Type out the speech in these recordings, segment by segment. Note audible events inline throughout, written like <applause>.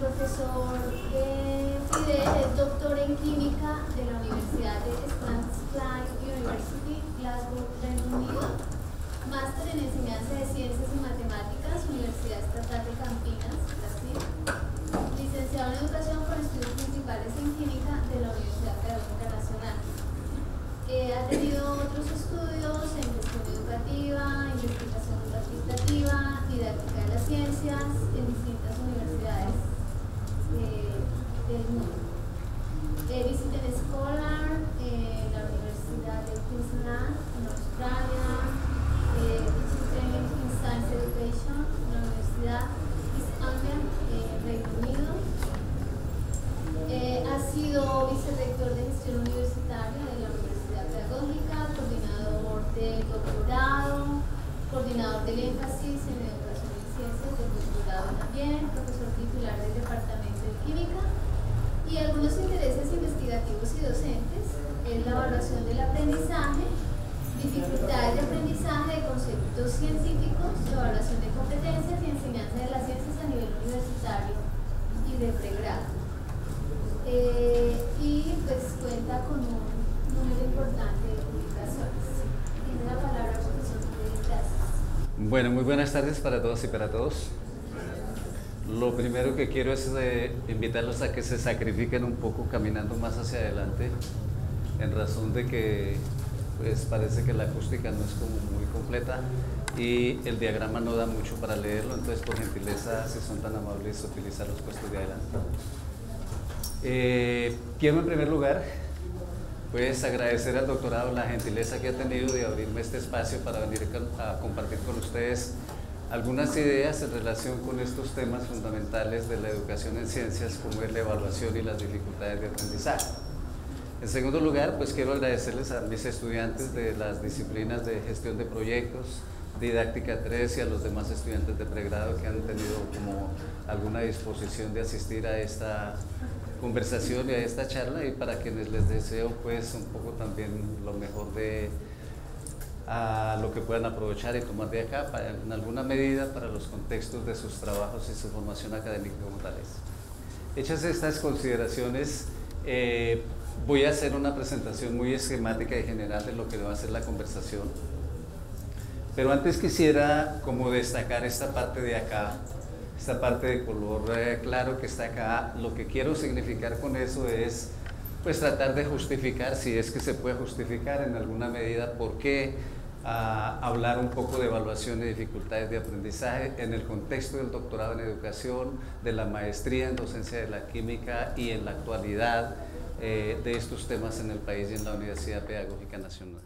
profesor eh, es doctor en química de la Universidad de Strathclyde University, Glasgow, Reino Unido, máster en enseñanza de ciencias y matemáticas, Universidad Estatal de Campinas, Brasil, licenciado en educación por estudios principales en química de la Universidad Pedagógica Nacional. Eh, ha tenido otros estudios en gestión educativa, investigación cuantitativa, didáctica de las ciencias, en de eh, eh, Scholar, eh, la Universidad de Queensland en Australia, eh, visité Science Education, la Universidad buenas tardes para todos y para todos. Lo primero que quiero es eh, invitarlos a que se sacrifiquen un poco caminando más hacia adelante, en razón de que pues, parece que la acústica no es como muy completa y el diagrama no da mucho para leerlo, entonces por gentileza, si son tan amables, utilizar los puestos pues, de adelante. Eh, quiero en primer lugar pues agradecer al doctorado la gentileza que ha tenido de abrirme este espacio para venir a compartir con ustedes algunas ideas en relación con estos temas fundamentales de la educación en ciencias, como es la evaluación y las dificultades de aprendizaje. En segundo lugar, pues quiero agradecerles a mis estudiantes de las disciplinas de gestión de proyectos, didáctica 3 y a los demás estudiantes de pregrado que han tenido como alguna disposición de asistir a esta conversación y a esta charla y para quienes les deseo pues un poco también lo mejor de a lo que puedan aprovechar y tomar de acá en alguna medida para los contextos de sus trabajos y su formación académica como tales. Hechas estas consideraciones, eh, voy a hacer una presentación muy esquemática y general de lo que va a ser la conversación. Pero antes quisiera como destacar esta parte de acá, esta parte de color eh, claro que está acá. Lo que quiero significar con eso es pues tratar de justificar, si es que se puede justificar en alguna medida, por qué ah, hablar un poco de evaluación de dificultades de aprendizaje en el contexto del doctorado en educación, de la maestría en docencia de la química y en la actualidad eh, de estos temas en el país y en la Universidad Pedagógica Nacional.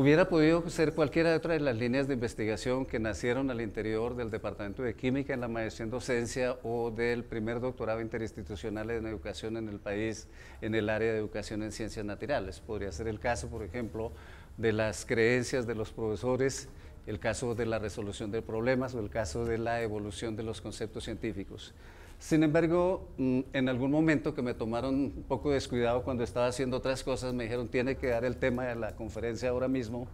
Hubiera podido ser cualquiera de otra de las líneas de investigación que nacieron al interior del Departamento de Química en la maestría en docencia o del primer doctorado interinstitucional en educación en el país en el área de educación en ciencias naturales. Podría ser el caso, por ejemplo, de las creencias de los profesores, el caso de la resolución de problemas o el caso de la evolución de los conceptos científicos. Sin embargo, mm, en algún momento que me tomaron un poco descuidado cuando estaba haciendo otras cosas, me dijeron, tiene que dar el tema de la conferencia ahora mismo,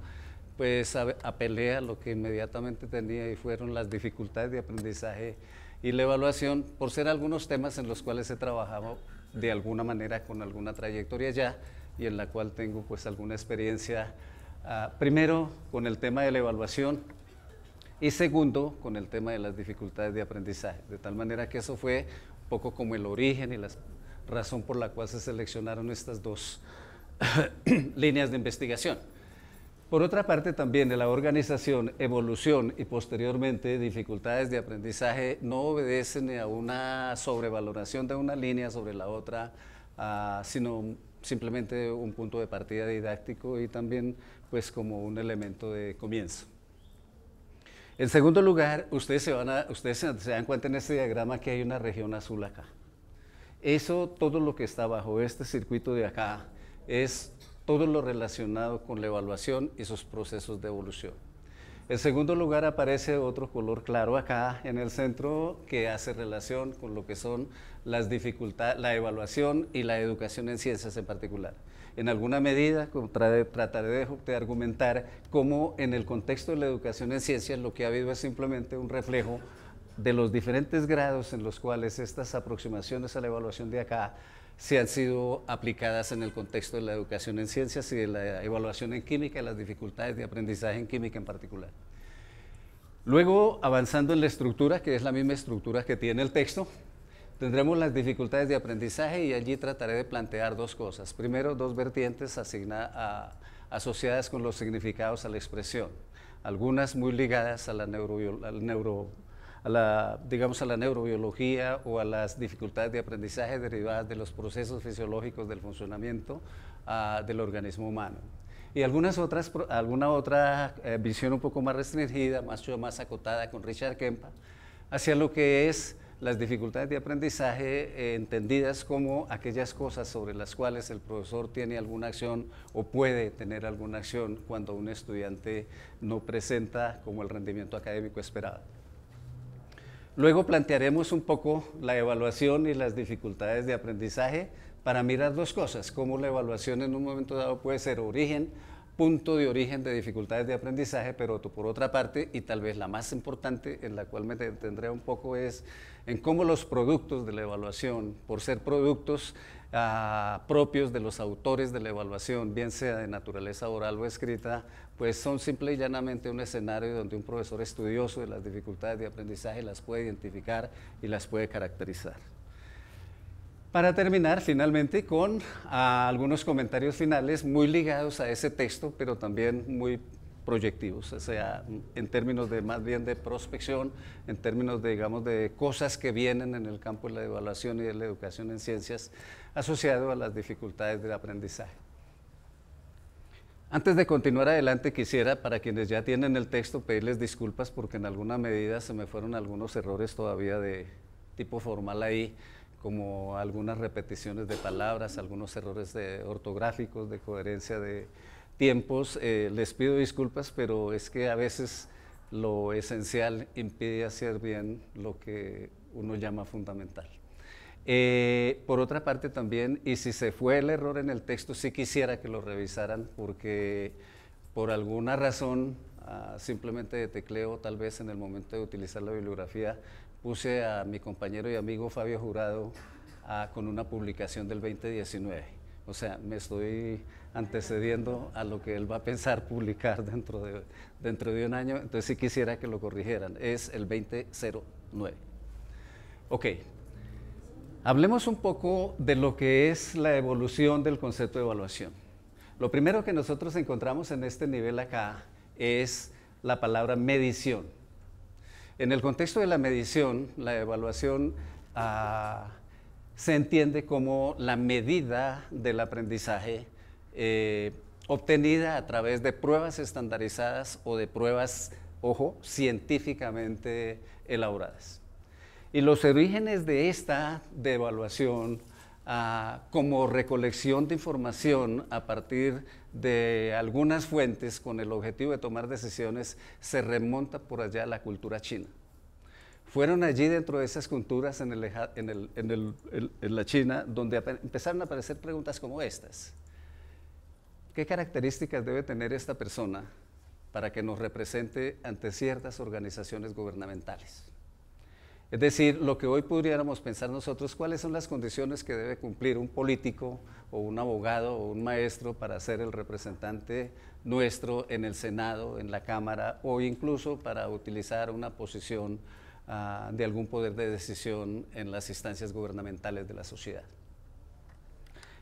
pues apelé a lo que inmediatamente tenía y fueron las dificultades de aprendizaje y la evaluación, por ser algunos temas en los cuales he trabajado de alguna manera con alguna trayectoria ya y en la cual tengo pues alguna experiencia, ah, primero con el tema de la evaluación, y segundo, con el tema de las dificultades de aprendizaje. De tal manera que eso fue un poco como el origen y la razón por la cual se seleccionaron estas dos <coughs> líneas de investigación. Por otra parte, también de la organización, evolución y posteriormente dificultades de aprendizaje no obedecen a una sobrevaloración de una línea sobre la otra, ah, sino simplemente un punto de partida didáctico y también pues como un elemento de comienzo. En segundo lugar, ustedes se, van a, ustedes se dan cuenta en este diagrama que hay una región azul acá. Eso, todo lo que está bajo este circuito de acá, es todo lo relacionado con la evaluación y sus procesos de evolución. En segundo lugar aparece otro color claro acá en el centro que hace relación con lo que son las dificultades, la evaluación y la educación en ciencias en particular en alguna medida trataré de, argumentar cómo en el contexto de la educación en ciencias lo que ha habido es simplemente un reflejo de los diferentes grados en los cuales estas aproximaciones a la evaluación de acá se han sido aplicadas en el contexto de la educación en ciencias y de la evaluación en química y las dificultades de aprendizaje en química en particular. Luego, avanzando en la estructura, que es la misma estructura que tiene el texto, Tendremos las dificultades de aprendizaje y allí trataré de plantear dos cosas. Primero, dos vertientes a, asociadas con los significados a la expresión. Algunas muy ligadas a la, neuro, digamos, a la neurobiología o a las dificultades de aprendizaje derivadas de los procesos fisiológicos del funcionamiento ah, del organismo humano y algunas otras, alguna otra eh, visión un poco más restringida, más, más acotada con Richard Kempa, hacia lo que es las dificultades de aprendizaje eh, entendidas como aquellas cosas sobre las cuales el profesor tiene alguna acción o puede tener alguna acción cuando un estudiante no presenta como el rendimiento académico esperado. Luego plantearemos un poco la evaluación y las dificultades de aprendizaje para mirar dos cosas, cómo la evaluación en un momento dado puede ser origen punto de origen de dificultades de aprendizaje, pero por otra parte, y tal vez la más importante en la cual me detendré un poco, es en cómo los productos de la evaluación, por ser productos ah, propios de los autores de la evaluación, bien sea de naturaleza oral o escrita, pues son simple y llanamente un escenario donde un profesor estudioso de las dificultades de aprendizaje las puede identificar y las puede caracterizar. Para terminar, finalmente, con ah, algunos comentarios finales muy ligados a ese texto, pero también muy proyectivos, o sea, en términos de más bien de prospección, en términos de, digamos, de cosas que vienen en el campo de la evaluación y de la educación en ciencias, asociado a las dificultades del aprendizaje. Antes de continuar adelante, quisiera, para quienes ya tienen el texto, pedirles disculpas porque en alguna medida se me fueron algunos errores todavía de tipo formal ahí, como algunas repeticiones de palabras, algunos errores de ortográficos, de coherencia de tiempos. Eh, les pido disculpas, pero es que a veces lo esencial impide hacer bien lo que uno llama fundamental. Eh, por otra parte también, y si se fue el error en el texto, sí quisiera que lo revisaran porque por alguna razón, ah, simplemente de tecleo, tal vez en el momento de utilizar la bibliografía, puse a mi compañero y amigo Fabio Jurado ah, con una publicación del 2019 o sea, me estoy antecediendo a lo que él va a pensar publicar dentro de, dentro de un año, entonces sí quisiera que lo corrigieran. Es el 2009. Ok. Hablemos un poco de lo que es la evolución del concepto de evaluación. Lo primero que nosotros encontramos en este nivel acá es la palabra medición. En el contexto de la medición, la evaluación... Ah, se entiende como la medida del aprendizaje eh, obtenida a través de pruebas estandarizadas o de pruebas, ojo, científicamente elaboradas. Y los orígenes de esta de evaluación ah, como recolección de información a partir de algunas fuentes con el objetivo de tomar decisiones se remonta por allá a la cultura china fueron allí dentro de esas culturas en, en, en la China donde empezaron a aparecer preguntas como estas. ¿Qué características debe tener esta persona para que nos represente ante ciertas organizaciones gubernamentales? Es decir, lo que hoy pudiéramos pensar nosotros, cuáles son las condiciones que debe cumplir un político o un abogado o un maestro para ser el representante nuestro en el Senado, en la Cámara o incluso para utilizar una posición Ah, de algún poder de decisión en las instancias gubernamentales de la sociedad.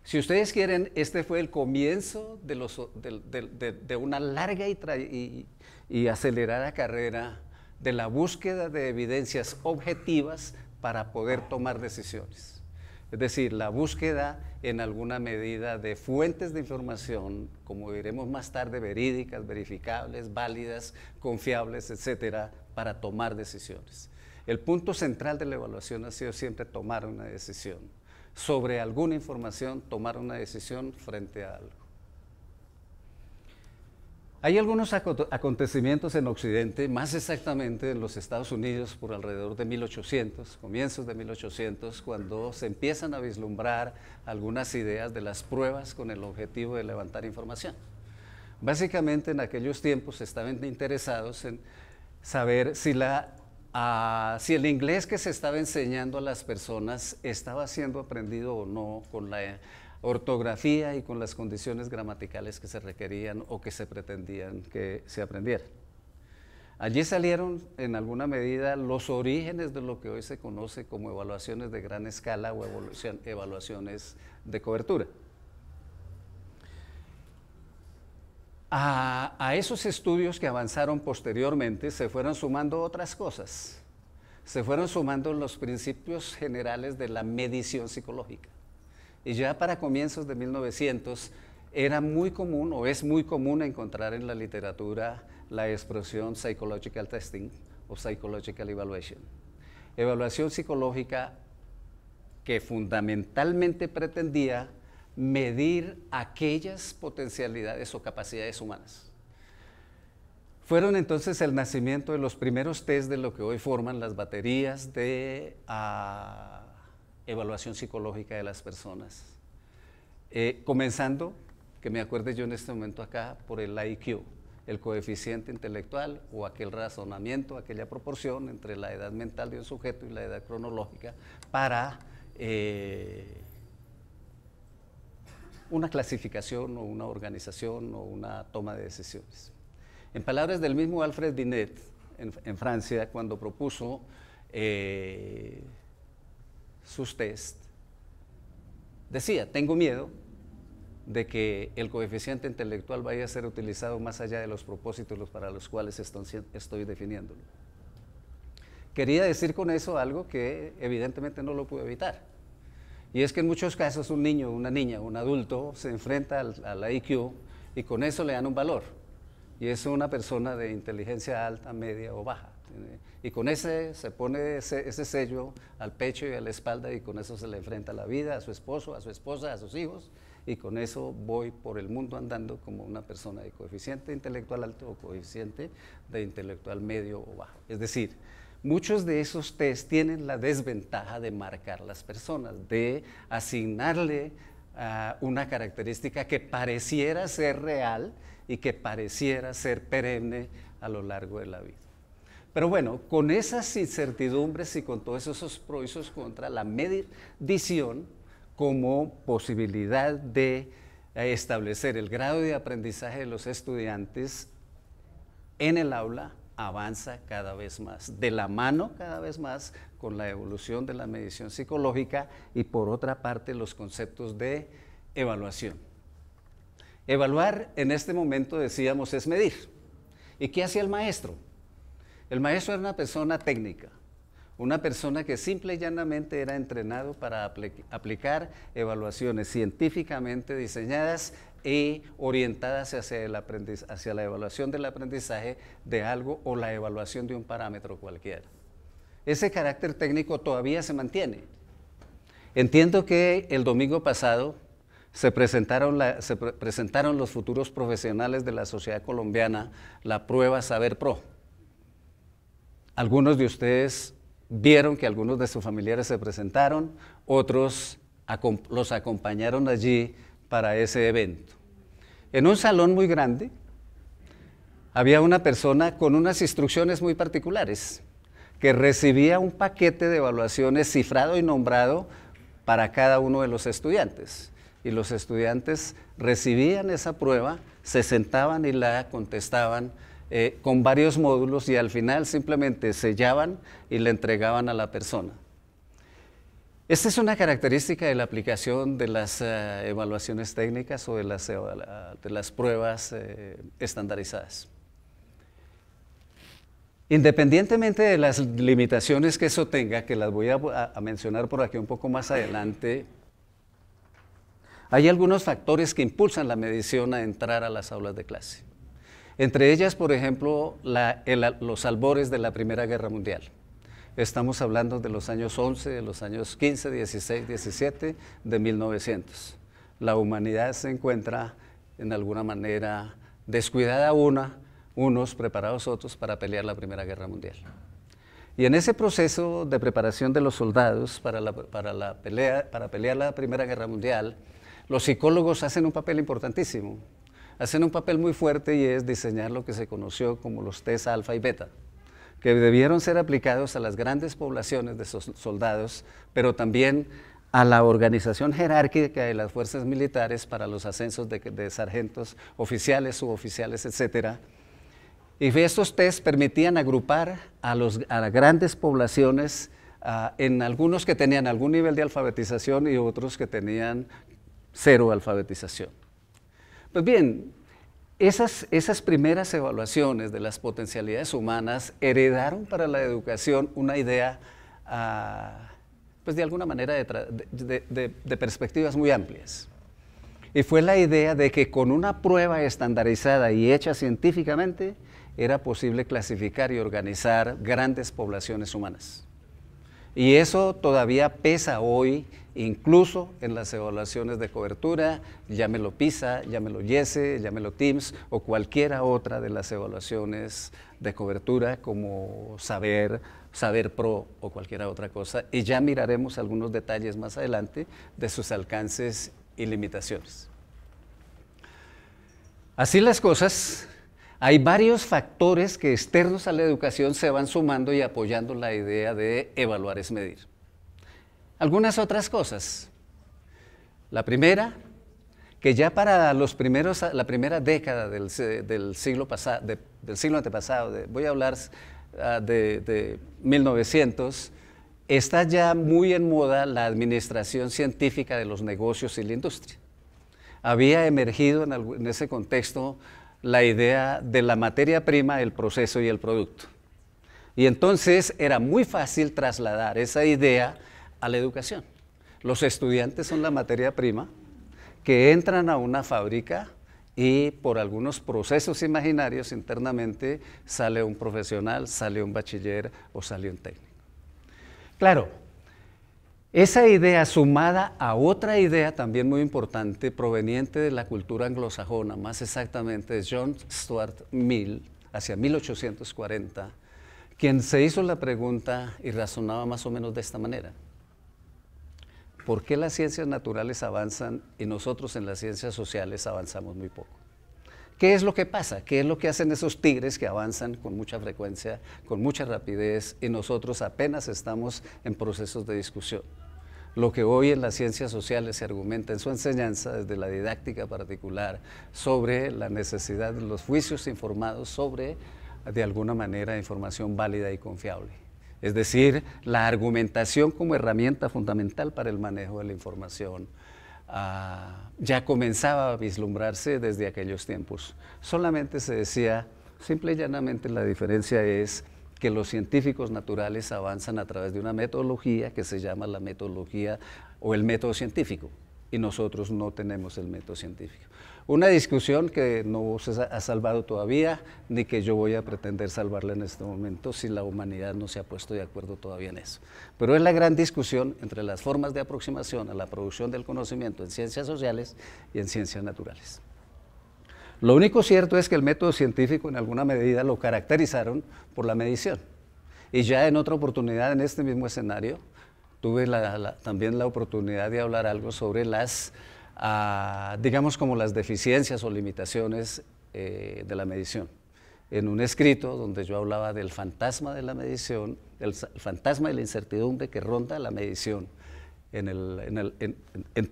Si ustedes quieren, este fue el comienzo de, una larga y, y acelerada carrera de la búsqueda de evidencias objetivas para poder tomar decisiones. Es decir, la búsqueda en alguna medida de fuentes de información, como diremos más tarde, verídicas, verificables, válidas, confiables, etcétera, para tomar decisiones. El punto central de la evaluación ha sido siempre tomar una decisión. Sobre alguna información, tomar una decisión frente a algo. Hay algunos acontecimientos en Occidente, más exactamente en los Estados Unidos, por alrededor de 1800, comienzos de 1800, cuando se empiezan a vislumbrar algunas ideas de las pruebas con el objetivo de levantar información. Básicamente en aquellos tiempos estaban interesados en saber si la Ah, si el inglés que se estaba enseñando a las personas estaba siendo aprendido o no con la ortografía y con las condiciones gramaticales que se requerían o que se pretendían que se aprendiera. Allí salieron en alguna medida los orígenes de lo que hoy se conoce como evaluaciones de gran escala o evaluaciones de cobertura. A, esos estudios que avanzaron posteriormente se fueron sumando otras cosas. Se fueron sumando los principios generales de la medición psicológica. Y ya para comienzos de 1900 era muy común o es muy común encontrar en la literatura la expresión psychological testing o psychological evaluation. Evaluación psicológica que fundamentalmente pretendía medir aquellas potencialidades o capacidades humanas. Fueron entonces el nacimiento de los primeros test de lo que hoy forman las baterías de ah, evaluación psicológica de las personas. Eh, comenzando, que me acuerde yo en este momento acá, por el IQ, el coeficiente intelectual o aquel razonamiento, aquella proporción entre la edad mental de un sujeto y la edad cronológica para... Eh, una clasificación o una organización o una toma de decisiones. En palabras del mismo Alfred Binet, en, Francia, cuando propuso eh, sus tests, decía, tengo miedo de que el coeficiente intelectual vaya a ser utilizado más allá de los propósitos para los cuales estoy definiéndolo. Quería decir con eso algo que evidentemente no lo pude evitar y es que en muchos casos un niño, una niña, un adulto se enfrenta a la IQ y con eso le dan un valor. Y es una persona de inteligencia alta, media o baja. Y con ese se pone ese, sello al pecho y a la espalda y con eso se le enfrenta a la vida, a su esposo, a su esposa, a sus hijos. Y con eso voy por el mundo andando como una persona de coeficiente intelectual alto o coeficiente de intelectual medio o bajo. Es decir, Muchos de esos test tienen la desventaja de marcar las personas, de asignarle ah, una característica que pareciera ser real y que pareciera ser perenne a lo largo de la vida. Pero bueno, con esas incertidumbres y con todos esos pros contra, la medición como posibilidad de eh, establecer el grado de aprendizaje de los estudiantes en el aula avanza cada vez más, de la mano cada vez más con la evolución de la medición psicológica y por otra parte los conceptos de evaluación. Evaluar en este momento decíamos es medir. ¿Y qué hacía el maestro? El maestro era una persona técnica, una persona que simple y llanamente era entrenado para aplicar evaluaciones científicamente diseñadas y orientadas hacia, la evaluación del aprendizaje de algo o la evaluación de un parámetro cualquiera. Ese carácter técnico todavía se mantiene. Entiendo que el domingo pasado se presentaron, se presentaron los futuros profesionales de la sociedad colombiana la prueba Saber Pro. Algunos de ustedes vieron que algunos de sus familiares se presentaron, otros los acompañaron allí para ese evento. En un salón muy grande había una persona con unas instrucciones muy particulares, que recibía un paquete de evaluaciones cifrado y nombrado para cada uno de los estudiantes. Y los estudiantes recibían esa prueba, se sentaban y la contestaban eh, con varios módulos y al final simplemente sellaban y le entregaban a la persona. Esta es una característica de la aplicación de las eh, evaluaciones técnicas o de las, eh, pruebas estandarizadas. Independientemente de las limitaciones que eso tenga, que las voy a, mencionar por aquí un poco más adelante, hay algunos factores que impulsan la medición a entrar a las aulas de clase. Entre ellas, por ejemplo, los albores de la Primera Guerra Mundial. Estamos hablando de los años 11, de los años 15, 16, 17, de 1900. La humanidad se encuentra, en alguna manera, descuidada una, unos preparados otros para pelear la Primera Guerra Mundial. Y en ese proceso de preparación de los soldados para, para, para pelear la Primera Guerra Mundial, los psicólogos hacen un papel importantísimo hacen un papel muy fuerte y es diseñar lo que se conoció como los test alfa y beta, que debieron ser aplicados a las grandes poblaciones de esos soldados, pero también a la organización jerárquica de las fuerzas militares para los ascensos de, sargentos, oficiales, suboficiales, etc. Y estos test permitían agrupar a, las grandes poblaciones ah, en algunos que tenían algún nivel de alfabetización y otros que tenían cero alfabetización. Pues bien, esas, primeras evaluaciones de las potencialidades humanas heredaron para la educación una idea, ah, pues de alguna manera, de, perspectivas muy amplias. Y fue la idea de que con una prueba estandarizada y hecha científicamente era posible clasificar y organizar grandes poblaciones humanas. Y eso todavía pesa hoy incluso en las evaluaciones de cobertura, llámelo PISA, llámelo YESE, llámelo TIMS o cualquiera otra de las evaluaciones de cobertura como Saber, Saber Pro o cualquiera otra cosa. Y ya miraremos algunos detalles más adelante de sus alcances y limitaciones. Así las cosas, hay varios factores que externos a la educación se van sumando y apoyando la idea de evaluar es medir algunas otras cosas. La primera, que ya para los primeros, la primera década del, del siglo, pasado, del siglo antepasado, de, voy a hablar ah, de, 1900, está ya muy en moda la administración científica de los negocios y la industria. Había emergido en, en ese contexto la idea de la materia prima, el proceso y el producto. Y entonces era muy fácil trasladar esa idea a la educación. Los estudiantes son la materia prima que entran a una fábrica y por algunos procesos imaginarios internamente sale un profesional, sale un bachiller o sale un técnico. Claro, esa idea sumada a otra idea también muy importante proveniente de la cultura anglosajona, más exactamente de John Stuart Mill, hacia 1840, quien se hizo la pregunta y razonaba más o menos de esta manera. ¿Por qué las ciencias naturales avanzan y nosotros en las ciencias sociales avanzamos muy poco? ¿Qué es lo que pasa? ¿Qué es lo que hacen esos tigres que avanzan con mucha frecuencia, con mucha rapidez y nosotros apenas estamos en procesos de discusión? Lo que hoy en las ciencias sociales se argumenta en su enseñanza desde la didáctica particular sobre la necesidad de los juicios informados sobre, de alguna manera, información válida y confiable es decir, la argumentación como herramienta fundamental para el manejo de la información. Ah, ya comenzaba a vislumbrarse desde aquellos tiempos. Solamente se decía, simple y llanamente la diferencia es que los científicos naturales avanzan a través de una metodología que se llama la metodología o el método científico, y nosotros no tenemos el método científico. Una discusión que no se ha salvado todavía, ni que yo voy a pretender salvarla en este momento si la humanidad no se ha puesto de acuerdo todavía en eso. Pero es la gran discusión entre las formas de aproximación a la producción del conocimiento en ciencias sociales y en ciencias naturales. Lo único cierto es que el método científico en alguna medida lo caracterizaron por la medición. Y ya en otra oportunidad, en este mismo escenario, tuve también la oportunidad de hablar algo sobre las a, digamos, como las deficiencias o limitaciones eh, de la medición. En un escrito donde yo hablaba del fantasma de la medición, el, fantasma de la incertidumbre que ronda la medición en,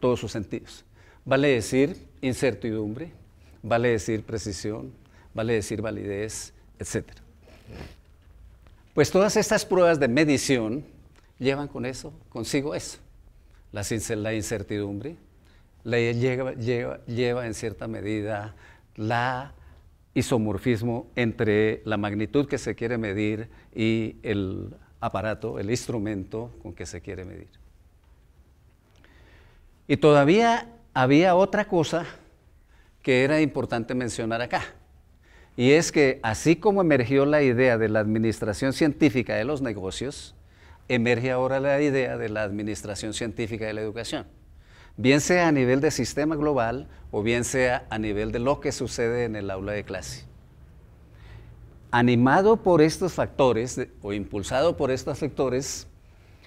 todos sus sentidos. Vale decir incertidumbre, vale decir precisión, vale decir validez, etc. Pues todas estas pruebas de medición llevan con eso, consigo eso, la incertidumbre, le lleva, lleva en cierta medida la isomorfismo entre la magnitud que se quiere medir y el aparato, el instrumento con que se quiere medir. Y todavía había otra cosa que era importante mencionar acá, y es que así como emergió la idea de la administración científica de los negocios, emerge ahora la idea de la administración científica de la educación bien sea a nivel de sistema global o bien sea a nivel de lo que sucede en el aula de clase. Animado por estos factores o impulsado por estos factores,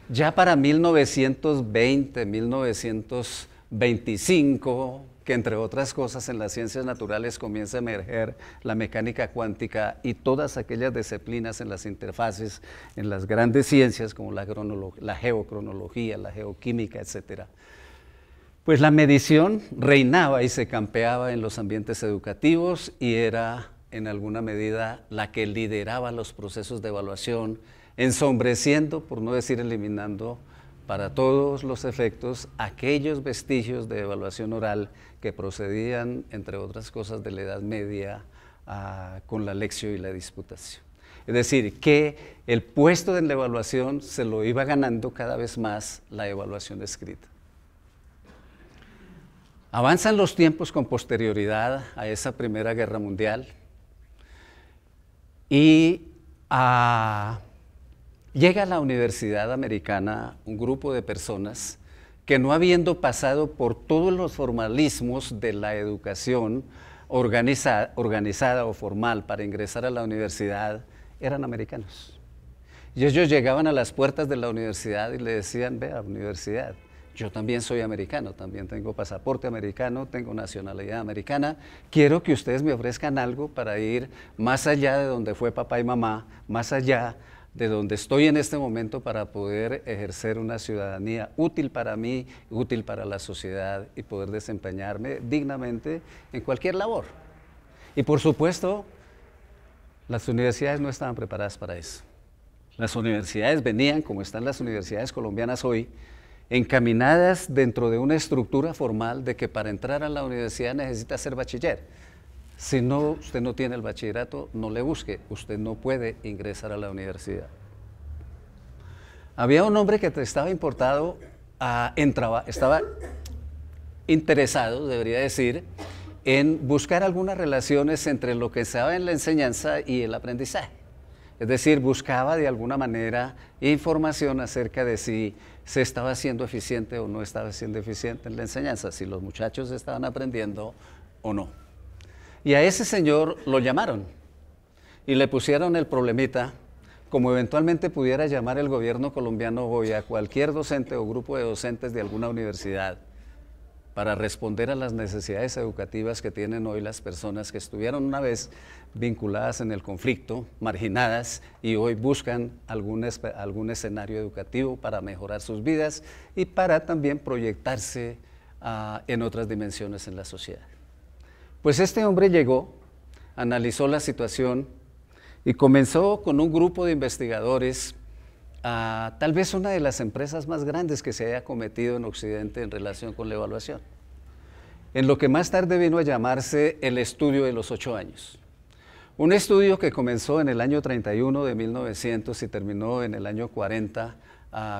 ya para 1920, 1925, que entre otras cosas en las ciencias naturales comienza a emerger la mecánica cuántica y todas aquellas disciplinas en las interfaces, en las grandes ciencias como la, la geocronología, la geoquímica, etcétera. Pues la medición reinaba y se campeaba en los ambientes educativos y era en alguna medida la que lideraba los procesos de evaluación, ensombreciendo, por no decir eliminando, para todos los efectos aquellos vestigios de evaluación oral que procedían, entre otras cosas, de la Edad Media ah, con la lección y la disputación. Es decir, que el puesto de la evaluación se lo iba ganando cada vez más la evaluación escrita. Avanzan los tiempos con posterioridad a esa Primera Guerra Mundial y ah, llega a la Universidad Americana un grupo de personas que no habiendo pasado por todos los formalismos de la educación organizada o formal para ingresar a la universidad, eran americanos. Y ellos llegaban a las puertas de la universidad y le decían, vea, universidad, yo también soy americano, también tengo pasaporte americano, tengo nacionalidad americana. Quiero que ustedes me ofrezcan algo para ir más allá de donde fue papá y mamá, más allá de donde estoy en este momento para poder ejercer una ciudadanía útil para mí, útil para la sociedad y poder desempeñarme dignamente en cualquier labor. Y por supuesto, las universidades no estaban preparadas para eso. Las universidades venían, como están las universidades colombianas hoy, encaminadas dentro de una estructura formal de que para entrar a la universidad necesita ser bachiller. Si no, usted no tiene el bachillerato, no le busque, usted no puede ingresar a la universidad. Había un hombre que estaba importado, a, estaba interesado, debería decir, en buscar algunas relaciones entre lo que se en la enseñanza y el aprendizaje. Es decir, buscaba de alguna manera información acerca de si se estaba siendo eficiente o no estaba siendo eficiente en la enseñanza, si los muchachos estaban aprendiendo o no. Y a ese señor lo llamaron y le pusieron el problemita, como eventualmente pudiera llamar el gobierno colombiano hoy a cualquier docente o grupo de docentes de alguna universidad para responder a las necesidades educativas que tienen hoy las personas que estuvieron una vez vinculadas en el conflicto, marginadas, y hoy buscan algún, escenario educativo para mejorar sus vidas y para también proyectarse ah, en otras dimensiones en la sociedad. Pues este hombre llegó, analizó la situación y comenzó con un grupo de investigadores tal vez una de las empresas más grandes que se haya cometido en Occidente en relación con la evaluación, en lo que más tarde vino a llamarse el estudio de los ocho años. Un estudio que comenzó en el año 31 de 1900 y terminó en el año 40,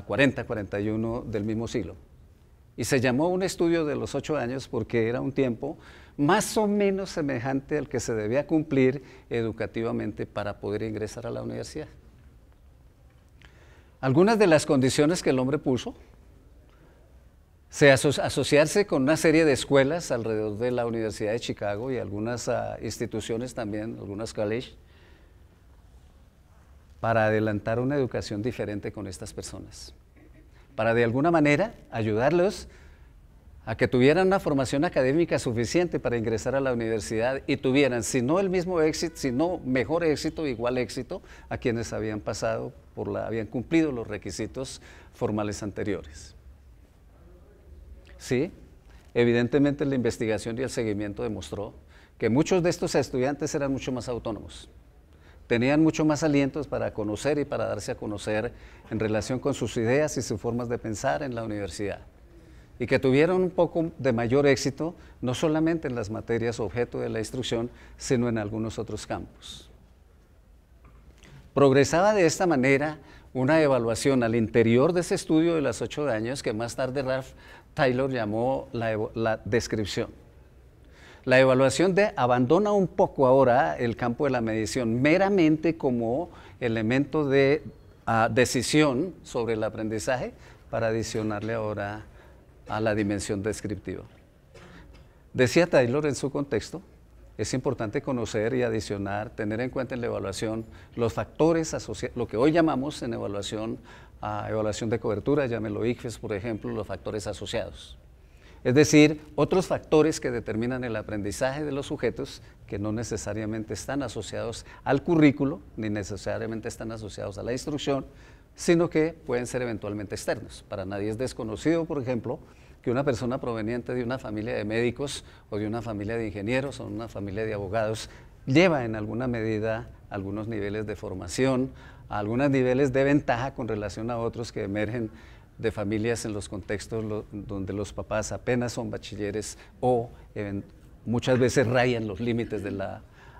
40, 41 del mismo siglo. Y se llamó un estudio de los ocho años porque era un tiempo más o menos semejante al que se debía cumplir educativamente para poder ingresar a la universidad. Algunas de las condiciones que el hombre puso, asociarse con una serie de escuelas alrededor de la Universidad de Chicago y algunas ah, instituciones también, algunas college, para adelantar una educación diferente con estas personas, para de alguna manera ayudarlos a que tuvieran una formación académica suficiente para ingresar a la universidad y tuvieran, si no el mismo éxito, si no mejor éxito, igual éxito a quienes habían pasado por la, habían cumplido los requisitos formales anteriores. Sí, evidentemente la investigación y el seguimiento demostró que muchos de estos estudiantes eran mucho más autónomos, tenían mucho más alientos para conocer y para darse a conocer en relación con sus ideas y sus formas de pensar en la universidad y que tuvieron un poco de mayor éxito, no solamente en las materias objeto de la instrucción, sino en algunos otros campos. Progresaba de esta manera una evaluación al interior de ese estudio de las ocho años que más tarde Ralph Taylor llamó la, descripción. La evaluación de abandona un poco ahora el campo de la medición meramente como elemento de ah, decisión sobre el aprendizaje para adicionarle ahora a la dimensión descriptiva. Decía Taylor en su contexto, es importante conocer y adicionar, tener en cuenta en la evaluación los factores asociados, lo que hoy llamamos en evaluación, evaluación de cobertura, llámelo ICFES, por ejemplo, los factores asociados. Es decir, otros factores que determinan el aprendizaje de los sujetos que no necesariamente están asociados al currículo, ni necesariamente están asociados a la instrucción, sino que pueden ser eventualmente externos. Para nadie es desconocido, por ejemplo, que una persona proveniente de una familia de médicos o de una familia de ingenieros o una familia de abogados lleva en alguna medida algunos niveles de formación, algunos niveles de ventaja con relación a otros que emergen de familias en los contextos donde los papás apenas son bachilleres o muchas veces rayan los límites del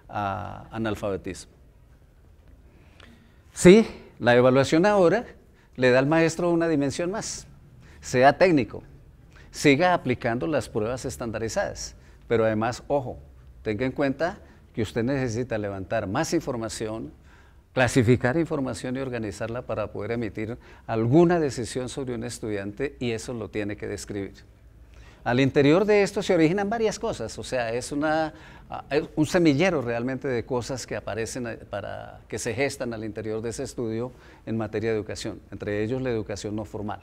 analfabetismo. Sí, la evaluación ahora le da al maestro una dimensión más. Sea técnico, siga aplicando las pruebas estandarizadas, pero además, ojo, tenga en cuenta que usted necesita levantar más información, clasificar información y organizarla para poder emitir alguna decisión sobre un estudiante y eso lo tiene que describir. Al interior de esto se originan varias cosas, o sea, es una, ah, un semillero realmente de cosas que aparecen eh, para que se gestan al interior de ese estudio en materia de educación, entre ellos la educación no formal,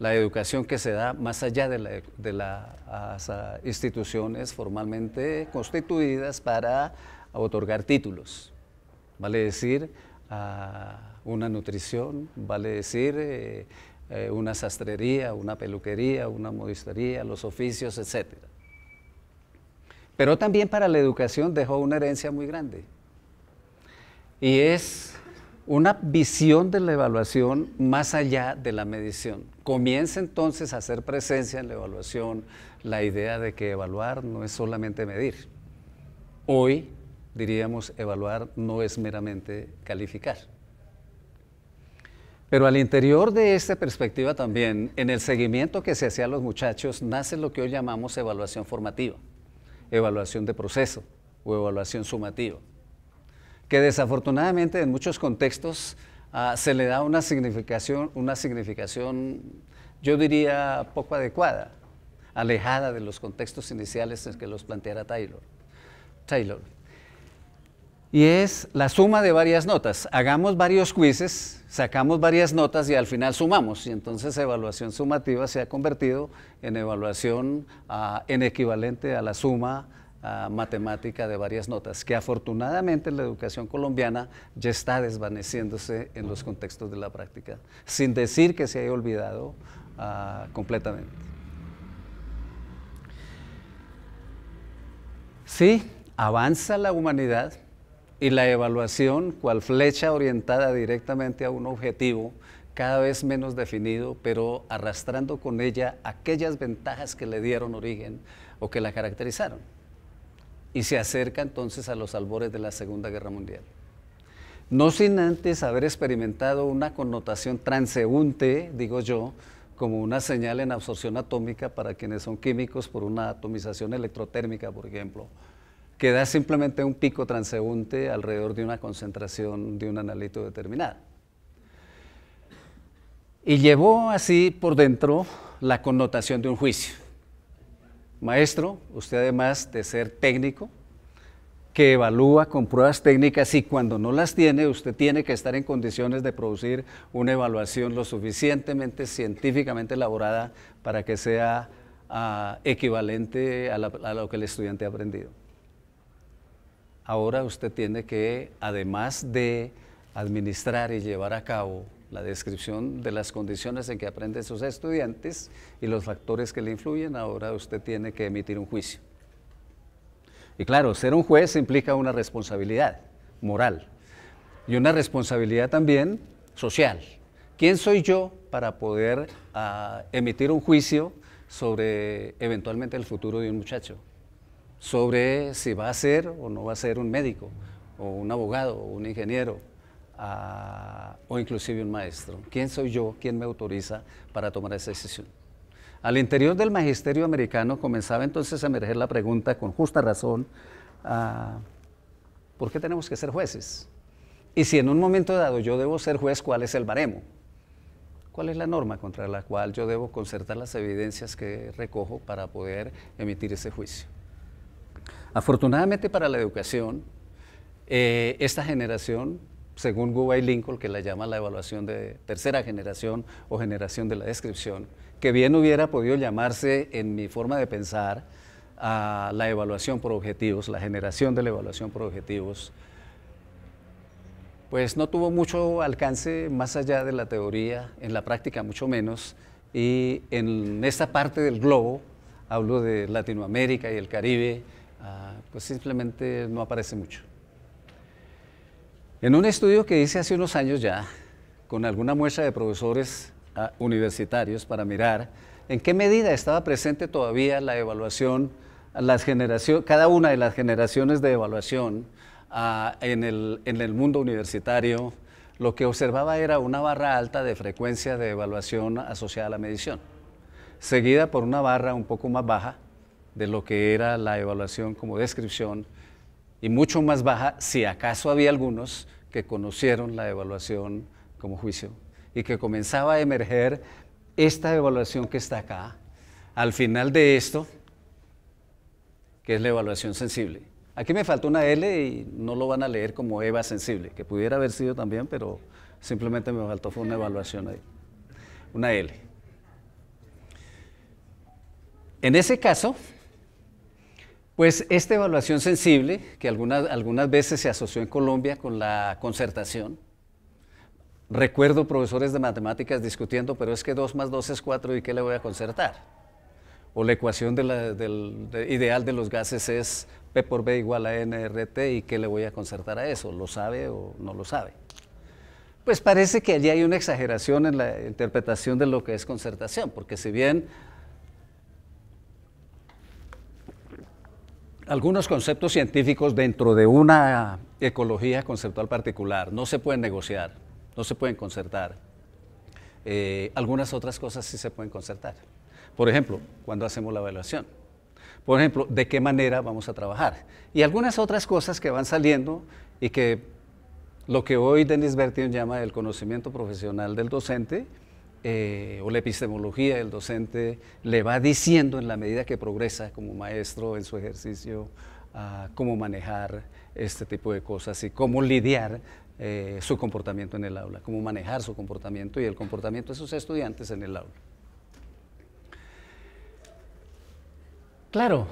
la educación que se da más allá de, las ah, instituciones formalmente constituidas para otorgar títulos, vale decir, ah, una nutrición, vale decir, eh, eh, una sastrería, una peluquería, una modistería, los oficios, etc. Pero también para la educación dejó una herencia muy grande. Y es una visión de la evaluación más allá de la medición. Comienza entonces a hacer presencia en la evaluación la idea de que evaluar no es solamente medir. Hoy diríamos evaluar no es meramente calificar. Pero al interior de esta perspectiva también, en el seguimiento que se hacía a los muchachos, nace lo que hoy llamamos evaluación formativa, evaluación de proceso o evaluación sumativa, que desafortunadamente en muchos contextos ah, se le da una significación, una significación, yo diría, poco adecuada, alejada de los contextos iniciales en que los planteara Taylor y es la suma de varias notas. Hagamos varios quizzes, sacamos varias notas y al final sumamos. Y entonces evaluación sumativa se ha convertido en evaluación ah, en equivalente a la suma ah, matemática de varias notas, que afortunadamente la educación colombiana ya está desvaneciéndose en los contextos de la práctica, sin decir que se haya olvidado ah, completamente. Sí, avanza la humanidad y la evaluación cual flecha orientada directamente a un objetivo cada vez menos definido, pero arrastrando con ella aquellas ventajas que le dieron origen o que la caracterizaron. Y se acerca entonces a los albores de la Segunda Guerra Mundial. No sin antes haber experimentado una connotación transeúnte, digo yo, como una señal en absorción atómica para quienes son químicos por una atomización electrotérmica, por ejemplo, que da simplemente un pico transeúnte alrededor de una concentración de un analito determinado. Y llevó así por dentro la connotación de un juicio. Maestro, usted además de ser técnico, que evalúa con pruebas técnicas y cuando no las tiene, usted tiene que estar en condiciones de producir una evaluación lo suficientemente científicamente elaborada para que sea ah, equivalente a lo que el estudiante ha aprendido ahora usted tiene que, además de administrar y llevar a cabo la descripción de las condiciones en que aprenden sus estudiantes y los factores que le influyen, ahora usted tiene que emitir un juicio. Y claro, ser un juez implica una responsabilidad moral y una responsabilidad también social. ¿Quién soy yo para poder ah, emitir un juicio sobre eventualmente el futuro de un muchacho? sobre si va a ser o no va a ser un médico, o un abogado, o un ingeniero, ah, o inclusive un maestro. ¿Quién soy yo? ¿Quién me autoriza para tomar esa decisión? Al interior del magisterio americano comenzaba entonces a emerger la pregunta con justa razón, ah, ¿por qué tenemos que ser jueces? Y si en un momento dado yo debo ser juez, ¿cuál es el baremo? ¿Cuál es la norma contra la cual yo debo concertar las evidencias que recojo para poder emitir ese juicio? Afortunadamente para la educación, eh, esta generación, según y Lincoln, que la llama la evaluación de tercera generación o generación de la descripción, que bien hubiera podido llamarse, en mi forma de pensar, a la evaluación por objetivos, la generación de la evaluación por objetivos, pues no tuvo mucho alcance más allá de la teoría, en la práctica mucho menos, y en esta parte del globo, hablo de Latinoamérica y el Caribe, Ah, pues simplemente no aparece mucho. En un estudio que hice hace unos años ya, con alguna muestra de profesores ah, universitarios para mirar en qué medida estaba presente todavía la evaluación, cada una de las generaciones de evaluación ah, en el mundo universitario, lo que observaba era una barra alta de frecuencia de evaluación asociada a la medición, seguida por una barra un poco más baja de lo que era la evaluación como descripción y mucho más baja si acaso había algunos que conocieron la evaluación como juicio y que comenzaba a emerger esta evaluación que está acá, al final de esto, que es la evaluación sensible. Aquí me faltó una L y no lo van a leer como EVA sensible, que pudiera haber sido también, pero simplemente me faltó fue una evaluación ahí, una L. En ese caso, pues esta evaluación sensible, que algunas, algunas veces se asoció en Colombia con la concertación, recuerdo profesores de matemáticas discutiendo, pero es que 2 más 2 es 4 y ¿qué le voy a concertar? O la ecuación del ideal de los gases es P por B igual a NRT y ¿qué le voy a concertar a eso? ¿Lo sabe o no lo sabe? Pues parece que allí hay una exageración en la interpretación de lo que es concertación, porque si bien algunos conceptos científicos dentro de una ecología conceptual particular no se pueden negociar, no se pueden concertar. Eh, algunas otras cosas sí se pueden concertar. Por ejemplo, cuando hacemos la evaluación. Por ejemplo, de qué manera vamos a trabajar. Y algunas otras cosas que van saliendo y que lo que hoy Denis Bertin llama el conocimiento profesional del docente, eh, o la epistemología del docente le va diciendo en la medida que progresa como maestro en su ejercicio ah, cómo manejar este tipo de cosas y cómo lidiar eh, su comportamiento en el aula, cómo manejar su comportamiento y el comportamiento de sus estudiantes en el aula. Claro,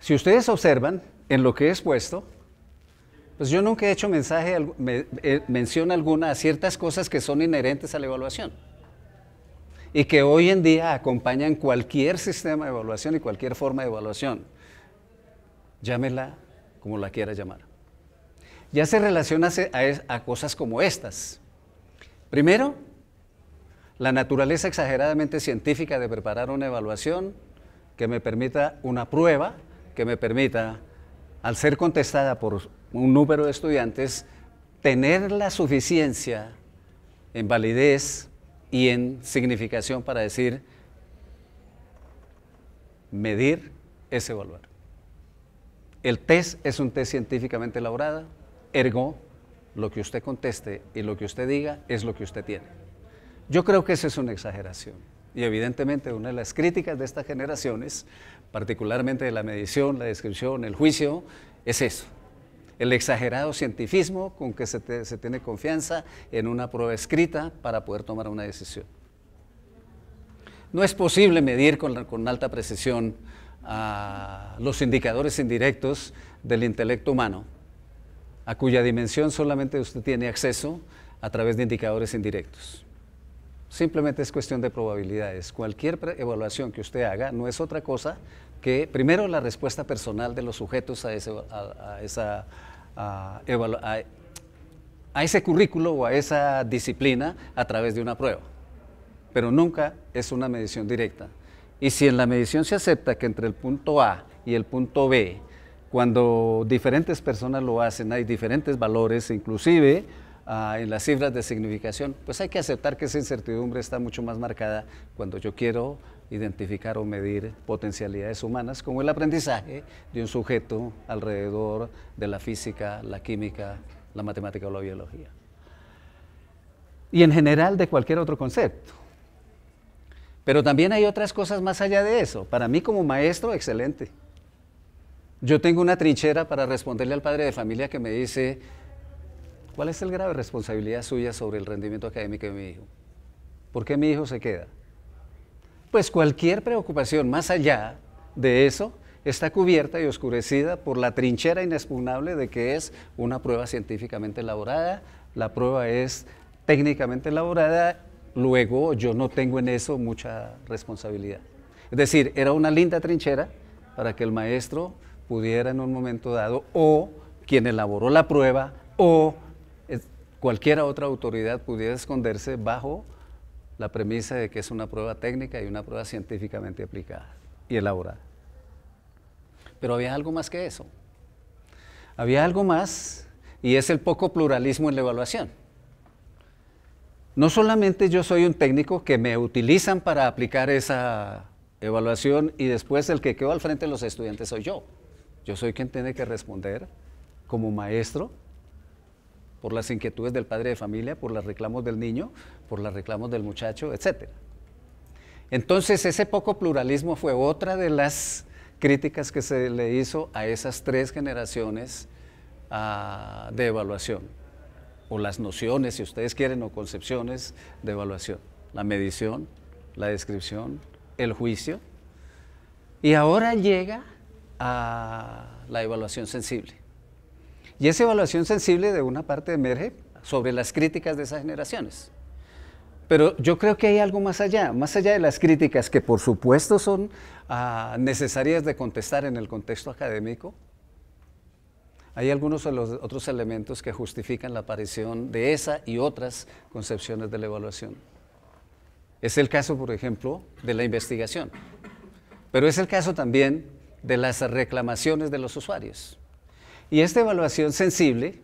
si ustedes observan en lo que he expuesto, pues yo nunca he hecho mensaje, eh, mención alguna a ciertas cosas que son inherentes a la evaluación y que hoy en día acompañan cualquier sistema de evaluación y cualquier forma de evaluación. Llámela como la quiera llamar. Ya se relaciona a, a cosas como estas. Primero, la naturaleza exageradamente científica de preparar una evaluación que me permita una prueba, que me permita al ser contestada por un número de estudiantes, tener la suficiencia en validez y en significación para decir, medir es evaluar. El test es un test científicamente elaborado, ergo, lo que usted conteste y lo que usted diga es lo que usted tiene. Yo creo que esa es una exageración. Y evidentemente una de las críticas de estas generaciones particularmente de la medición, la descripción, el juicio, es eso. El exagerado cientifismo con que se, tiene confianza en una prueba escrita para poder tomar una decisión. No es posible medir con, con alta precisión ah, los indicadores indirectos del intelecto humano, a cuya dimensión solamente usted tiene acceso a través de indicadores indirectos. Simplemente es cuestión de probabilidades. Cualquier evaluación que usted haga no es otra cosa que, primero, la respuesta personal de los sujetos a ese, a, ese currículo o a esa disciplina a través de una prueba. Pero nunca es una medición directa. Y si en la medición se acepta que entre el punto A y el punto B, cuando diferentes personas lo hacen, hay diferentes valores, inclusive Ah, en las cifras de significación, pues hay que aceptar que esa incertidumbre está mucho más marcada cuando yo quiero identificar o medir potencialidades humanas, como el aprendizaje de un sujeto alrededor de la física, la química, la matemática o la biología. Y en general de cualquier otro concepto. Pero también hay otras cosas más allá de eso. Para mí como maestro, excelente. Yo tengo una trinchera para responderle al padre de familia que me dice, ¿Cuál es el grave responsabilidad suya sobre el rendimiento académico de mi hijo? ¿Por qué mi hijo se queda? Pues cualquier preocupación más allá de eso está cubierta y oscurecida por la trinchera inexpugnable de que es una prueba científicamente elaborada, la prueba es técnicamente elaborada, luego yo no tengo en eso mucha responsabilidad. Es decir, era una linda trinchera para que el maestro pudiera en un momento dado o quien elaboró la prueba o cualquiera otra autoridad pudiera esconderse bajo la premisa de que es una prueba técnica y una prueba científicamente aplicada y elaborada. Pero había algo más que eso. Había algo más y es el poco pluralismo en la evaluación. No solamente yo soy un técnico que me utilizan para aplicar esa evaluación y después el que quedó al frente de los estudiantes soy yo. Yo soy quien tiene que responder como maestro por las inquietudes del padre de familia, por los reclamos del niño, por los reclamos del muchacho, etc. Entonces, ese poco pluralismo fue otra de las críticas que se le hizo a esas tres generaciones ah, de evaluación, o las nociones, si ustedes quieren, o concepciones de evaluación, la medición, la descripción, el juicio, y ahora llega a la evaluación sensible. Y esa evaluación sensible de una parte emerge sobre las críticas de esas generaciones. Pero yo creo que hay algo más allá, más allá de las críticas que por supuesto son ah, necesarias de contestar en el contexto académico, hay algunos otros elementos que justifican la aparición de esa y otras concepciones de la evaluación. Es el caso, por ejemplo, de la investigación, pero es el caso también de las reclamaciones de los usuarios. Y esta evaluación sensible,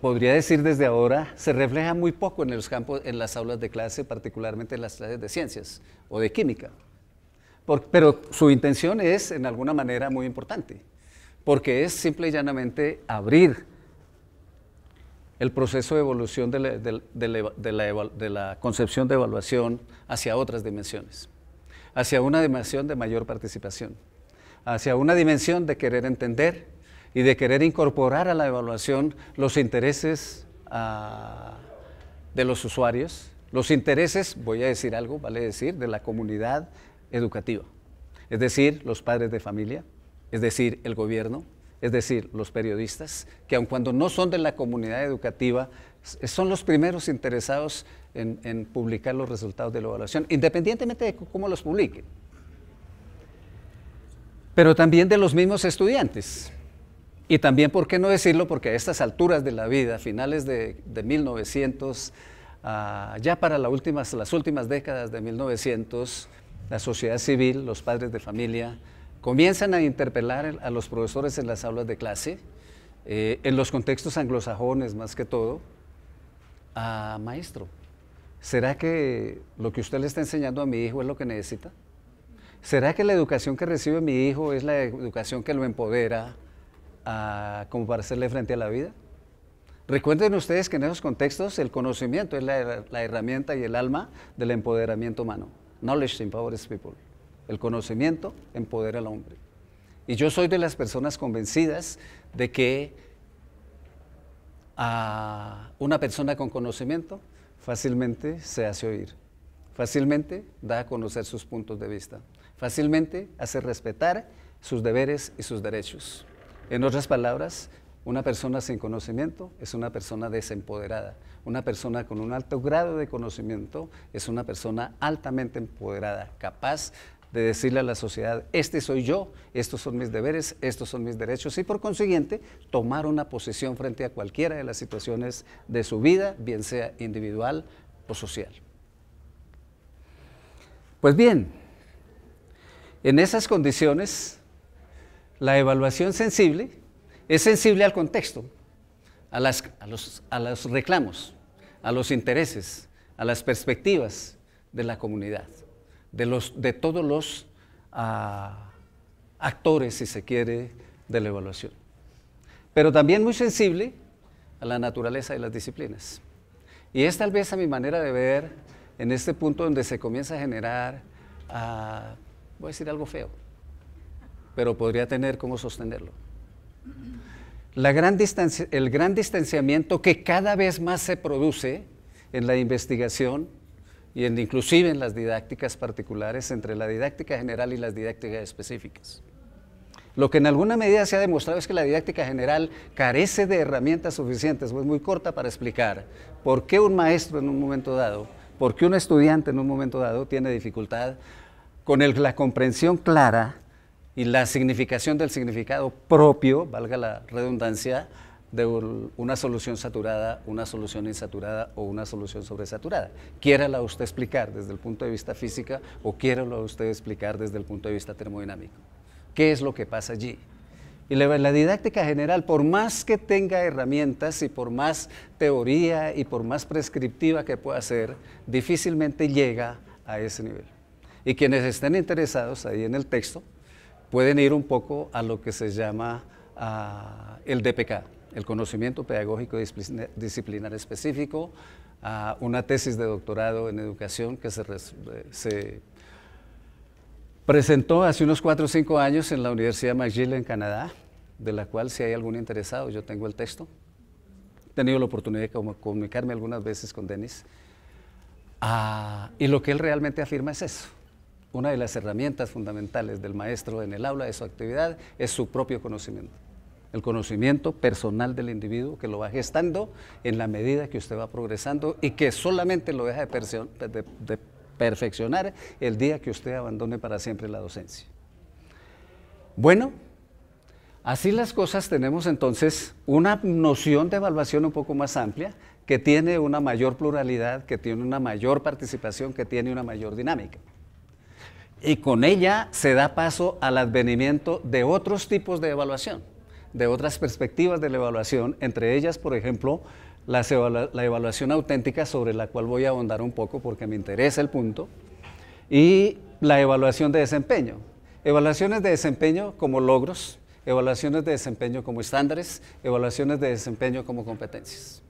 podría decir desde ahora, se refleja muy poco en los campos, en las aulas de clase, particularmente en las clases de ciencias o de química. pero su intención es, en alguna manera, muy importante, porque es simple y llanamente abrir el proceso de evolución de la concepción de evaluación hacia otras dimensiones, hacia una dimensión de mayor participación, hacia una dimensión de querer entender, y de querer incorporar a la evaluación los intereses ah, de los usuarios, los intereses, voy a decir algo, vale decir, de la comunidad educativa, es decir, los padres de familia, es decir, el gobierno, es decir, los periodistas, que aun cuando no son de la comunidad educativa, eh, son los primeros interesados en, publicar los resultados de la evaluación, independientemente de cómo los publiquen. Pero también de los mismos estudiantes, y también, ¿por qué no decirlo? Porque a estas alturas de la vida, finales de, 1900, ah, ya para últimas, las últimas décadas de 1900, la sociedad civil, los padres de familia, comienzan a interpelar a los profesores en las aulas de clase, eh, en los contextos anglosajones más que todo, a maestro. ¿Será que lo que usted le está enseñando a mi hijo es lo que necesita? ¿Será que la educación que recibe mi hijo es la educación que lo empodera, a, como para hacerle frente a la vida. Recuerden ustedes que en esos contextos el conocimiento es la, la herramienta y el alma del empoderamiento humano. Knowledge empowers people. El conocimiento empodera al hombre. Y yo soy de las personas convencidas de que a una persona con conocimiento fácilmente se hace oír, fácilmente da a conocer sus puntos de vista, fácilmente hace respetar sus deberes y sus derechos. En otras palabras, una persona sin conocimiento es una persona desempoderada. Una persona con un alto grado de conocimiento es una persona altamente empoderada, capaz de decirle a la sociedad, este soy yo, estos son mis deberes, estos son mis derechos y por consiguiente tomar una posición frente a cualquiera de las situaciones de su vida, bien sea individual o social. Pues bien, en esas condiciones la evaluación sensible es sensible al contexto, a, los, reclamos, a los intereses, a las perspectivas de la comunidad, de, todos los ah, actores, si se quiere, de la evaluación. Pero también muy sensible a la naturaleza de las disciplinas. Y es tal vez a mi manera de ver en este punto donde se comienza a generar, ah, voy a decir algo feo, pero podría tener cómo sostenerlo. La gran el gran distanciamiento que cada vez más se produce en la investigación y inclusive en las didácticas particulares entre la didáctica general y las didácticas específicas. Lo que en alguna medida se ha demostrado es que la didáctica general carece de herramientas suficientes, ...es muy corta para explicar por qué un maestro en un momento dado, por qué un estudiante en un momento dado tiene dificultad con la comprensión clara y la significación del significado propio, valga la redundancia, de una solución saturada, una solución insaturada o una solución sobresaturada. Quiérala usted explicar desde el punto de vista física o quiérala usted explicar desde el punto de vista termodinámico. ¿Qué es lo que pasa allí? Y la, didáctica general, por más que tenga herramientas y por más teoría y por más prescriptiva que pueda ser, difícilmente llega a ese nivel. Y quienes estén interesados ahí en el texto, pueden ir un poco a lo que se llama ah, el DPK, el conocimiento pedagógico disciplinar, específico, a ah, una tesis de doctorado en educación que eh, se, presentó hace unos cuatro o cinco años en la Universidad McGill en Canadá, de la cual si hay algún interesado, yo tengo el texto. He tenido la oportunidad de comunicarme algunas veces con Denis. Ah, y lo que él realmente afirma es eso una de las herramientas fundamentales del maestro en el aula de su actividad es su propio conocimiento. El conocimiento personal del individuo que lo va gestando en la medida que usted va progresando y que solamente lo deja de, perfeccionar el día que usted abandone para siempre la docencia. Bueno, así las cosas tenemos entonces una noción de evaluación un poco más amplia que tiene una mayor pluralidad, que tiene una mayor participación, que tiene una mayor dinámica y con ella se da paso al advenimiento de otros tipos de evaluación, de otras perspectivas de la evaluación, entre ellas, por ejemplo, la evaluación auténtica sobre la cual voy a ahondar un poco porque me interesa el punto, y la evaluación de desempeño. Evaluaciones de desempeño como logros, evaluaciones de desempeño como estándares, evaluaciones de desempeño como competencias.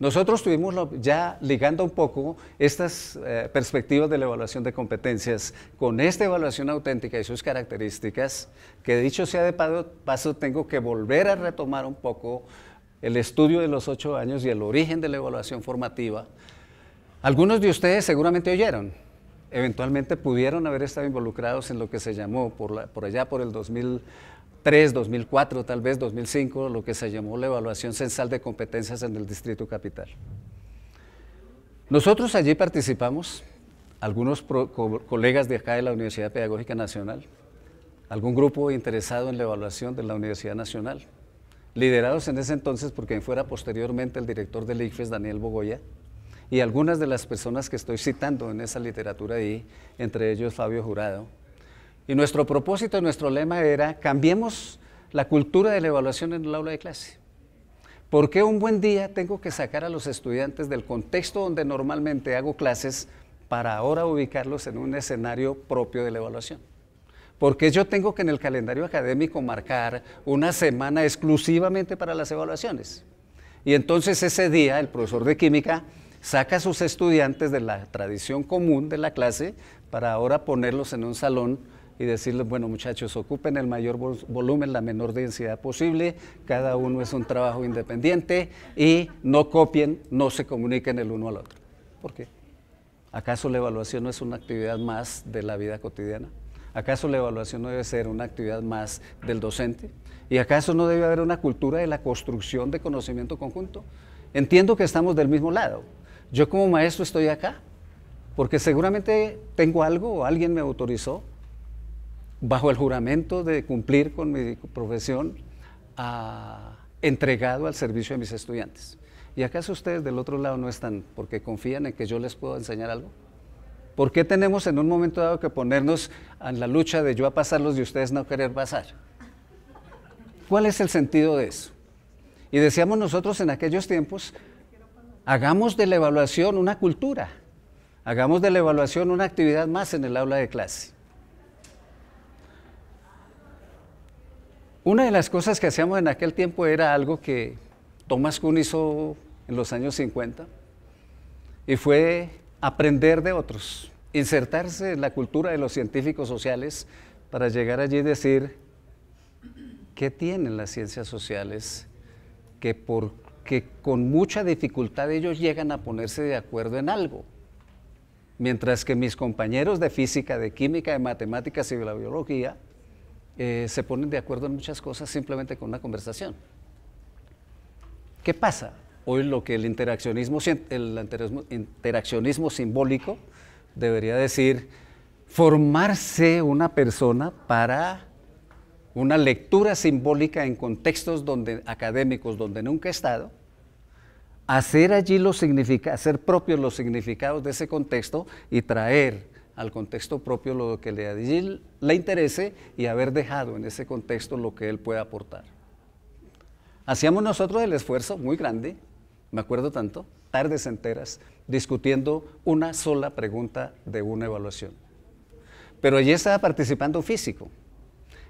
Nosotros tuvimos ya ligando un poco estas eh, perspectivas de la evaluación de competencias con esta evaluación auténtica y sus características, que dicho sea de paso, tengo que volver a retomar un poco el estudio de los ocho años y el origen de la evaluación formativa. Algunos de ustedes seguramente oyeron, eventualmente pudieron haber estado involucrados en lo que se llamó por allá por el 2000. 2003, 2004, tal vez 2005, lo que se llamó la evaluación censal de competencias en el Distrito Capital. Nosotros allí participamos, algunos colegas de acá de la Universidad Pedagógica Nacional, algún grupo interesado en la evaluación de la Universidad Nacional, liderados en ese entonces por quien fuera posteriormente el director del ICFES, Daniel Bogoya, y algunas de las personas que estoy citando en esa literatura ahí, entre ellos Fabio Jurado, y nuestro propósito, nuestro lema era, cambiemos la cultura de la evaluación en el aula de clase. ¿Por qué un buen día tengo que sacar a los estudiantes del contexto donde normalmente hago clases para ahora ubicarlos en un escenario propio de la evaluación? Porque yo tengo que en el calendario académico marcar una semana exclusivamente para las evaluaciones? Y entonces ese día el profesor de química saca a sus estudiantes de la tradición común de la clase para ahora ponerlos en un salón y decirles, bueno muchachos, ocupen el mayor volumen, la menor densidad posible, cada uno es un trabajo independiente y no copien, no se comuniquen el uno al otro. ¿Por qué? ¿Acaso la evaluación no es una actividad más de la vida cotidiana? ¿Acaso la evaluación no debe ser una actividad más del docente? ¿Y acaso no debe haber una cultura de la construcción de conocimiento conjunto? Entiendo que estamos del mismo lado. Yo como maestro estoy acá, porque seguramente tengo algo o alguien me autorizó bajo el juramento de cumplir con mi profesión, entregado al servicio de mis estudiantes. ¿Y acaso ustedes del otro lado no están porque confían en que yo les puedo enseñar algo? ¿Por qué tenemos en un momento dado que ponernos en la lucha de yo a pasarlos y ustedes no querer pasar? ¿Cuál es el sentido de eso? Y decíamos nosotros en aquellos tiempos, hagamos de la evaluación una cultura, hagamos de la evaluación una actividad más en el aula de clase. Una de las cosas que hacíamos en aquel tiempo era algo que Tomás Kuhn hizo en los años 50 y fue aprender de otros, insertarse en la cultura de los científicos sociales para llegar allí y decir qué tienen las ciencias sociales que que con mucha dificultad ellos llegan a ponerse de acuerdo en algo. Mientras que mis compañeros de física, de química, de matemáticas y de la biología eh, se ponen de acuerdo en muchas cosas simplemente con una conversación. ¿Qué pasa? Hoy lo que el interaccionismo, simbólico debería decir, formarse una persona para una lectura simbólica en contextos donde, académicos donde nunca he estado, hacer allí los significados, hacer propios los significados de ese contexto y traer al contexto propio lo que le, le interese y haber dejado en ese contexto lo que él pueda aportar. Hacíamos nosotros el esfuerzo muy grande, me acuerdo tanto, tardes enteras, discutiendo una sola pregunta de una evaluación. Pero allí estaba participando un físico,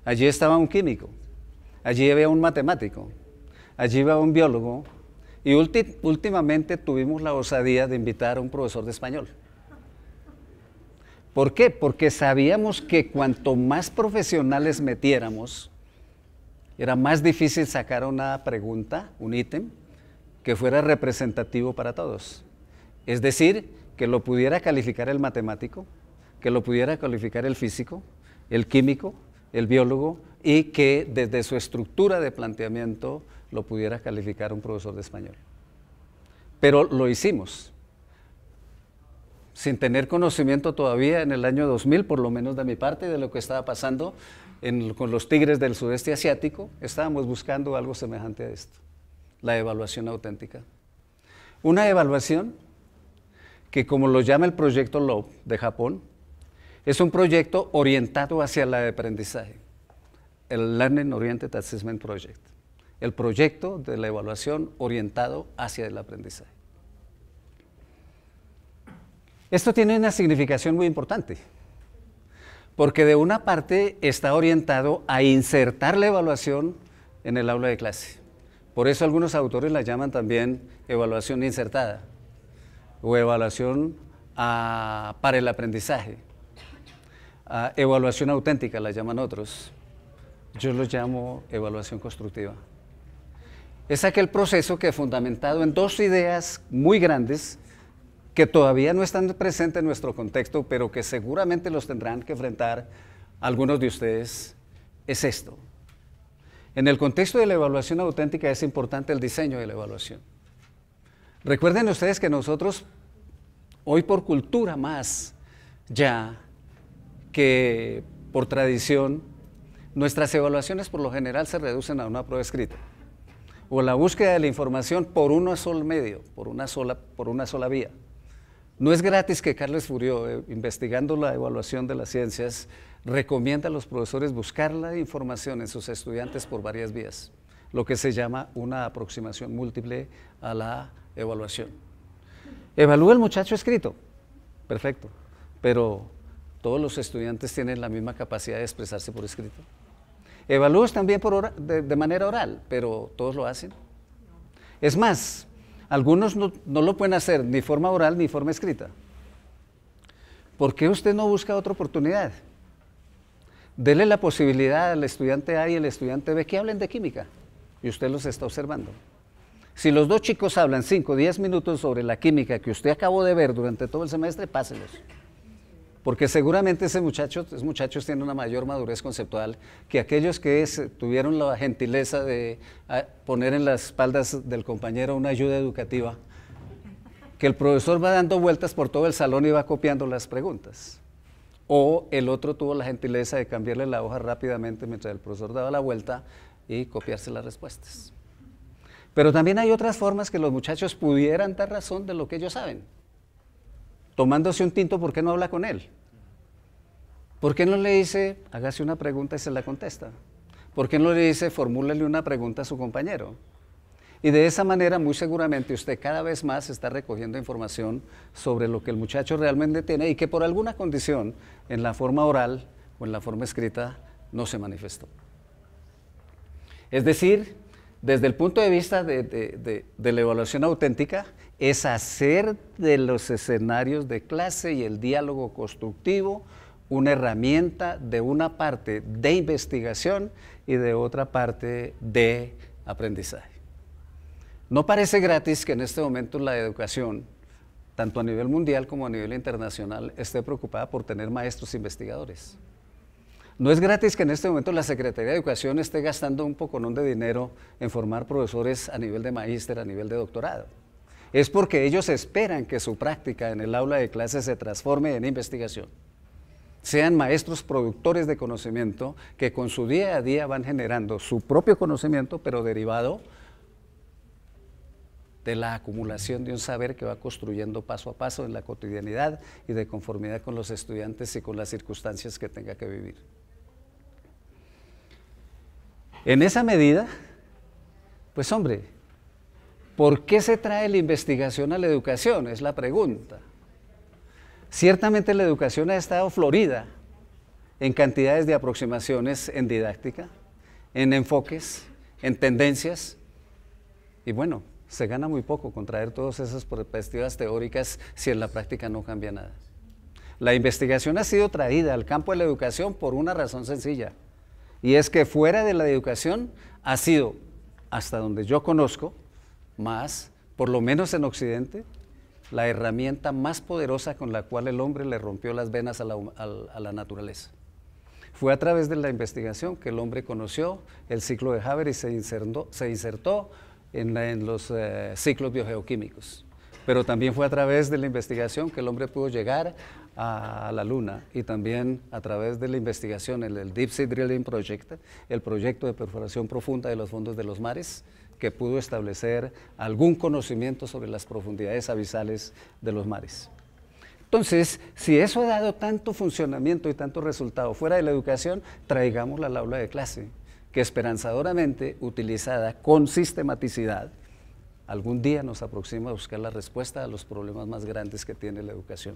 allí estaba un químico, allí había un matemático, allí iba un biólogo y últimamente tuvimos la osadía de invitar a un profesor de español. ¿Por qué? Porque sabíamos que cuanto más profesionales metiéramos, era más difícil sacar una pregunta, un ítem, que fuera representativo para todos. Es decir, que lo pudiera calificar el matemático, que lo pudiera calificar el físico, el químico, el biólogo, y que desde su estructura de planteamiento lo pudiera calificar un profesor de español. Pero lo hicimos sin tener conocimiento todavía en el año 2000, por lo menos de mi parte, de lo que estaba pasando con los tigres del sudeste asiático, estábamos buscando algo semejante a esto, la evaluación auténtica. Una evaluación que, como lo llama el proyecto LOB de Japón, es un proyecto orientado hacia el aprendizaje, el Learning Oriented Assessment Project, el proyecto de la evaluación orientado hacia el aprendizaje. Esto tiene una significación muy importante, porque de una parte está orientado a insertar la evaluación en el aula de clase. Por eso algunos autores la llaman también evaluación insertada o evaluación ah, para el aprendizaje. Ah, evaluación auténtica la llaman otros. Yo lo llamo evaluación constructiva. Es aquel proceso que fundamentado en dos ideas muy grandes, que todavía no están presentes en nuestro contexto, pero que seguramente los tendrán que enfrentar algunos de ustedes, es esto. En el contexto de la evaluación auténtica es importante el diseño de la evaluación. Recuerden ustedes que nosotros, hoy por cultura más ya que por tradición, nuestras evaluaciones por lo general se reducen a una prueba escrita o la búsqueda de la información por uno solo medio, por una sola, por una sola vía. No es gratis que Carles Furió, eh, investigando la evaluación de las ciencias, recomienda a los profesores buscar la información en sus estudiantes por varias vías, lo que se llama una aproximación múltiple a la evaluación. Evalúa el muchacho escrito, perfecto, pero todos los estudiantes tienen la misma capacidad de expresarse por escrito. Evalúas también de manera oral, pero todos lo hacen. Es más, algunos no, lo pueden hacer ni forma oral ni forma escrita. ¿Por qué usted no busca otra oportunidad? Dele la posibilidad al estudiante A y al estudiante B que hablen de química y usted los está observando. Si los dos chicos hablan 5 o 10 minutos sobre la química que usted acabó de ver durante todo el semestre, páselos porque seguramente ese muchacho, esos muchachos tienen una mayor madurez conceptual que aquellos que tuvieron la gentileza de ah, poner en las espaldas del compañero una ayuda educativa, que el profesor va dando vueltas por todo el salón y va copiando las preguntas. O el otro tuvo la gentileza de cambiarle la hoja rápidamente mientras el profesor daba la vuelta y copiarse las respuestas. Pero también hay otras formas que los muchachos pudieran dar razón de lo que ellos saben tomándose un tinto, ¿por qué no habla con él? ¿Por qué no le dice, hágase una pregunta y se la contesta? ¿Por qué no le dice, formúlele una pregunta a su compañero? Y de esa manera, muy seguramente, usted cada vez más está recogiendo información sobre lo que el muchacho realmente tiene y que por alguna condición, en la forma oral o en la forma escrita, no se manifestó. Es decir, desde el punto de vista de la evaluación auténtica, es hacer de los escenarios de clase y el diálogo constructivo una herramienta de una parte de investigación y de otra parte de aprendizaje. No parece gratis que en este momento la educación, tanto a nivel mundial como a nivel internacional, esté preocupada por tener maestros investigadores. No es gratis que en este momento la Secretaría de Educación esté gastando un poconón de dinero en formar profesores a nivel de maíster, a nivel de doctorado es porque ellos esperan que su práctica en el aula de clases se transforme en investigación. Sean maestros productores de conocimiento que con su día a día van generando su propio conocimiento, pero derivado de la acumulación de un saber que va construyendo paso a paso en la cotidianidad y de conformidad con los estudiantes y con las circunstancias que tenga que vivir. En esa medida, pues hombre, ¿Por qué se trae la investigación a la educación? Es la pregunta. Ciertamente la educación ha estado florida en cantidades de aproximaciones en didáctica, en enfoques, en tendencias. Y bueno, se gana muy poco con traer todas esas perspectivas teóricas si en la práctica no cambia nada. La investigación ha sido traída al campo de la educación por una razón sencilla, y es que fuera de la educación ha sido, hasta donde yo conozco, más, por lo menos en Occidente, la herramienta más poderosa con la cual el hombre le rompió las venas a la, naturaleza. Fue a través de la investigación que el hombre conoció el ciclo de Haber y se insertó, en, los eh, ciclos biogeoquímicos. Pero también fue a través de la investigación que el hombre pudo llegar a, la Luna y también a través de la investigación, en el Deep Sea Drilling Project, el proyecto de perforación profunda de los fondos de los mares, que pudo establecer algún conocimiento sobre las profundidades abisales de los mares. Entonces, si eso ha dado tanto funcionamiento y tanto resultado fuera de la educación, traigamos la aula de clase, que esperanzadoramente, utilizada con sistematicidad, algún día nos aproxima a buscar la respuesta a los problemas más grandes que tiene la educación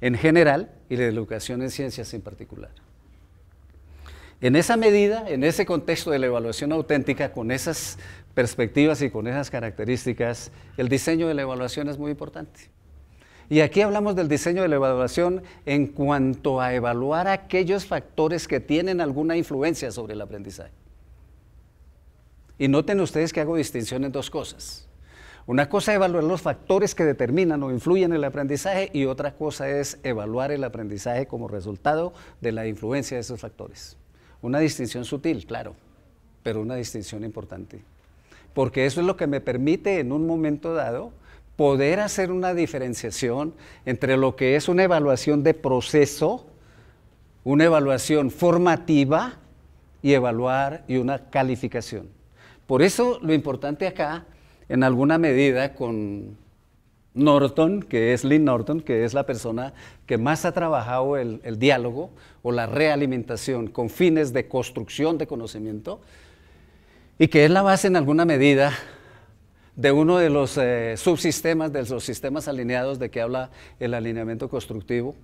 en general y la educación en ciencias en particular. En esa medida, en ese contexto de la evaluación auténtica, con esas perspectivas y con esas características, el diseño de la evaluación es muy importante. Y aquí hablamos del diseño de la evaluación en cuanto a evaluar aquellos factores que tienen alguna influencia sobre el aprendizaje. Y noten ustedes que hago distinción en dos cosas. Una cosa es evaluar los factores que determinan o influyen en el aprendizaje y otra cosa es evaluar el aprendizaje como resultado de la influencia de esos factores. Una distinción sutil, claro, pero una distinción importante porque eso es lo que me permite en un momento dado poder hacer una diferenciación entre lo que es una evaluación de proceso, una evaluación formativa y evaluar y una calificación. Por eso lo importante acá, en alguna medida, con Norton, que es Lynn Norton, que es la persona que más ha trabajado el, el diálogo o la realimentación con fines de construcción de conocimiento, y que es la base en alguna medida de uno de los eh, subsistemas, de los sistemas alineados de que habla el alineamiento constructivo.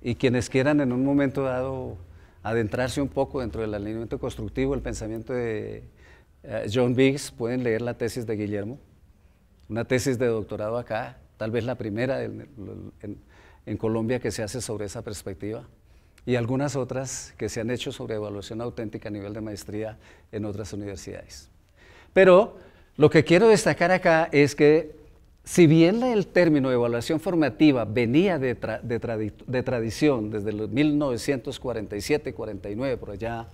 Y quienes quieran en un momento dado adentrarse un poco dentro del alineamiento constructivo, el pensamiento de eh, John Biggs, pueden leer la tesis de Guillermo, una tesis de doctorado acá, tal vez la primera en Colombia que se hace sobre esa perspectiva y algunas otras que se han hecho sobre evaluación auténtica a nivel de maestría en otras universidades. Pero lo que quiero destacar acá es que si bien el término evaluación formativa venía de, tradición desde los 1947-49 por allá,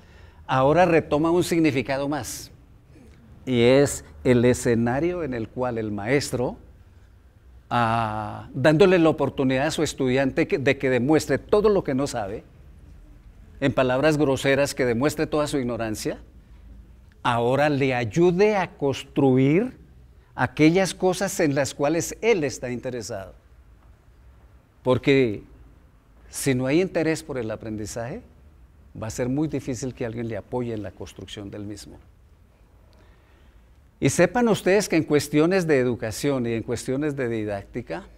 ahora retoma un significado más y es el escenario en el cual el maestro, ah, dándole la oportunidad a su estudiante de que demuestre todo lo que no sabe, en palabras groseras que demuestre toda su ignorancia, ahora le ayude a construir aquellas cosas en las cuales él está interesado. Porque si no hay interés por el aprendizaje, va a ser muy difícil que alguien le apoye en la construcción del mismo. Y sepan ustedes que en cuestiones de educación y en cuestiones de didáctica,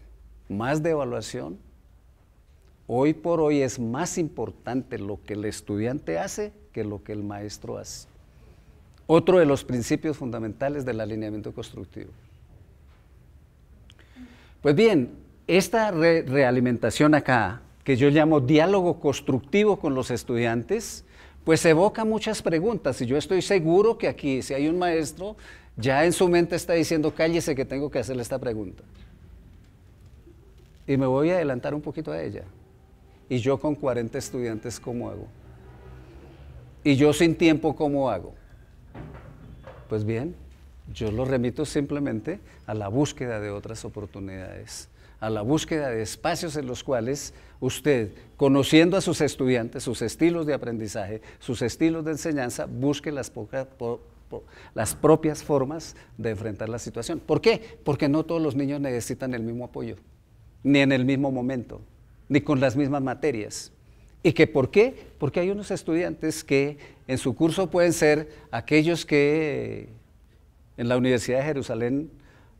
más de evaluación, Hoy por hoy es más importante lo que el estudiante hace que lo que el maestro hace. Otro de los principios fundamentales del alineamiento constructivo. Pues bien, esta realimentación acá, que yo llamo diálogo constructivo con los estudiantes, pues evoca muchas preguntas y yo estoy seguro que aquí, si hay un maestro, ya en su mente está diciendo, cállese que tengo que hacerle esta pregunta. Y me voy a adelantar un poquito a ella. Y yo con 40 estudiantes, ¿cómo hago? Y yo sin tiempo, ¿cómo hago? Pues bien, yo lo remito simplemente a la búsqueda de otras oportunidades, a la búsqueda de espacios en los cuales usted, conociendo a sus estudiantes, sus estilos de aprendizaje, sus estilos de enseñanza, busque las, las propias formas de enfrentar la situación. ¿Por qué? Porque no todos los niños necesitan el mismo apoyo, ni en el mismo momento ni con las mismas materias. ¿Y que por qué? Porque hay unos estudiantes que en su curso pueden ser aquellos que eh, en la Universidad de Jerusalén,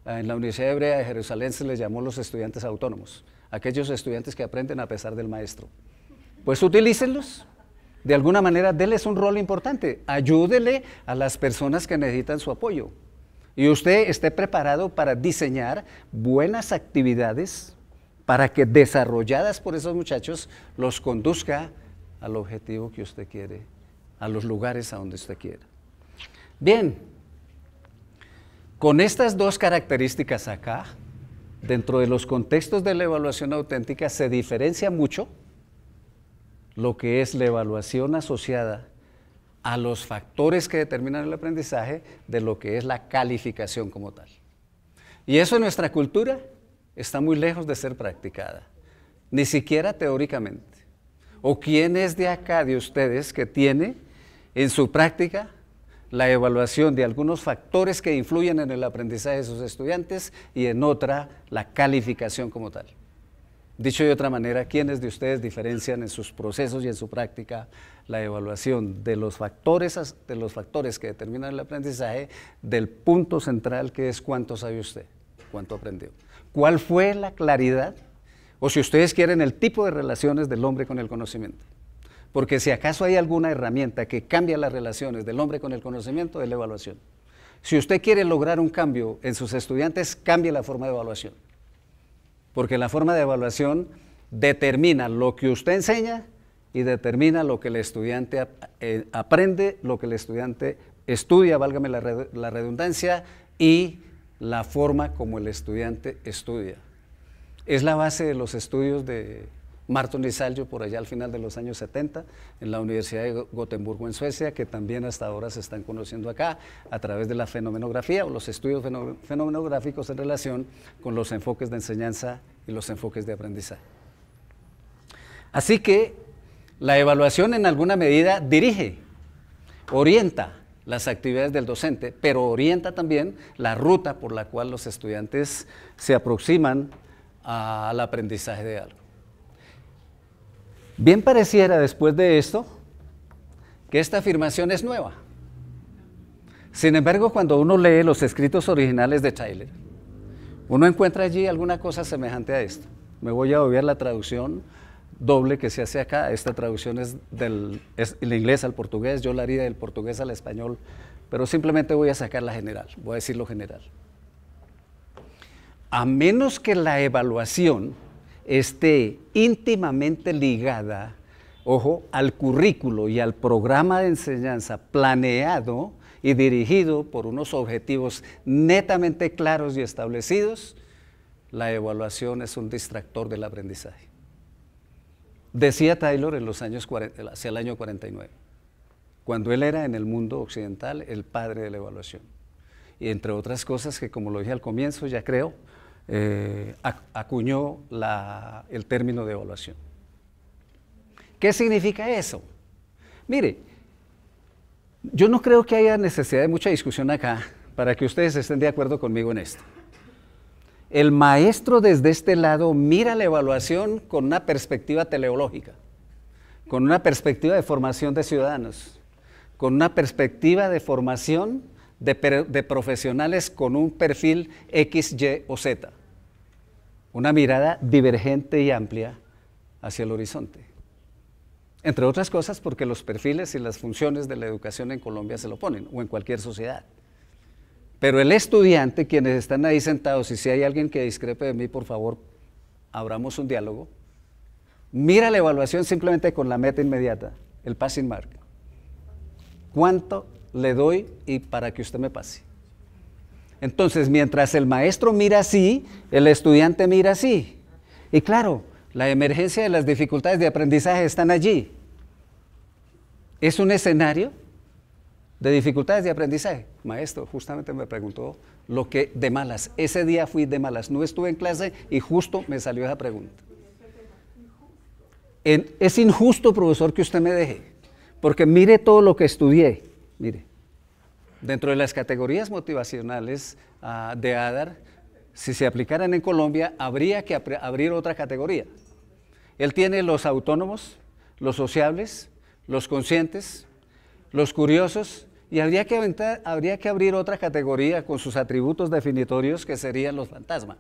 eh, en la Universidad Hebrea de Jerusalén se les llamó los estudiantes autónomos, aquellos estudiantes que aprenden a pesar del maestro. Pues utilícenlos. De alguna manera, déles un rol importante. Ayúdele a las personas que necesitan su apoyo. Y usted esté preparado para diseñar buenas actividades para que desarrolladas por esos muchachos los conduzca al objetivo que usted quiere, a los lugares a donde usted quiera. Bien, con estas dos características acá, dentro de los contextos de la evaluación auténtica, se diferencia mucho lo que es la evaluación asociada a los factores que determinan el aprendizaje de lo que es la calificación como tal. Y eso en nuestra cultura está muy lejos de ser practicada, ni siquiera teóricamente. ¿O quién es de acá de ustedes que tiene en su práctica la evaluación de algunos factores que influyen en el aprendizaje de sus estudiantes y en otra la calificación como tal? Dicho de otra manera, ¿quiénes de ustedes diferencian en sus procesos y en su práctica la evaluación de los factores, de los factores que determinan el aprendizaje del punto central que es cuánto sabe usted, cuánto aprendió? cuál fue la claridad, o si ustedes quieren, el tipo de relaciones del hombre con el conocimiento. Porque si acaso hay alguna herramienta que cambia las relaciones del hombre con el conocimiento, es la evaluación. Si usted quiere lograr un cambio en sus estudiantes, cambie la forma de evaluación. Porque la forma de evaluación determina lo que usted enseña y determina lo que el estudiante eh, aprende, lo que el estudiante estudia, válgame la, redundancia, y la forma como el estudiante estudia. Es la base de los estudios de Marton Saljo por allá al final de los años 70 en la Universidad de Gotemburgo en Suecia, que también hasta ahora se están conociendo acá a través de la fenomenografía o los estudios fenomenográficos en relación con los enfoques de enseñanza y los enfoques de aprendizaje. Así que la evaluación en alguna medida dirige, orienta, las actividades del docente, pero orienta también la ruta por la cual los estudiantes se aproximan al aprendizaje de algo. Bien pareciera después de esto que esta afirmación es nueva. Sin embargo, cuando uno lee los escritos originales de Tyler, uno encuentra allí alguna cosa semejante a esto. Me voy a obviar la traducción doble que se hace acá. Esta traducción es del el inglés al portugués, yo la haría del portugués al español, pero simplemente voy a sacar la general, voy a decir lo general. A menos que la evaluación esté íntimamente ligada, ojo, al currículo y al programa de enseñanza planeado y dirigido por unos objetivos netamente claros y establecidos, la evaluación es un distractor del aprendizaje. Decía Taylor en los años hacia el año 49, cuando él era en el mundo occidental el padre de la evaluación. Y entre otras cosas que, como lo dije al comienzo, ya creo, eh, acuñó el término de evaluación. ¿Qué significa eso? Mire, yo no creo que haya necesidad de mucha discusión acá para que ustedes estén de acuerdo conmigo en esto. El maestro desde este lado mira la evaluación con una perspectiva teleológica, con una perspectiva de formación de ciudadanos, con una perspectiva de formación de, profesionales con un perfil X, Y o Z. Una mirada divergente y amplia hacia el horizonte. Entre otras cosas porque los perfiles y las funciones de la educación en Colombia se lo ponen, o en cualquier sociedad. Pero el estudiante, quienes están ahí sentados, y si hay alguien que discrepe de mí, por favor, abramos un diálogo. Mira la evaluación simplemente con la meta inmediata, el passing mark. ¿Cuánto le doy y para que usted me pase? Entonces, mientras el maestro mira así, el estudiante mira así. Y claro, la emergencia de las dificultades de aprendizaje están allí. Es un escenario de dificultades de aprendizaje. Maestro, justamente me preguntó lo que de malas. Ese día fui de malas. No estuve en clase y justo me salió esa pregunta. es injusto, profesor, que usted me deje, porque mire todo lo que estudié. Mire, dentro de las categorías motivacionales ah, de ADAR, si se aplicaran en Colombia, habría que abrir otra categoría. Él tiene los autónomos, los sociables, los conscientes, los curiosos y habría que, abrir otra categoría con sus atributos definitorios que serían los fantasmas.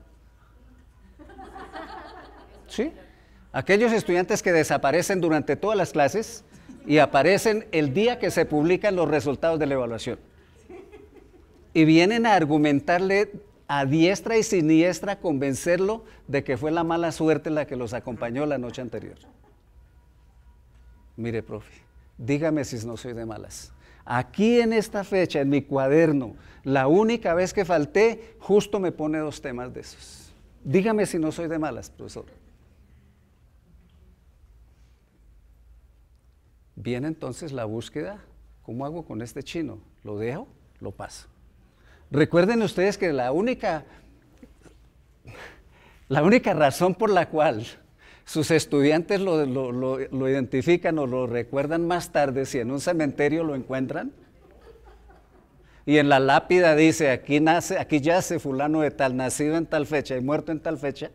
¿Sí? Aquellos estudiantes que desaparecen durante todas las clases y aparecen el día que se publican los resultados de la evaluación. Y vienen a argumentarle a diestra y siniestra, convencerlo de que fue la mala suerte la que los acompañó la noche anterior. Mire, profe, dígame si no soy de malas. Aquí en esta fecha, en mi cuaderno, la única vez que falté, justo me pone dos temas de esos. Dígame si no soy de malas, profesor. Viene entonces la búsqueda. ¿Cómo hago con este chino? ¿Lo dejo? ¿Lo paso? Recuerden ustedes que la única, la única razón por la cual sus estudiantes lo, identifican o lo recuerdan más tarde si en un cementerio lo encuentran. Y en la lápida dice, aquí nace, aquí yace fulano de tal, nacido en tal fecha y muerto en tal fecha.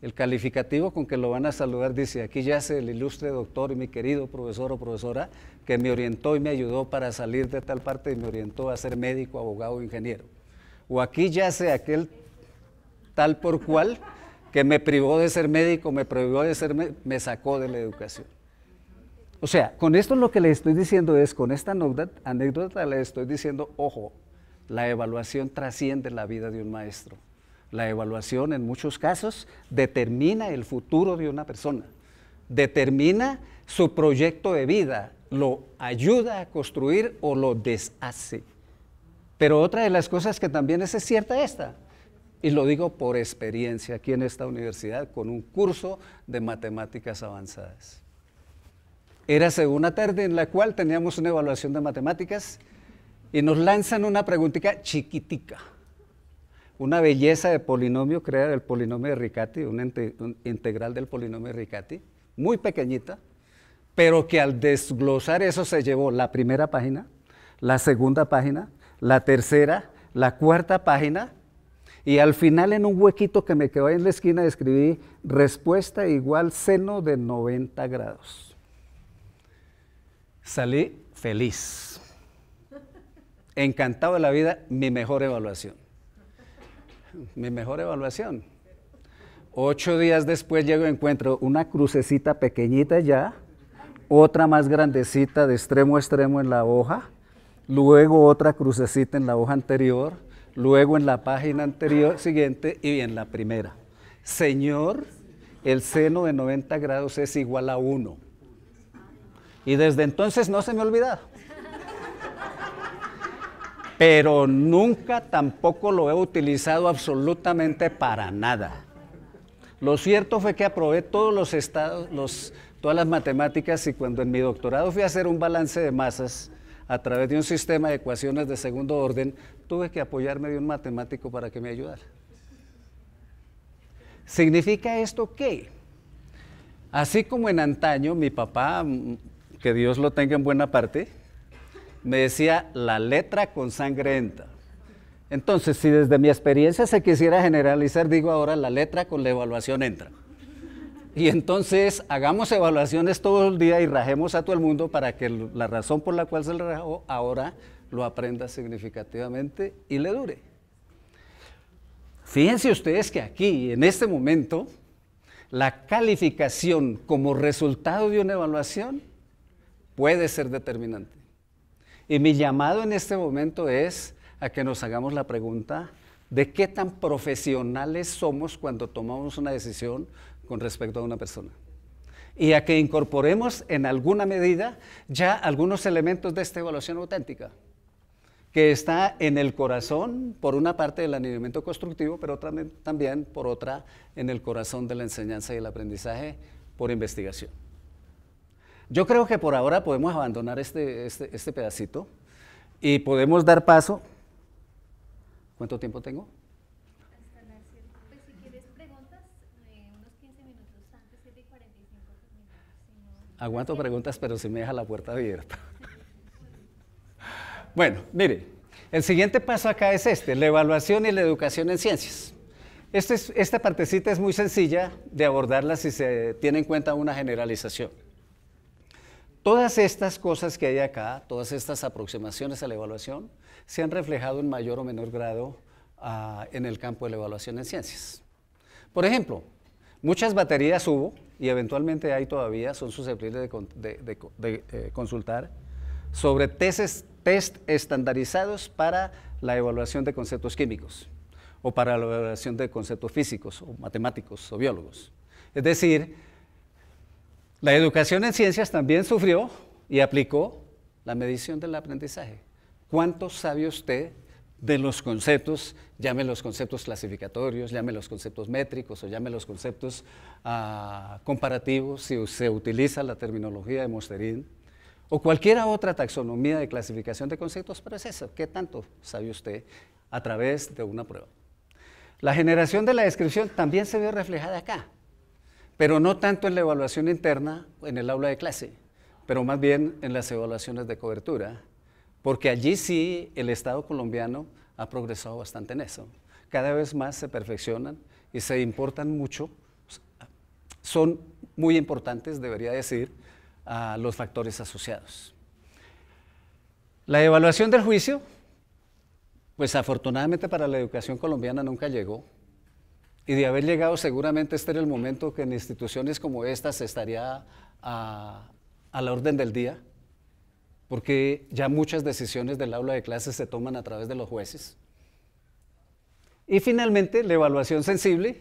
El calificativo con que lo van a saludar dice, aquí yace el ilustre doctor y mi querido profesor o profesora que me orientó y me ayudó para salir de tal parte y me orientó a ser médico, abogado, ingeniero. O aquí yace aquel tal por cual que me privó de ser médico, me privó de ser, me sacó de la educación. O sea, con esto lo que le estoy diciendo es, con esta anécdota le estoy diciendo, ojo, la evaluación trasciende la vida de un maestro. La evaluación en muchos casos determina el futuro de una persona, determina su proyecto de vida, lo ayuda a construir o lo deshace. Pero otra de las cosas que también es, es cierta esta, y lo digo por experiencia aquí en esta universidad con un curso de matemáticas avanzadas. Era una tarde en la cual teníamos una evaluación de matemáticas y nos lanzan una preguntita chiquitica. Una belleza de polinomio, crear el polinomio de Riccati, una integral del polinomio de Riccati, muy pequeñita, pero que al desglosar eso se llevó la primera página, la segunda página, la tercera, la cuarta página y al final en un huequito que me quedó en la esquina escribí respuesta igual seno de 90 grados. Salí feliz, encantado de la vida, mi mejor evaluación. Mi mejor evaluación. Ocho días después llego y encuentro una crucecita pequeñita ya, otra más grandecita de extremo a extremo en la hoja, luego otra crucecita en la hoja anterior luego en la página anterior, siguiente y en la primera. Señor, el seno de 90 grados es igual a 1. Y desde entonces no se me ha olvidado. Pero nunca tampoco lo he utilizado absolutamente para nada. Lo cierto fue que aprobé todos los estados, todas las matemáticas y cuando en mi doctorado fui a hacer un balance de masas, a través de un sistema de ecuaciones de segundo orden, tuve que apoyarme de un matemático para que me ayudara. ¿Significa esto qué? Así como en antaño mi papá, mm, que Dios lo tenga en buena parte, me decía la letra con sangre entra. Entonces, si desde mi experiencia se quisiera generalizar, digo ahora la letra con la evaluación entra. Y entonces hagamos evaluaciones todo el día y rajemos a todo el mundo para que la razón por la cual se le rajó ahora lo aprenda significativamente y le dure. Fíjense ustedes que aquí, en este momento, la calificación como resultado de una evaluación puede ser determinante. Y mi llamado en este momento es a que nos hagamos la pregunta de qué tan profesionales somos cuando tomamos una decisión con respecto a una persona. Y a que incorporemos en alguna medida ya algunos elementos de esta evaluación auténtica, que está en el corazón, por una parte, del anidamiento constructivo, pero también, por otra, en el corazón de la enseñanza y el aprendizaje por investigación. Yo creo que por ahora podemos abandonar este, este, este pedacito y podemos dar paso. ¿Cuánto tiempo tengo? Aguanto preguntas, pero si me deja la puerta abierta. <laughs> bueno, mire, el siguiente paso acá es este, la evaluación y la educación en ciencias. Este esta partecita es muy sencilla de abordarla si se tiene en cuenta una generalización. Todas estas cosas que hay acá, todas estas aproximaciones a la evaluación, se han reflejado en mayor o menor grado ah, en el campo de la evaluación en ciencias. Por ejemplo, muchas baterías hubo y eventualmente hay todavía, son susceptibles de, eh, consultar, sobre tesis, test estandarizados para la evaluación de conceptos químicos o para la evaluación de conceptos físicos o matemáticos o biólogos. Es decir, la educación en ciencias también sufrió y aplicó la medición del aprendizaje. ¿Cuánto sabe usted de los conceptos, llame los conceptos clasificatorios, llame los conceptos métricos o llame los conceptos ah, comparativos, si se utiliza la terminología de Mosterín, o cualquier otra taxonomía de clasificación de conceptos, pero es eso, ¿qué tanto sabe usted a través de una prueba? La generación de la descripción también se ve reflejada acá, pero no tanto en la evaluación interna en el aula de clase, pero más bien en las evaluaciones de cobertura, porque allí sí el Estado colombiano ha progresado bastante en eso. Cada vez más se perfeccionan y se importan mucho. Son muy importantes, debería decir, los factores asociados. La evaluación del juicio, pues afortunadamente para la educación colombiana nunca llegó. Y de haber llegado seguramente este era el momento que en instituciones como estas se estaría a la orden del día porque ya muchas decisiones del aula de clases se toman a través de los jueces. Y finalmente, la evaluación sensible,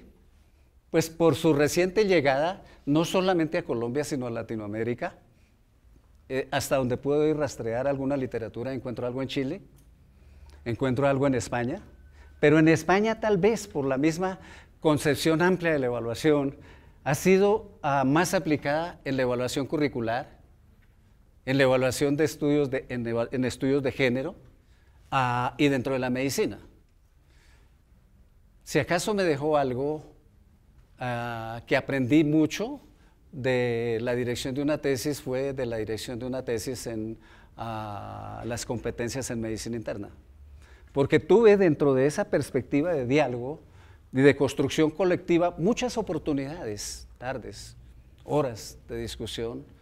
pues por su reciente llegada, no solamente a Colombia, sino a Latinoamérica, eh, hasta donde puedo ir rastrear alguna literatura, encuentro algo en Chile, encuentro algo en España, pero en España tal vez por la misma concepción amplia de la evaluación, ha sido ah, más aplicada en la evaluación curricular en la evaluación de estudios de, en, estudios de género ah, y dentro de la medicina. Si acaso me dejó algo ah, que aprendí mucho de la dirección de una tesis fue de la dirección de una tesis en ah, las competencias en medicina interna. Porque tuve dentro de esa perspectiva de diálogo y de construcción colectiva muchas oportunidades, tardes, horas de discusión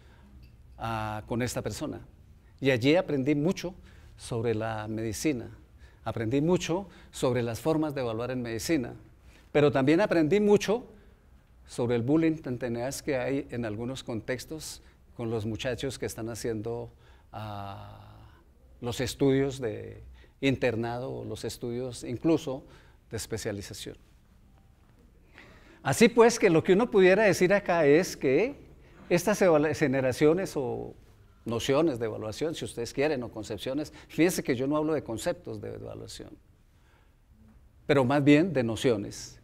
con esta persona. Y allí aprendí mucho sobre la medicina, aprendí mucho sobre las formas de evaluar en medicina, pero también aprendí mucho sobre el bullying tan tenaz que hay en algunos contextos con los muchachos que están haciendo ah, los estudios de internado o los estudios incluso de especialización. Así pues que lo que uno pudiera decir acá es que estas generaciones o nociones de evaluación, si ustedes quieren, o concepciones, fíjense que yo no hablo de conceptos de evaluación, pero más bien de nociones,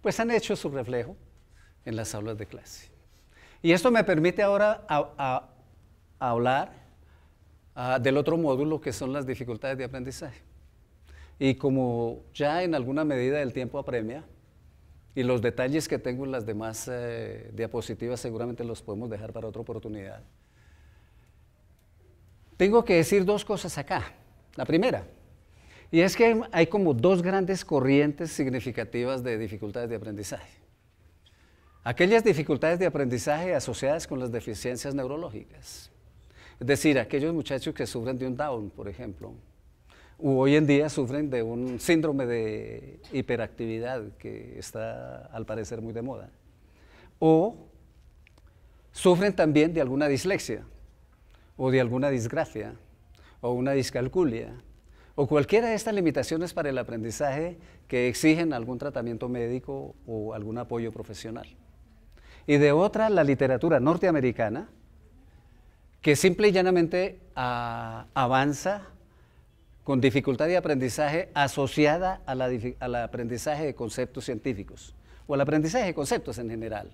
pues han hecho su reflejo en las aulas de clase. Y esto me permite ahora hablar del otro módulo que son las dificultades de aprendizaje. Y como ya en alguna medida el tiempo apremia, y los detalles que tengo en las demás eh, diapositivas seguramente los podemos dejar para otra oportunidad. Tengo que decir dos cosas acá. La primera, y es que hay como dos grandes corrientes significativas de dificultades de aprendizaje. Aquellas dificultades de aprendizaje asociadas con las deficiencias neurológicas. Es decir, aquellos muchachos que sufren de un down, por ejemplo, hoy en día sufren de un síndrome de hiperactividad que está al parecer muy de moda. O sufren también de alguna dislexia o de alguna disgracia o una discalculia o cualquiera de estas limitaciones para el aprendizaje que exigen algún tratamiento médico o algún apoyo profesional. Y de otra, la literatura norteamericana, que simple y llanamente ah, avanza con dificultad de aprendizaje asociada al aprendizaje de conceptos científicos o al aprendizaje de conceptos en general,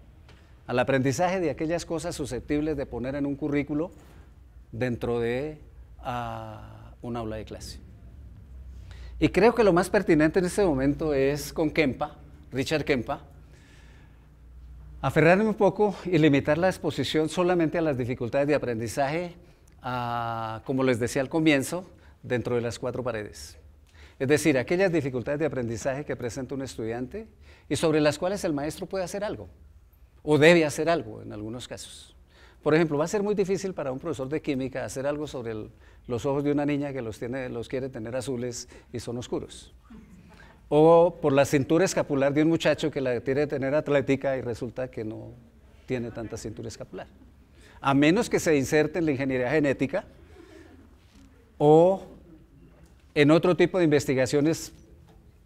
al aprendizaje de aquellas cosas susceptibles de poner en un currículo dentro de una ah, un aula de clase. Y creo que lo más pertinente en este momento es con Kempa, Richard Kempa, aferrarme un poco y limitar la exposición solamente a las dificultades de aprendizaje, ah, como les decía al comienzo, dentro de las cuatro paredes. Es decir, aquellas dificultades de aprendizaje que presenta un estudiante y sobre las cuales el maestro puede hacer algo o debe hacer algo en algunos casos. Por ejemplo, va a ser muy difícil para un profesor de química hacer algo sobre los ojos de una niña que los, tiene, los quiere tener azules y son oscuros. O por la cintura escapular de un muchacho que la quiere tener atlética y resulta que no tiene tanta cintura escapular. A menos que se inserte en la ingeniería genética o en otro tipo de investigaciones,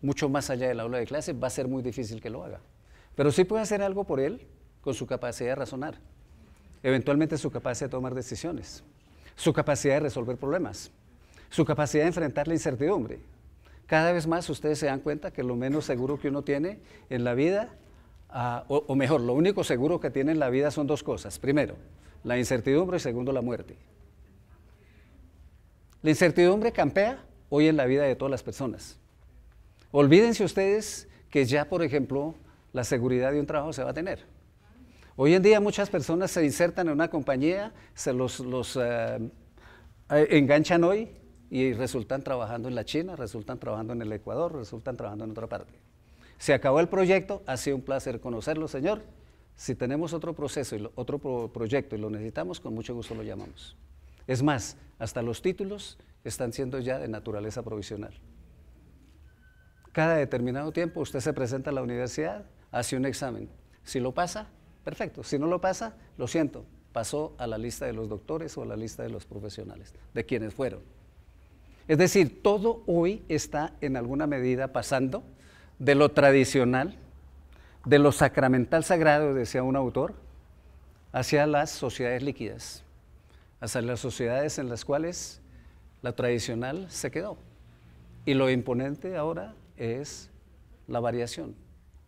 mucho más allá del aula de clase, va a ser muy difícil que lo haga. Pero sí puede hacer algo por él con su capacidad de razonar, eventualmente su capacidad de tomar decisiones, su capacidad de resolver problemas, su capacidad de enfrentar la incertidumbre. Cada vez más ustedes se dan cuenta que lo menos seguro que uno tiene en la vida, ah, o mejor, lo único seguro que tiene en la vida son dos cosas. Primero, la incertidumbre y segundo, la muerte. La incertidumbre campea hoy en la vida de todas las personas. Olvídense ustedes que ya, por ejemplo, la seguridad de un trabajo se va a tener. Hoy en día muchas personas se insertan en una compañía, se los, eh, eh, enganchan hoy y resultan trabajando en la China, resultan trabajando en el Ecuador, resultan trabajando en otra parte. Se acabó el proyecto, ha sido un placer conocerlo, señor. Si tenemos otro proceso, y otro proyecto y lo necesitamos, con mucho gusto lo llamamos. Es más, hasta los títulos están siendo ya de naturaleza provisional. Cada determinado tiempo usted se presenta a la universidad, hace un examen. Si lo pasa, perfecto. Si no lo pasa, lo siento, pasó a la lista de los doctores o a la lista de los profesionales, de quienes fueron. Es decir, todo hoy está en alguna medida pasando de lo tradicional, de lo sacramental sagrado, decía un autor, hacia las sociedades líquidas, hacia las sociedades en las cuales la tradicional se quedó. Y lo imponente ahora es la variación,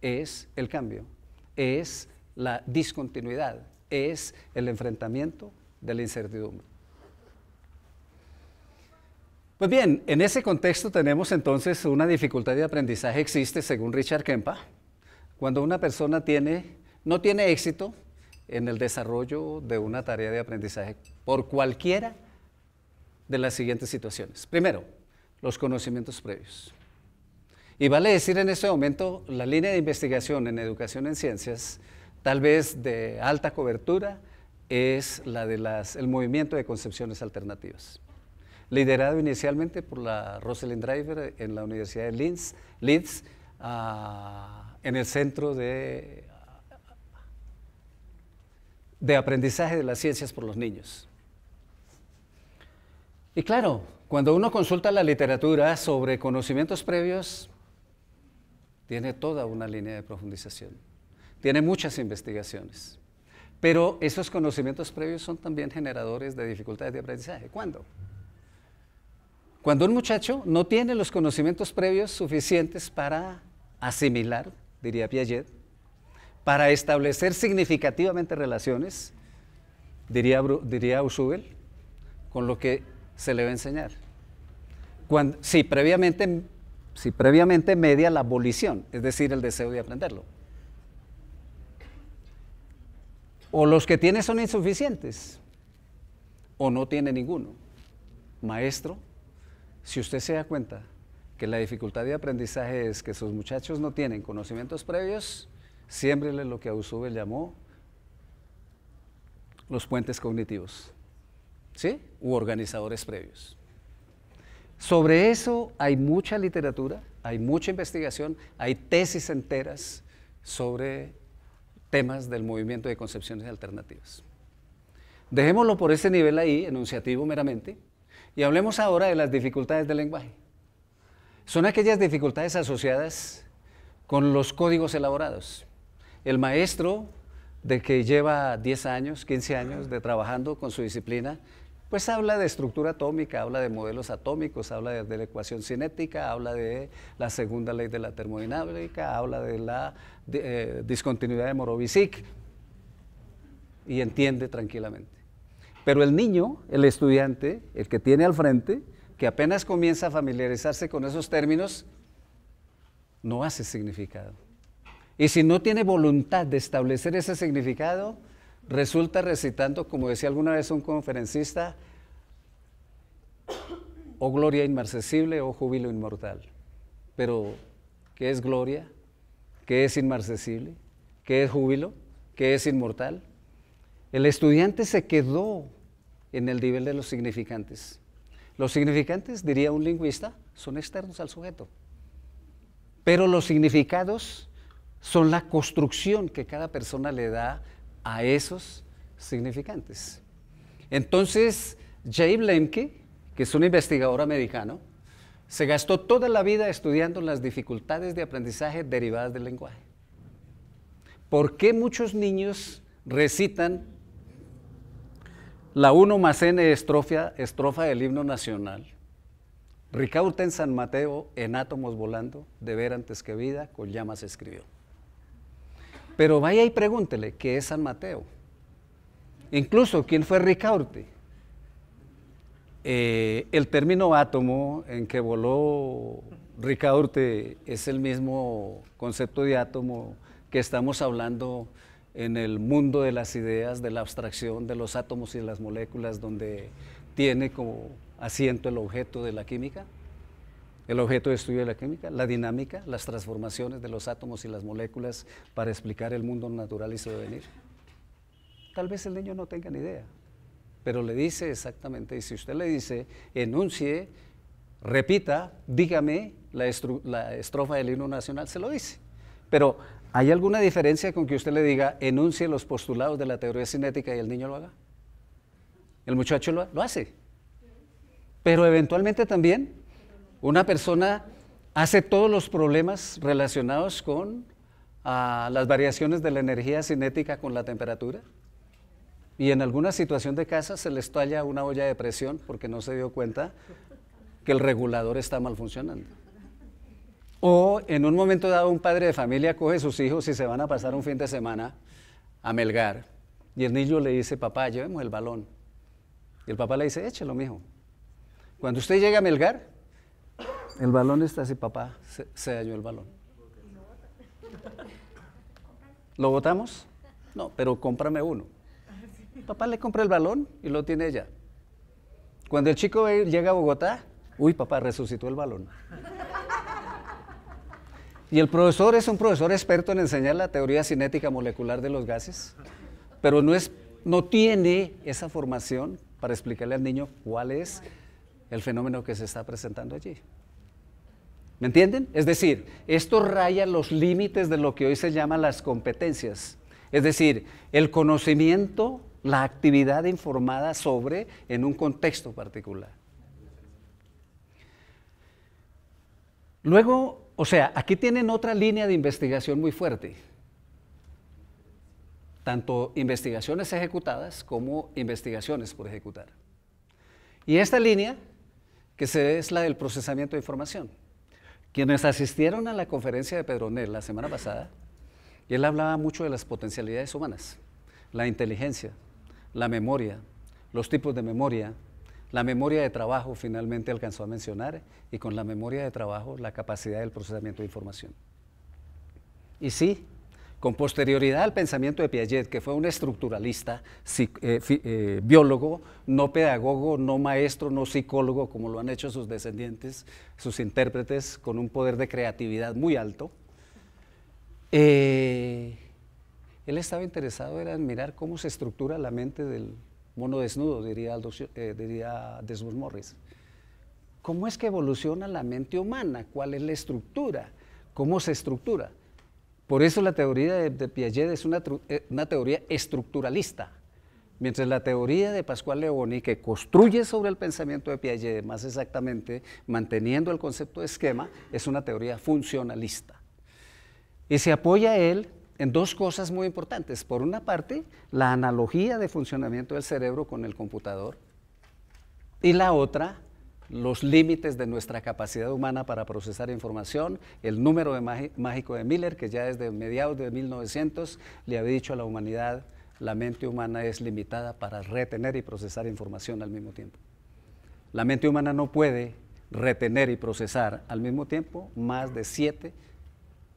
es el cambio, es la discontinuidad, es el enfrentamiento de la incertidumbre. Pues bien, en ese contexto tenemos entonces una dificultad de aprendizaje existe, según Richard Kempa, cuando una persona tiene, no tiene éxito en el desarrollo de una tarea de aprendizaje por cualquiera de las siguientes situaciones. Primero, los conocimientos previos. Y vale decir en este momento, la línea de investigación en educación en ciencias, tal vez de alta cobertura, es la del movimiento de concepciones alternativas. Liderado inicialmente por la Rosalind Driver en la Universidad de Leeds, Leeds ah, en el Centro de, de Aprendizaje de las Ciencias por los Niños. Y claro, cuando uno consulta la literatura sobre conocimientos previos, tiene toda una línea de profundización, tiene muchas investigaciones. Pero esos conocimientos previos son también generadores de dificultades de aprendizaje. ¿Cuándo? Cuando un muchacho no tiene los conocimientos previos suficientes para asimilar, diría Piaget, para establecer significativamente relaciones, diría, diría con lo que se le va a enseñar. si, previamente, si previamente media la abolición, es decir, el deseo de aprenderlo. O los que tiene son insuficientes, o no tiene ninguno. Maestro, si usted se da cuenta que la dificultad de aprendizaje es que sus muchachos no tienen conocimientos previos, siémbrele lo que Ausubel llamó los puentes cognitivos. ¿sí? u organizadores previos. Sobre eso hay mucha literatura, hay mucha investigación, hay tesis enteras sobre temas del movimiento de concepciones alternativas. Dejémoslo por ese nivel ahí, enunciativo meramente, y hablemos ahora de las dificultades del lenguaje. Son aquellas dificultades asociadas con los códigos elaborados. El maestro de que lleva 10 años, 15 años de trabajando con su disciplina pues habla de estructura atómica, habla de modelos atómicos, habla de, la ecuación cinética, habla de la segunda ley de la termodinámica, habla de la eh, discontinuidad de Morovisic y entiende tranquilamente. Pero el niño, el estudiante, el que tiene al frente, que apenas comienza a familiarizarse con esos términos, no hace significado. Y si no tiene voluntad de establecer ese significado, Resulta recitando, como decía alguna vez un conferencista, o oh, gloria inmarcesible o oh, júbilo inmortal. Pero, ¿qué es gloria? ¿Qué es inmarcesible? ¿Qué es júbilo? ¿Qué es inmortal? El estudiante se quedó en el nivel de los significantes. Los significantes, diría un lingüista, son externos al sujeto. Pero los significados son la construcción que cada persona le da a esos significantes. Entonces, Jay Lemke, que es un investigador americano, se gastó toda la vida estudiando las dificultades de aprendizaje derivadas del lenguaje. ¿Por qué muchos niños recitan la 1 más N estrofa, estrofa del himno nacional? Ricauta en San Mateo, en átomos volando, de ver antes que vida, con llamas escribió. Pero vaya y pregúntele qué es San Mateo. Incluso quién fue Ricaurte. Eh, el término átomo en que voló Ricaurte es el mismo concepto de átomo que estamos hablando en el mundo de las ideas, de la abstracción de los átomos y de las moléculas, donde tiene como asiento el objeto de la química? El objeto de estudio de la química, la dinámica, las transformaciones de los átomos y las moléculas para explicar el mundo natural y su devenir. Tal vez el niño no tenga ni idea, pero le dice exactamente, y si usted le dice, enuncie, repita, dígame la, estrofa del himno nacional, se lo dice. Pero, ¿hay alguna diferencia con que usted le diga, enuncie los postulados de la teoría cinética y el niño lo haga? El muchacho lo hace. Pero eventualmente también una persona hace todos los problemas relacionados con ah, las variaciones de la energía cinética con la temperatura. Y en alguna situación de casa se le estalla una olla de presión porque no se dio cuenta que el regulador está mal funcionando. O en un momento dado un padre de familia coge a sus hijos y se van a pasar un fin de semana a Melgar. Y el niño le dice, papá, llevemos el balón. Y el papá le dice, échelo, mijo. Cuando usted llega a Melgar, el balón está así, papá. Se, dañó el balón. ¿Lo votamos? No, pero cómprame uno. Papá le compra el balón y lo tiene ella. Cuando el chico llega a Bogotá, uy, papá, resucitó el balón. Y el profesor es un profesor experto en enseñar la teoría cinética molecular de los gases, pero no, es, no tiene esa formación para explicarle al niño cuál es el fenómeno que se está presentando allí. ¿Me entienden? Es decir, esto raya los límites de lo que hoy se llama las competencias. Es decir, el conocimiento, la actividad informada sobre en un contexto particular. Luego, o sea, aquí tienen otra línea de investigación muy fuerte. Tanto investigaciones ejecutadas como investigaciones por ejecutar. Y esta línea, que es la del procesamiento de información. Quienes asistieron a la conferencia de Pedronel la semana pasada, él hablaba mucho de las potencialidades humanas, la inteligencia, la memoria, los tipos de memoria, la memoria de trabajo finalmente alcanzó a mencionar y con la memoria de trabajo la capacidad del procesamiento de información. Y sí, con posterioridad al pensamiento de Piaget, que fue un estructuralista, eh, eh, biólogo, no pedagogo, no maestro, no psicólogo, como lo han hecho sus descendientes, sus intérpretes, con un poder de creatividad muy alto, eh, él estaba interesado en mirar cómo se estructura la mente del mono desnudo, diría, diría Desmond Morris. ¿Cómo es que evoluciona la mente humana? ¿Cuál es la estructura? ¿Cómo se estructura? Por eso la teoría de, Piaget es eh, una, teoría estructuralista, mientras la teoría de Pascual Leoni, que construye sobre el pensamiento de Piaget, más exactamente, manteniendo el concepto de esquema, es una teoría funcionalista. Y se apoya él en dos cosas muy importantes. Por una parte, la analogía de funcionamiento del cerebro con el computador y la otra, los límites de nuestra capacidad humana para procesar información, el número mágico de Miller, que ya desde mediados de 1900 le había dicho a la humanidad, la mente humana es limitada para retener y procesar información al mismo tiempo. La mente humana no puede retener y procesar al mismo tiempo más de siete,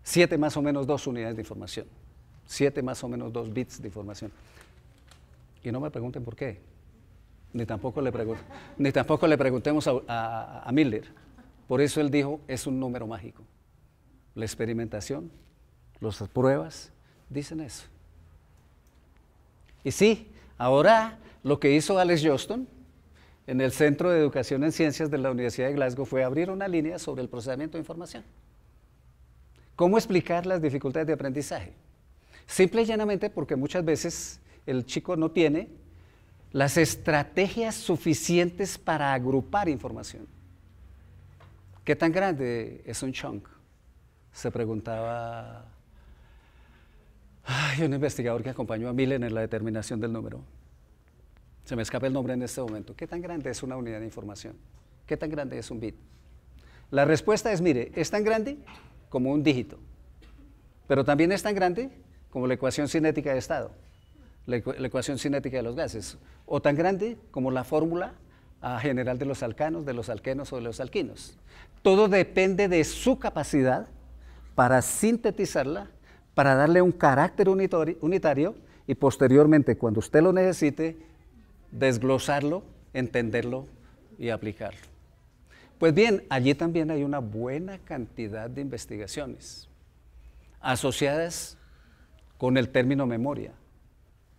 siete más o menos dos unidades de información, siete más o menos dos bits de información. Y no me pregunten por qué, ni tampoco le, preguntemos a, a, Miller. Por eso él dijo, es un número mágico. La experimentación, las pruebas, dicen eso. Y sí, ahora lo que hizo Alex Johnston en el Centro de Educación en Ciencias de la Universidad de Glasgow fue abrir una línea sobre el procesamiento de información. ¿Cómo explicar las dificultades de aprendizaje? Simple y llanamente porque muchas veces el chico no tiene las estrategias suficientes para agrupar información. ¿Qué tan grande es un chunk? Se preguntaba un investigador que acompañó a Milen en la determinación del número. Se me escapa el nombre en este momento. ¿Qué tan grande es una unidad de información? ¿Qué tan grande es un bit? La respuesta es, mire, es tan grande como un dígito, pero también es tan grande como la ecuación cinética de estado la, ecuación cinética de los gases, o tan grande como la fórmula ah, general de los alcanos, de los alquenos o de los alquinos. Todo depende de su capacidad para sintetizarla, para darle un carácter unitario y posteriormente, cuando usted lo necesite, desglosarlo, entenderlo y aplicarlo. Pues bien, allí también hay una buena cantidad de investigaciones asociadas con el término memoria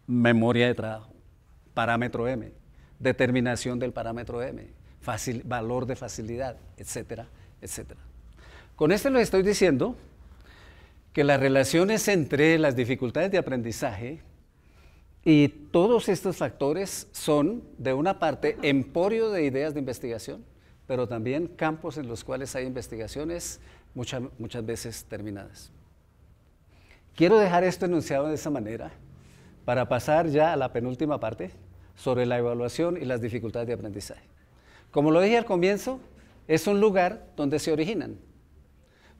memoria de trabajo, parámetro M, determinación del parámetro M, valor de facilidad, etcétera, etcétera. Con esto les estoy diciendo que las relaciones entre las dificultades de aprendizaje y todos estos factores son, de una parte, emporio de ideas de investigación, pero también campos en los cuales hay investigaciones muchas veces terminadas. Quiero dejar esto enunciado de esa manera para pasar ya a la penúltima parte sobre la evaluación y las dificultades de aprendizaje. Como lo dije al comienzo, es un lugar donde se originan.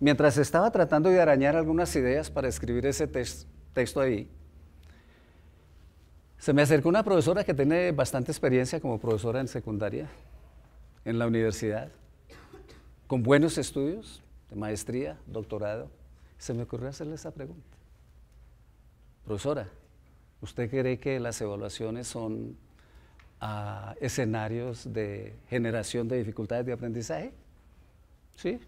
Mientras estaba tratando de arañar algunas ideas para escribir ese texto ahí, se me acercó una profesora que tiene bastante experiencia como profesora en secundaria, en la universidad, con buenos estudios de maestría, doctorado. Se me ocurrió hacerle esa pregunta. Profesora, ¿Usted cree que las evaluaciones son ah, escenarios de generación de dificultades de aprendizaje? Sí.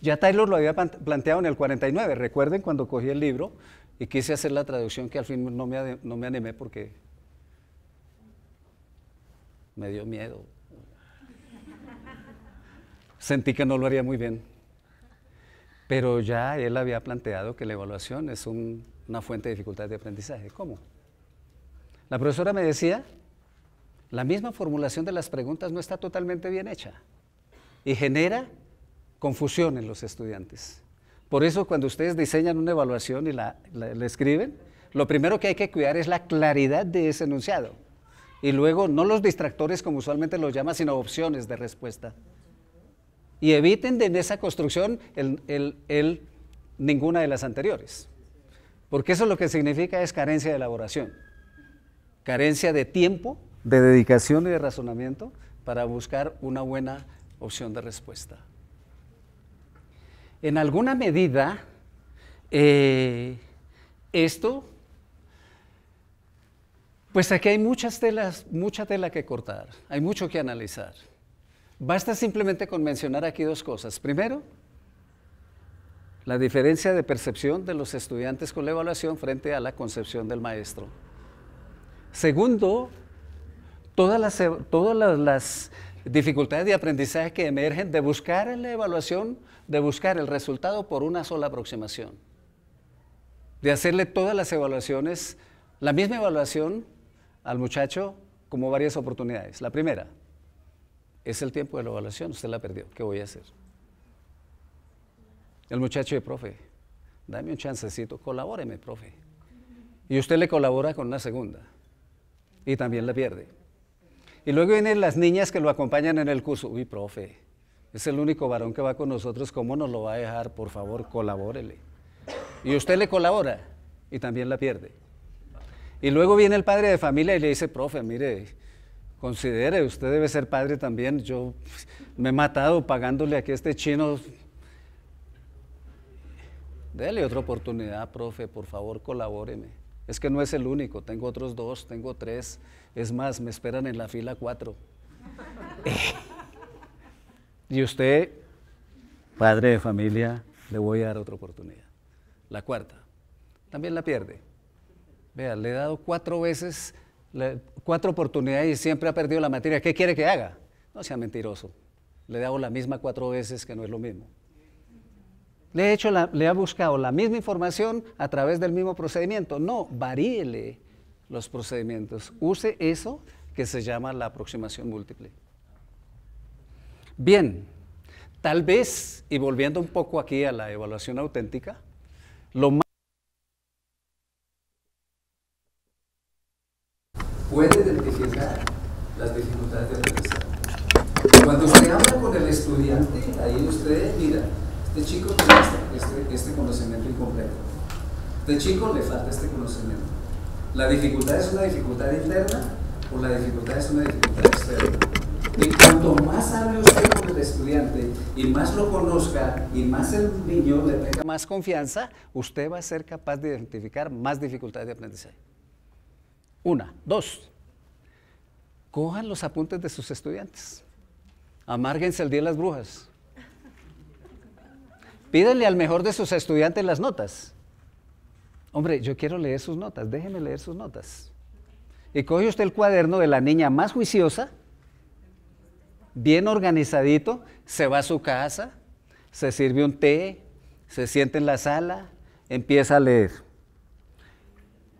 Ya Taylor lo había planteado en el 49. Recuerden cuando cogí el libro y quise hacer la traducción que al fin no me, no me animé porque me dio miedo. Sentí que no lo haría muy bien. Pero ya él había planteado que la evaluación es un una fuente de dificultad de aprendizaje. ¿Cómo? La profesora me decía, la misma formulación de las preguntas no está totalmente bien hecha y genera confusión en los estudiantes. Por eso cuando ustedes diseñan una evaluación y la, escriben, lo primero que hay que cuidar es la claridad de ese enunciado. Y luego no los distractores como usualmente los llama, sino opciones de respuesta. Y eviten de en esa construcción ninguna de las anteriores. Porque eso lo que significa es carencia de elaboración, carencia de tiempo, de dedicación y de razonamiento para buscar una buena opción de respuesta. En alguna medida, eh, esto, pues aquí hay muchas telas, mucha tela que cortar, hay mucho que analizar. Basta simplemente con mencionar aquí dos cosas. Primero, la diferencia de percepción de los estudiantes con la evaluación frente a la concepción del maestro. Segundo, todas las, todas las, dificultades de aprendizaje que emergen de buscar en la evaluación, de buscar el resultado por una sola aproximación, de hacerle todas las evaluaciones, la misma evaluación al muchacho como varias oportunidades. La primera, es el tiempo de la evaluación, usted la perdió, ¿qué voy a hacer? El muchacho, profe, dame un chancecito, colabóreme, profe. Y usted le colabora con una segunda y también la pierde. Y luego vienen las niñas que lo acompañan en el curso. Uy, profe, es el único varón que va con nosotros, ¿cómo nos lo va a dejar? Por favor, colabórele. Y usted le colabora y también la pierde. Y luego viene el padre de familia y le dice, profe, mire, considere, usted debe ser padre también. Yo me he matado pagándole a a este chino Dele otra oportunidad, profe, por favor, colabóreme. Es que no es el único, tengo otros dos, tengo tres. Es más, me esperan en la fila cuatro. y usted, padre de familia, le voy a dar otra oportunidad. La cuarta, también la pierde. Vea, le he dado cuatro veces, cuatro oportunidades y siempre ha perdido la materia. ¿Qué quiere que haga? No sea mentiroso. Le he dado la misma cuatro veces, que no es lo mismo hecho, le ha buscado la misma información a través del mismo procedimiento. No, varíele los procedimientos. Use eso que se llama la aproximación múltiple. Bien, tal vez, y volviendo un poco aquí a la evaluación auténtica, lo más de chico le falta este conocimiento. ¿La dificultad es una dificultad interna o la dificultad es una dificultad externa? Y cuanto más hable usted con el estudiante y más lo conozca y más el niño le tenga más confianza, usted va a ser capaz de identificar más dificultades de aprendizaje. Una. Dos. Cojan los apuntes de sus estudiantes. Amárguense el día de las brujas. Pídenle al mejor de sus estudiantes las notas hombre, yo quiero leer sus notas, déjeme leer sus notas. Y coge usted el cuaderno de la niña más juiciosa, bien organizadito, se va a su casa, se sirve un té, se sienta en la sala, empieza a leer.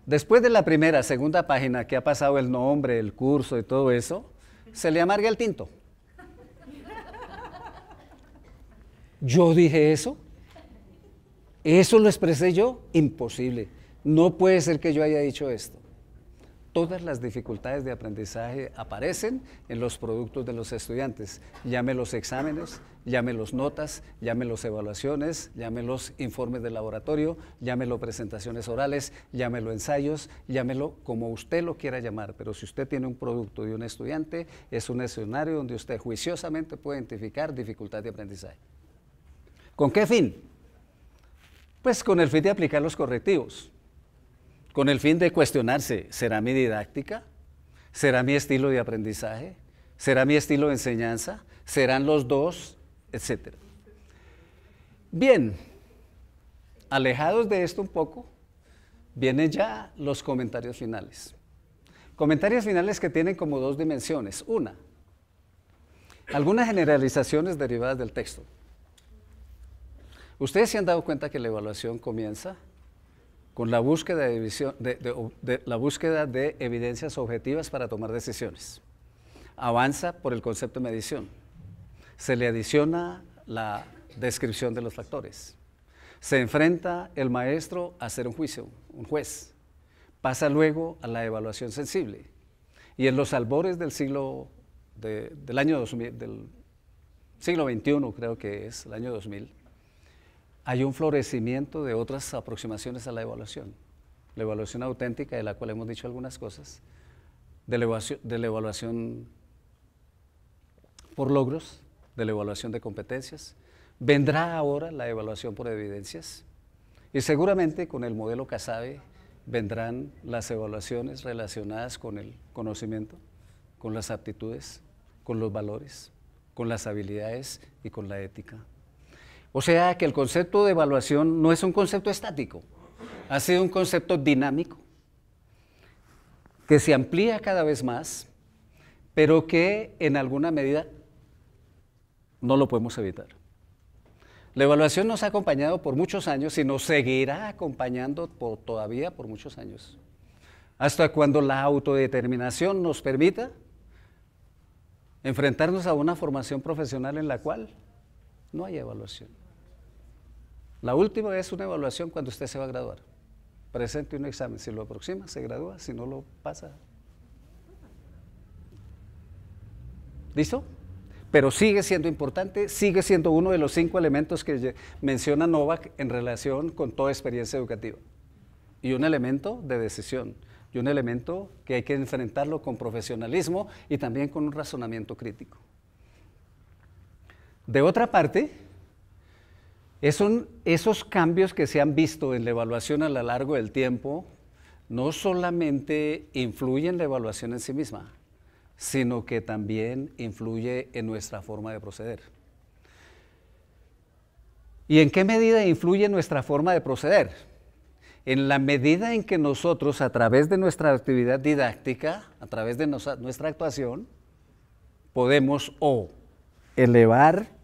Después de la primera, segunda página que ha pasado el nombre, el curso y todo eso, se le amarga el tinto. Yo dije eso. ¿Eso lo expresé yo? Imposible. No puede ser que yo haya dicho esto. Todas las dificultades de aprendizaje aparecen en los productos de los estudiantes. Llame los exámenes, llame los notas, llame las evaluaciones, llame los informes de laboratorio, llámelo presentaciones orales, llámelo ensayos, llámelo como usted lo quiera llamar. Pero si usted tiene un producto de un estudiante, es un escenario donde usted juiciosamente puede identificar dificultad de aprendizaje. ¿Con qué fin? Pues con el fin de aplicar los correctivos, con el fin de cuestionarse, ¿será mi didáctica? ¿Será mi estilo de aprendizaje? ¿Será mi estilo de enseñanza? ¿Serán los dos? Etcétera. Bien, alejados de esto un poco, vienen ya los comentarios finales. Comentarios finales que tienen como dos dimensiones. Una, algunas generalizaciones derivadas del texto. Ustedes se han dado cuenta que la evaluación comienza con la búsqueda de, la búsqueda de evidencias objetivas para tomar decisiones. Avanza por el concepto de medición. Se le adiciona la descripción de los factores. Se enfrenta el maestro a hacer un juicio, un juez. Pasa luego a la evaluación sensible. Y en los albores del siglo, del año del siglo XXI creo que es, el año 2000, hay un florecimiento de otras aproximaciones a la evaluación. La evaluación auténtica, de la cual hemos dicho algunas cosas, de la evaluación, por logros, de la evaluación de competencias. Vendrá ahora la evaluación por evidencias y seguramente con el modelo CASABE vendrán las evaluaciones relacionadas con el conocimiento, con las aptitudes, con los valores, con las habilidades y con la ética. O sea que el concepto de evaluación no es un concepto estático, ha sido un concepto dinámico, que se amplía cada vez más, pero que en alguna medida no lo podemos evitar. La evaluación nos ha acompañado por muchos años y nos seguirá acompañando todavía por muchos años, hasta cuando la autodeterminación nos permita enfrentarnos a una formación profesional en la cual no hay evaluación. La última es una evaluación cuando usted se va a graduar. Presente un examen. Si lo aproxima, se gradúa. Si no lo pasa. ¿Listo? Pero sigue siendo importante, sigue siendo uno de los cinco elementos que menciona Novak en relación con toda experiencia educativa. Y un elemento de decisión y un elemento que hay que enfrentarlo con profesionalismo y también con un razonamiento crítico. De otra parte, esos, cambios que se han visto en la evaluación a lo largo del tiempo no solamente influyen en la evaluación en sí misma, sino que también influye en nuestra forma de proceder. ¿Y en qué medida influye nuestra forma de proceder? En la medida en que nosotros, a través de nuestra actividad didáctica, a través de nuestra actuación, podemos o elevar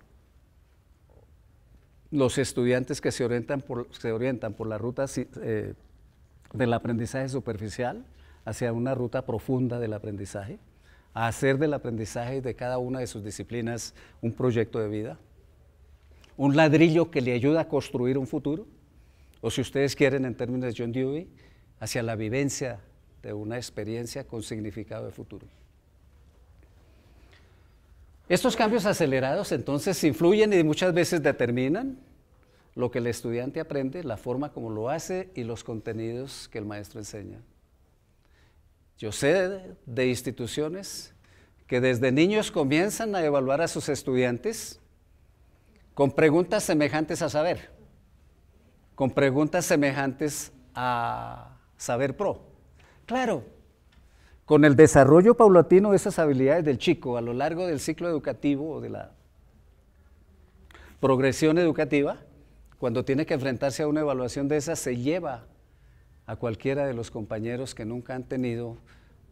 los estudiantes que se orientan por, se orientan por la ruta eh, del aprendizaje superficial hacia una ruta profunda del aprendizaje, a hacer del aprendizaje de cada una de sus disciplinas un proyecto de vida, un ladrillo que le ayuda a construir un futuro, o si ustedes quieren en términos de John Dewey, hacia la vivencia de una experiencia con significado de futuro. Estos cambios acelerados entonces influyen y muchas veces determinan lo que el estudiante aprende, la forma como lo hace y los contenidos que el maestro enseña. Yo sé de instituciones que desde niños comienzan a evaluar a sus estudiantes con preguntas semejantes a saber, con preguntas semejantes a saber pro. Claro, con el desarrollo paulatino de esas habilidades del chico a lo largo del ciclo educativo o de la progresión educativa, cuando tiene que enfrentarse a una evaluación de esas, se lleva a cualquiera de los compañeros que nunca han tenido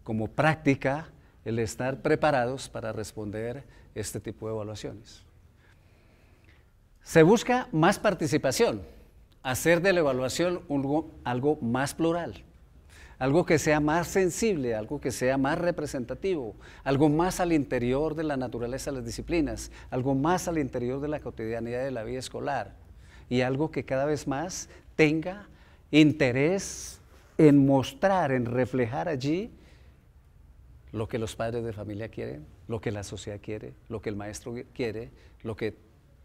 como práctica el estar preparados para responder este tipo de evaluaciones. Se busca más participación, hacer de la evaluación algo más plural algo que sea más sensible, algo que sea más representativo, algo más al interior de la naturaleza de las disciplinas, algo más al interior de la cotidianidad de la vida escolar y algo que cada vez más tenga interés en mostrar, en reflejar allí lo que los padres de familia quieren, lo que la sociedad quiere, lo que el maestro quiere, lo que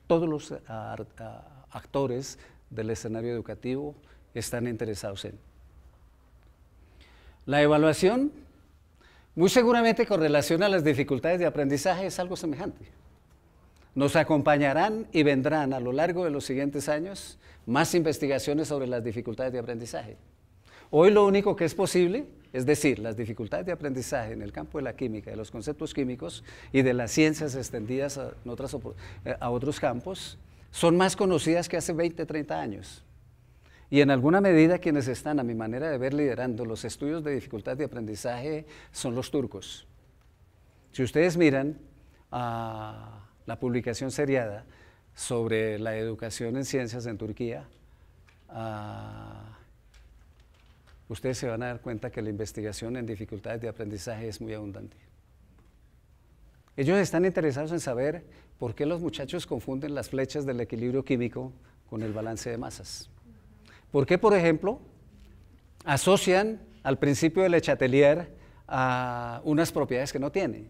todos los ah, ah, actores del escenario educativo están interesados en. La evaluación muy seguramente con relación a las dificultades de aprendizaje es algo semejante. Nos acompañarán y vendrán a lo largo de los siguientes años más investigaciones sobre las dificultades de aprendizaje. Hoy lo único que es posible, es decir, las dificultades de aprendizaje en el campo de la química, de los conceptos químicos y de las ciencias extendidas a, eh, otros campos, son más conocidas que hace 20, 30 años. Y en alguna medida quienes están, a mi manera de ver, liderando los estudios de dificultad de aprendizaje son los turcos. Si ustedes miran a ah, la publicación seriada sobre la educación en ciencias en Turquía, ah, ustedes se van a dar cuenta que la investigación en dificultades de aprendizaje es muy abundante. Ellos están interesados en saber por qué los muchachos confunden las flechas del equilibrio químico con el balance de masas. ¿Por qué, por ejemplo, asocian al principio del Echatelier a unas propiedades que no tiene?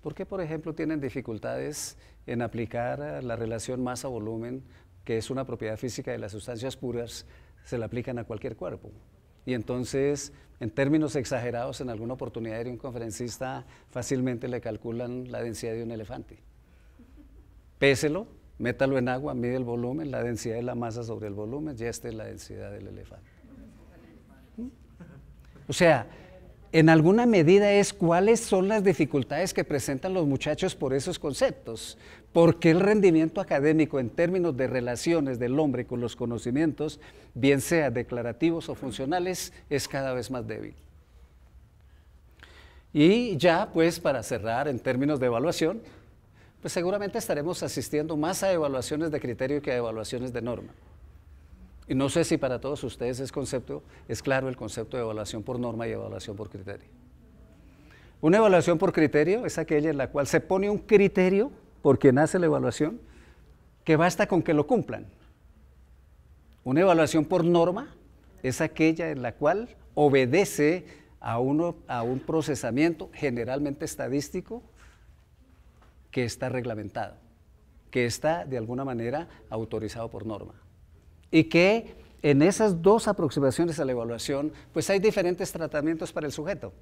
¿Por qué, por ejemplo, tienen dificultades en aplicar eh, la relación masa-volumen, que es una propiedad física de las sustancias puras, se la aplican a cualquier cuerpo? Y entonces, en términos exagerados, en alguna oportunidad de un conferencista fácilmente le calculan la densidad de un elefante. Péselo métalo en agua, mide el volumen, la densidad de la masa sobre el volumen, ya esta es la densidad del elefante. ¿Mm? O sea, en alguna medida es cuáles son las dificultades que presentan los muchachos por esos conceptos, porque el rendimiento académico en términos de relaciones del hombre con los conocimientos, bien sea declarativos o funcionales, es cada vez más débil. Y ya, pues, para cerrar en términos de evaluación, pues seguramente estaremos asistiendo más a evaluaciones de criterio que a evaluaciones de norma. Y no sé si para todos ustedes es concepto, es claro el concepto de evaluación por norma y evaluación por criterio. Una evaluación por criterio es aquella en la cual se pone un criterio por quien hace la evaluación que basta con que lo cumplan. Una evaluación por norma es aquella en la cual obedece a, uno, a un procesamiento generalmente estadístico que está reglamentado, que está de alguna manera autorizado por norma. Y que en esas dos aproximaciones a la evaluación, pues hay diferentes tratamientos para el sujeto.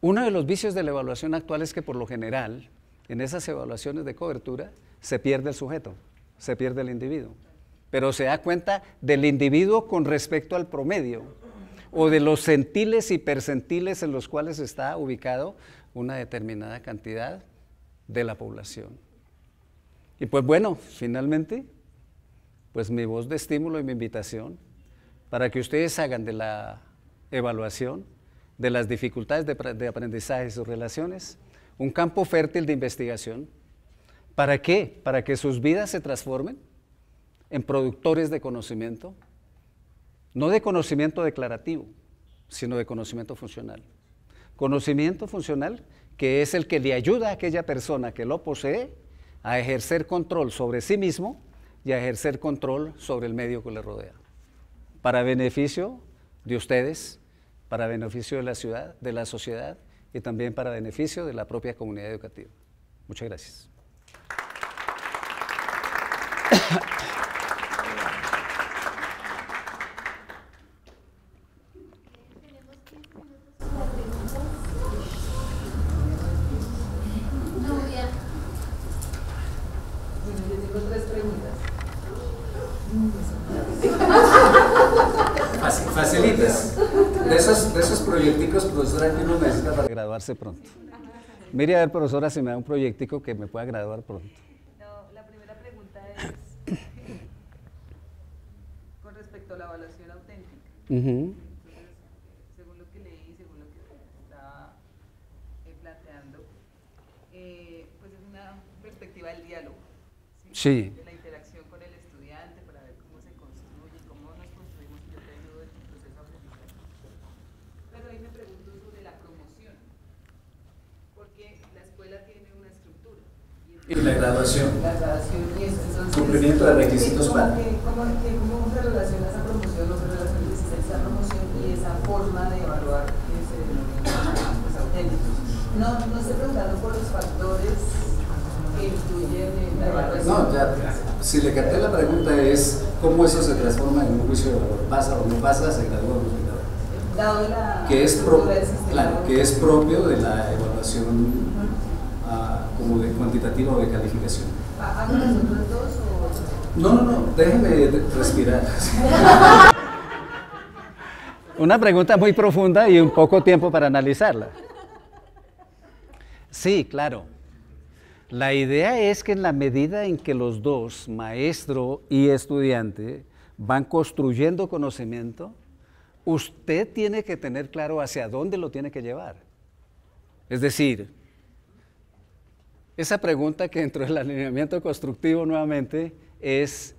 Uno de los vicios de la evaluación actual es que por lo general, en esas evaluaciones de cobertura, se pierde el sujeto, se pierde el individuo, pero se da cuenta del individuo con respecto al promedio o de los centiles y percentiles en los cuales está ubicado una determinada cantidad de la población. Y pues bueno, finalmente, pues mi voz de estímulo y mi invitación para que ustedes hagan de la evaluación de las dificultades de, aprendizaje y sus relaciones un campo fértil de investigación. ¿Para qué? Para que sus vidas se transformen en productores de conocimiento, no de conocimiento declarativo, sino de conocimiento funcional. Conocimiento funcional que es el que le ayuda a aquella persona que lo posee a ejercer control sobre sí mismo y a ejercer control sobre el medio que le rodea. Para beneficio de ustedes, para beneficio de la ciudad, de la sociedad y también para beneficio de la propia comunidad educativa. Muchas gracias. pronto. Mire a ver, profesora, si me da un proyectico que me pueda graduar pronto. No, la primera pregunta es <coughs> con respecto a la evaluación auténtica. Entonces, según lo que leí, según lo que estaba eh, planteando, eh, pues es una perspectiva del diálogo. sí. Y la graduación. La graduación y Cumplimiento de requisitos ¿cómo para. cómo ¿Cómo, cómo se relaciona esa promoción cómo se relaciona esa promoción y esa forma de evaluar que se pues, auténtico No, no se preguntaron por los factores que influyen en la evaluación. No, ya, si le canté la pregunta es cómo eso se transforma en un juicio de valor. ¿Pasa o no pasa? ¿Se graduó o no se graduó. Dado la. Que es, claro, que es propio de la evaluación como de cuantitativa o de calificación. dos o...? No, no, no, déjeme respirar. <laughs> Una pregunta muy profunda y un poco tiempo para analizarla. Sí, claro. La idea es que en la medida en que los dos, maestro y estudiante, van construyendo conocimiento, usted tiene que tener claro hacia dónde lo tiene que llevar. Es decir, esa pregunta que dentro del alineamiento constructivo nuevamente es,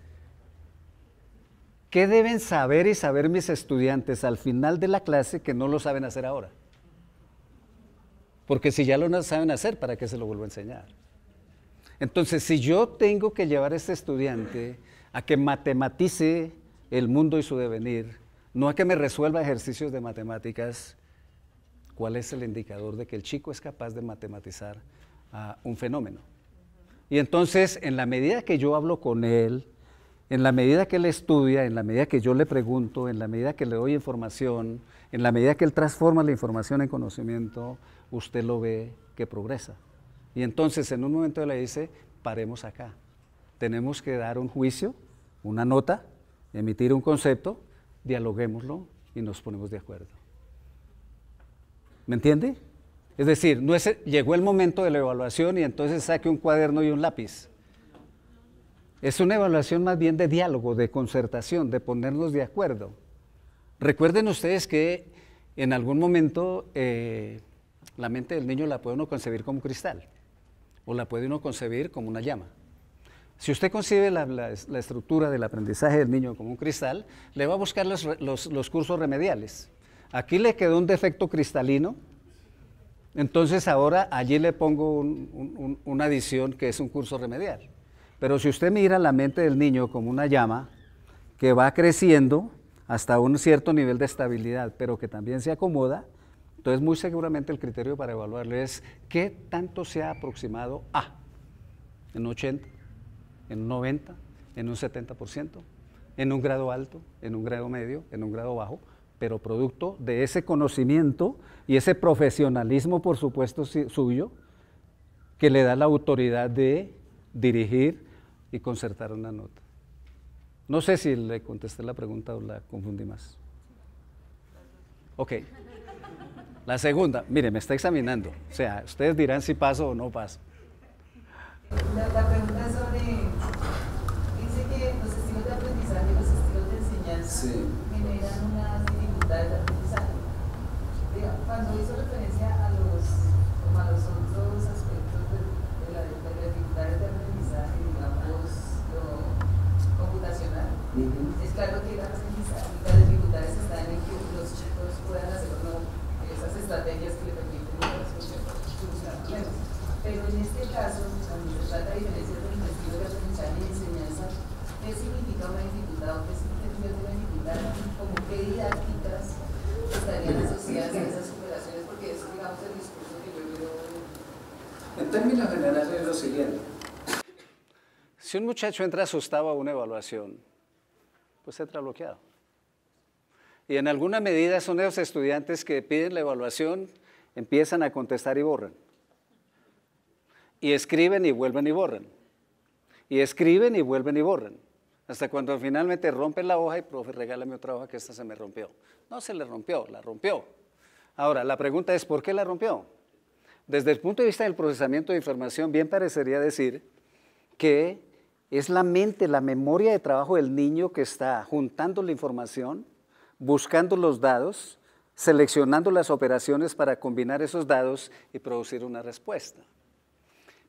¿qué deben saber y saber mis estudiantes al final de la clase que no lo saben hacer ahora? Porque si ya lo saben hacer, ¿para qué se lo vuelvo a enseñar? Entonces, si yo tengo que llevar a este estudiante a que matematice el mundo y su devenir, no a que me resuelva ejercicios de matemáticas, ¿cuál es el indicador de que el chico es capaz de matematizar a un fenómeno. Y entonces, en la medida que yo hablo con él, en la medida que él estudia, en la medida que yo le pregunto, en la medida que le doy información, en la medida que él transforma la información en conocimiento, usted lo ve que progresa. Y entonces en un momento le dice, paremos acá. Tenemos que dar un juicio, una nota, emitir un concepto, dialoguémoslo y nos ponemos de acuerdo. ¿Me entiende? Es decir, llegó el momento de la evaluación y entonces saque un cuaderno y un lápiz. Es una evaluación más bien de diálogo, de concertación, de ponernos de acuerdo. Recuerden ustedes que en algún momento eh, la mente del niño la puede uno concebir como cristal o la puede uno concebir como una llama. Si usted concibe la, estructura del aprendizaje del niño como un cristal, le va a buscar los cursos remediales. Aquí le quedó un defecto cristalino, entonces ahora allí le pongo una adición que es un curso remedial. Pero si usted mira la mente del niño como una llama que va creciendo hasta un cierto nivel de estabilidad, pero que también se acomoda, entonces muy seguramente el criterio para evaluarlo es qué tanto se ha aproximado a en 80, en 90, en un 70%, en un grado alto, en un grado medio, en un grado bajo, pero producto de ese conocimiento y ese profesionalismo, por supuesto, suyo, que le da la autoridad de dirigir y concertar una nota. No sé si le contesté la pregunta o la confundí más. Ok. La segunda, mire, me está examinando. O sea, ustedes dirán si paso o no paso. La, pregunta pregunta sobre, dice que los estilos de aprendizaje los estilos de enseñanza sí de aprendizaje. Cuando hizo referencia a los, a los otros aspectos de, la, las dificultades de aprendizaje, digamos, lo computacional, es claro que las, dificultades están en que los chicos puedan hacer esas estrategias que le permiten funcionar Pero en este caso, siguiente. Si un muchacho entra asustado a una evaluación, pues entra bloqueado. Y en alguna medida son esos estudiantes que piden la evaluación, empiezan a contestar y borran. Y escriben y vuelven y borran. Y escriben y vuelven y borran. Hasta cuando finalmente rompen la hoja y, profe, regálame otra hoja que esta se me rompió. No se le rompió, la rompió. Ahora, la pregunta es, ¿por qué la rompió? Desde el punto de vista del procesamiento de información, bien parecería decir que es la mente, la memoria de trabajo del niño que está juntando la información, buscando los datos, seleccionando las operaciones para combinar esos datos y producir una respuesta.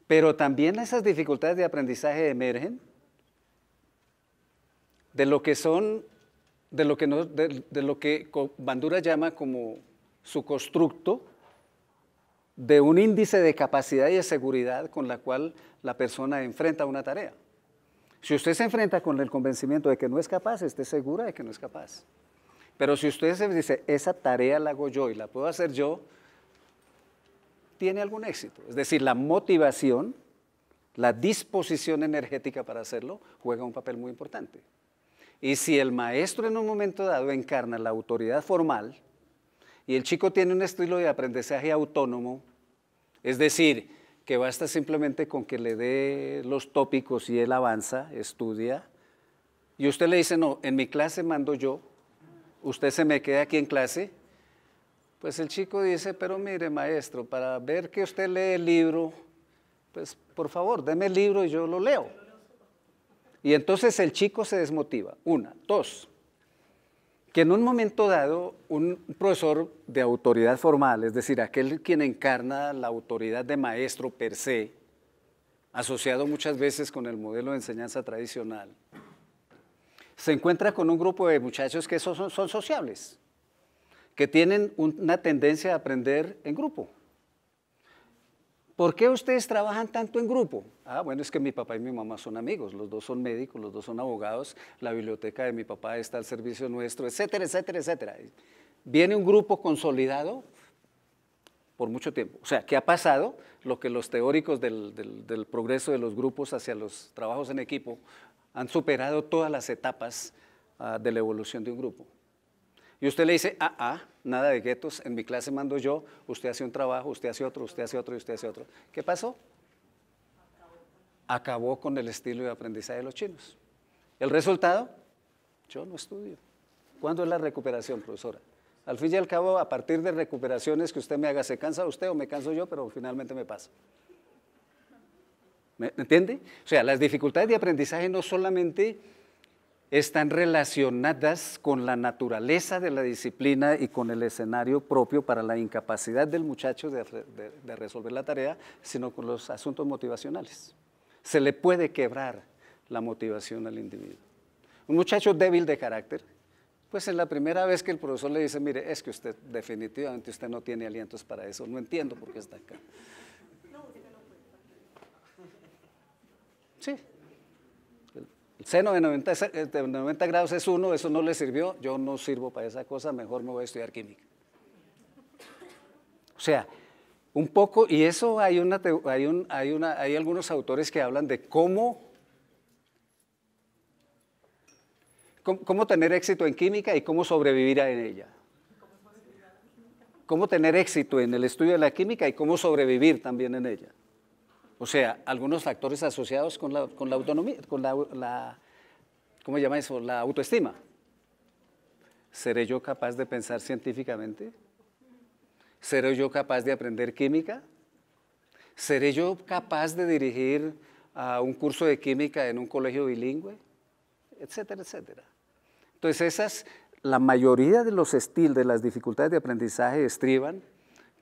Pero también esas dificultades de aprendizaje emergen de lo que son, de lo que Bandura llama como su constructo de un índice de capacidad y de seguridad con la cual la persona enfrenta una tarea. Si usted se enfrenta con el convencimiento de que no es capaz, esté segura de que no es capaz. Pero si usted se dice, esa tarea la hago yo y la puedo hacer yo, tiene algún éxito. Es decir, la motivación, la disposición energética para hacerlo, juega un papel muy importante. Y si el maestro en un momento dado encarna la autoridad formal y el chico tiene un estilo de aprendizaje autónomo, es decir, que basta simplemente con que le dé los tópicos y él avanza, estudia, y usted le dice, no, en mi clase mando yo, usted se me queda aquí en clase, pues el chico dice, pero mire maestro, para ver que usted lee el libro, pues por favor, deme el libro y yo lo leo. Y entonces el chico se desmotiva, una, dos que en un momento dado un profesor de autoridad formal, es decir, aquel quien encarna la autoridad de maestro per se, asociado muchas veces con el modelo de enseñanza tradicional, se encuentra con un grupo de muchachos que son, son sociables, que tienen una tendencia a aprender en grupo. ¿Por qué ustedes trabajan tanto en grupo? Ah, bueno, es que mi papá y mi mamá son amigos, los dos son médicos, los dos son abogados, la biblioteca de mi papá está al servicio nuestro, etcétera, etcétera, etcétera. Viene un grupo consolidado por mucho tiempo. O sea, ¿qué ha pasado? Lo que los teóricos del, progreso de los grupos hacia los trabajos en equipo han superado todas las etapas ah, de la evolución de un grupo. Y usted le dice, ah, ah, nada de guetos, en mi clase mando yo, usted hace un trabajo, usted hace otro, usted hace otro y usted hace otro. ¿Qué pasó? Acabó con el estilo de aprendizaje de los chinos. ¿El resultado? Yo no estudio. ¿Cuándo es la recuperación, profesora? Al fin y al cabo, a partir de recuperaciones que usted me haga, se cansa usted o me canso yo, pero finalmente me pasa. ¿Me entiende? O sea, las dificultades de aprendizaje no solamente están relacionadas con la naturaleza de la disciplina y con el escenario propio para la incapacidad del muchacho de, resolver la tarea, sino con los asuntos motivacionales. Se le puede quebrar la motivación al individuo. Un muchacho débil de carácter, pues es la primera vez que el profesor le dice, mire, es que usted definitivamente usted no tiene alientos para eso, no entiendo por qué está acá. Sí, el Seno de 90, eh, grados es uno, eso no le sirvió, yo no sirvo para esa cosa, mejor me voy a estudiar química. O sea, un poco, y eso hay, una, hay, hay, algunos autores que hablan de cómo, cómo, tener éxito en química y cómo sobrevivir en ella. Cómo tener éxito en el estudio de la química y cómo sobrevivir también en ella. O sea, algunos factores asociados con la, autonomía, con la, ¿cómo se llama eso? La autoestima. ¿Seré yo capaz de pensar científicamente? ¿Seré yo capaz de aprender química? ¿Seré yo capaz de dirigir un curso de química en un colegio bilingüe? Etcétera, etcétera. Entonces, esas, la mayoría de los estilos, de las dificultades de aprendizaje estriban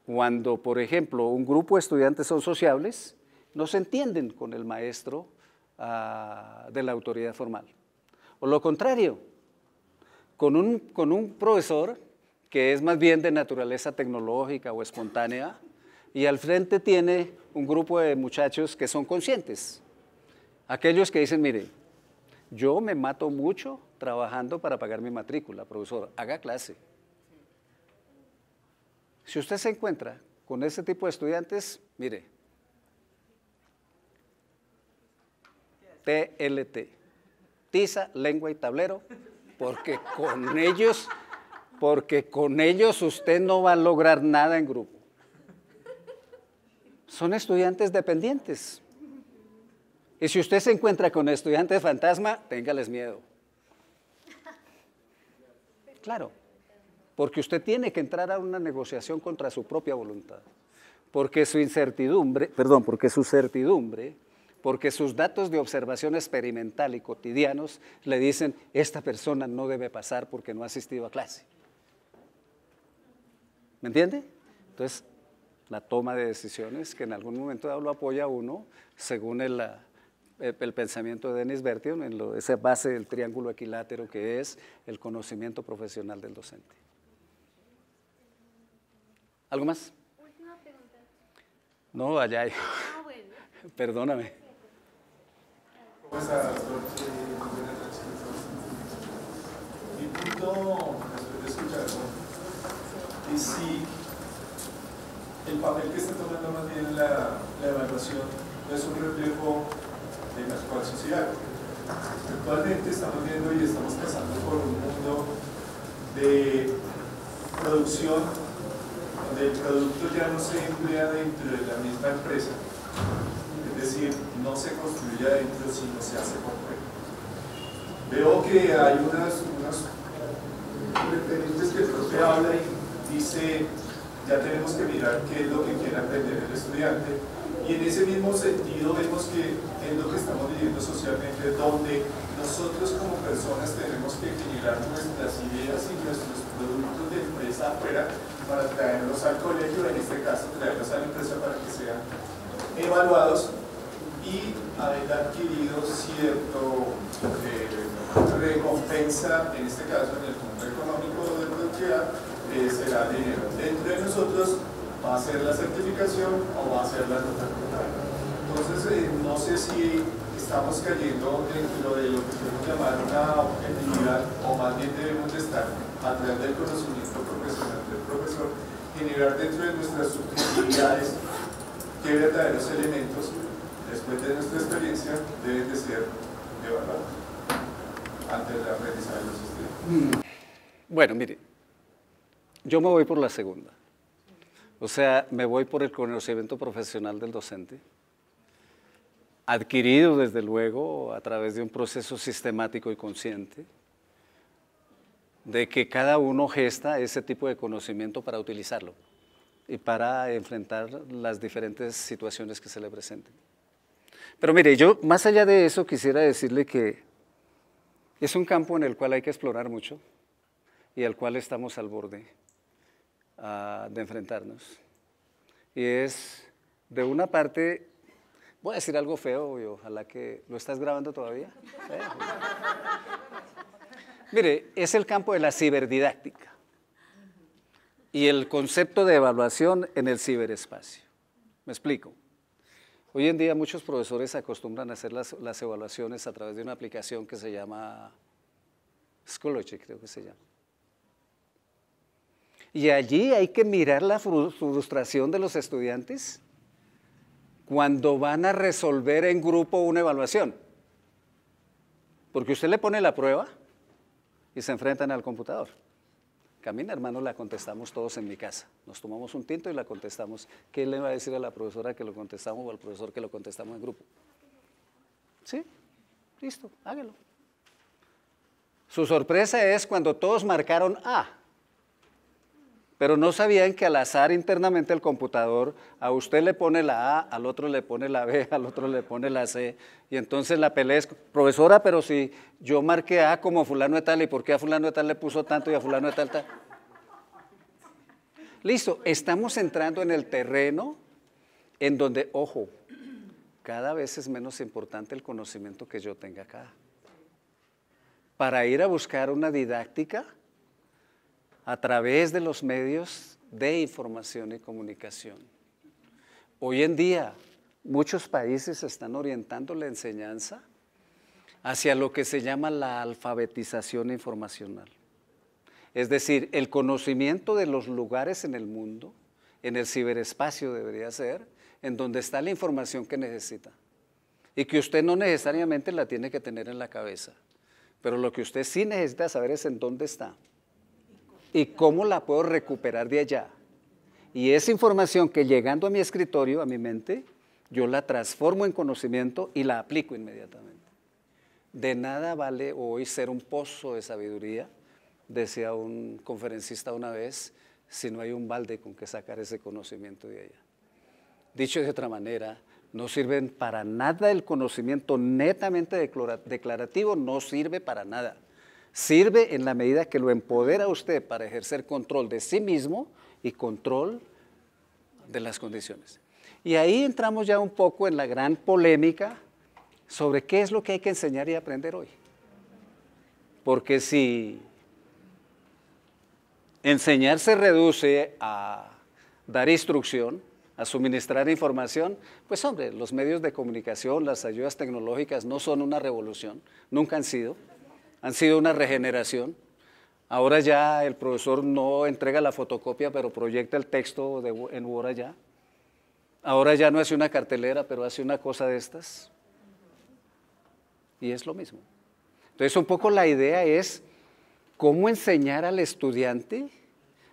cuando, por ejemplo, un grupo de estudiantes son sociables no se entienden con el maestro ah, de la autoridad formal. O lo contrario, con un, con un profesor que es más bien de naturaleza tecnológica o espontánea, y al frente tiene un grupo de muchachos que son conscientes. Aquellos que dicen, mire, yo me mato mucho trabajando para pagar mi matrícula, profesor, haga clase. Si usted se encuentra con ese tipo de estudiantes, mire, TLT, tiza, lengua y tablero, porque con ellos, porque con ellos usted no va a lograr nada en grupo. Son estudiantes dependientes. Y si usted se encuentra con estudiantes fantasma, téngales miedo. Claro, porque usted tiene que entrar a una negociación contra su propia voluntad. Porque su incertidumbre, perdón, porque su certidumbre porque sus datos de observación experimental y cotidianos le dicen, esta persona no debe pasar porque no ha asistido a clase. ¿Me entiende? Entonces, la toma de decisiones, que en algún momento lo apoya uno, según el, pensamiento de Denis Bertion, en esa base del triángulo equilátero que es el conocimiento profesional del docente. ¿Algo más? Última pregunta. No, allá hay. Ah, <laughs> Perdóname. Mi punto, después de escucharlo, es si el papel que está tomando más bien la, la evaluación no es un reflejo de la actual sociedad. Actualmente estamos viendo y estamos pasando por un mundo de producción donde el producto ya no se emplea dentro de la misma empresa, no se construye adentro, sino se hace por fuera. Veo que hay unas, unas referentes que el propio habla y dice, ya tenemos que mirar qué es lo que quiere aprender el estudiante. Y en ese mismo sentido vemos que es lo que estamos viviendo socialmente, donde nosotros como personas tenemos que generar nuestras ideas y nuestros productos de empresa afuera para traerlos al colegio, en este caso traerlos a la empresa para que sean evaluados y haber adquirido cierta eh, recompensa, en este caso en el mundo económico de productividad, será dinero. Dentro de nosotros va a ser la certificación o va a ser la nota Entonces, eh, no sé si estamos cayendo dentro de lo que podemos llamar una objetividad o más bien debemos de estar a través del conocimiento profesional del profesor, generar dentro de nuestras subjetividades qué verdaderos elementos esta experiencia debe de ser antes de los Bueno, mire, yo me voy por la segunda. O sea, me voy por el conocimiento profesional del docente, adquirido desde luego a través de un proceso sistemático y consciente, de que cada uno gesta ese tipo de conocimiento para utilizarlo y para enfrentar las diferentes situaciones que se le presenten. Pero mire, yo más allá de eso quisiera decirle que es un campo en el cual hay que explorar mucho y al cual estamos al borde ah, de enfrentarnos. Y es, de una parte, voy a decir algo feo y ojalá que lo estás grabando todavía. <laughs> Mire, es el campo de la ciberdidáctica y el concepto de evaluación en el ciberespacio. Me explico. Hoy en día muchos profesores acostumbran a hacer las, evaluaciones a través de una aplicación que se llama Schoology, creo que se llama. Y allí hay que mirar la frustración de los estudiantes cuando van a resolver en grupo una evaluación. Porque usted le pone la prueba y se enfrentan al computador. Camina, hermano, la contestamos todos en mi casa. Nos tomamos un tinto y la contestamos. ¿Qué le va a decir a la profesora que lo contestamos o al profesor que lo contestamos en grupo? ¿Sí? Listo, hágalo. Su sorpresa es cuando todos marcaron A pero no sabían que al azar internamente el computador, a usted le pone la A, al otro le pone la B, <laughs> al otro le pone la C, y entonces la pelea es, profesora, pero si yo marqué A como fulano de tal, ¿y por qué a fulano de tal le puso tanto y a fulano de tal tal? Listo, estamos entrando en el terreno en donde, ojo, cada vez es menos importante el conocimiento que yo tenga acá. Para ir a buscar una didáctica, a través de los medios de información y comunicación. Hoy en día, muchos países están orientando la enseñanza hacia lo que se llama la alfabetización informacional. Es decir, el conocimiento de los lugares en el mundo, en el ciberespacio debería ser, en donde está la información que necesita. Y que usted no necesariamente la tiene que tener en la cabeza, pero lo que usted sí necesita saber es en dónde está y cómo la puedo recuperar de allá. Y esa información que llegando a mi escritorio, a mi mente, yo la transformo en conocimiento y la aplico inmediatamente. De nada vale hoy ser un pozo de sabiduría, decía un conferencista una vez, si no hay un balde con que sacar ese conocimiento de allá. Dicho de otra manera, no sirven para nada el conocimiento netamente declarativo, no sirve para nada. Sirve en la medida que lo empodera a usted para ejercer control de sí mismo y control de las condiciones. Y ahí entramos ya un poco en la gran polémica sobre qué es lo que hay que enseñar y aprender hoy. Porque si enseñar se reduce a dar instrucción, a suministrar información, pues hombre, los medios de comunicación, las ayudas tecnológicas no son una revolución, nunca han sido han sido una regeneración. Ahora ya el profesor no entrega la fotocopia, pero proyecta el texto en Word ya Ahora ya no hace una cartelera, pero hace una cosa de estas. Y es lo mismo. Entonces, un poco la idea es cómo enseñar al estudiante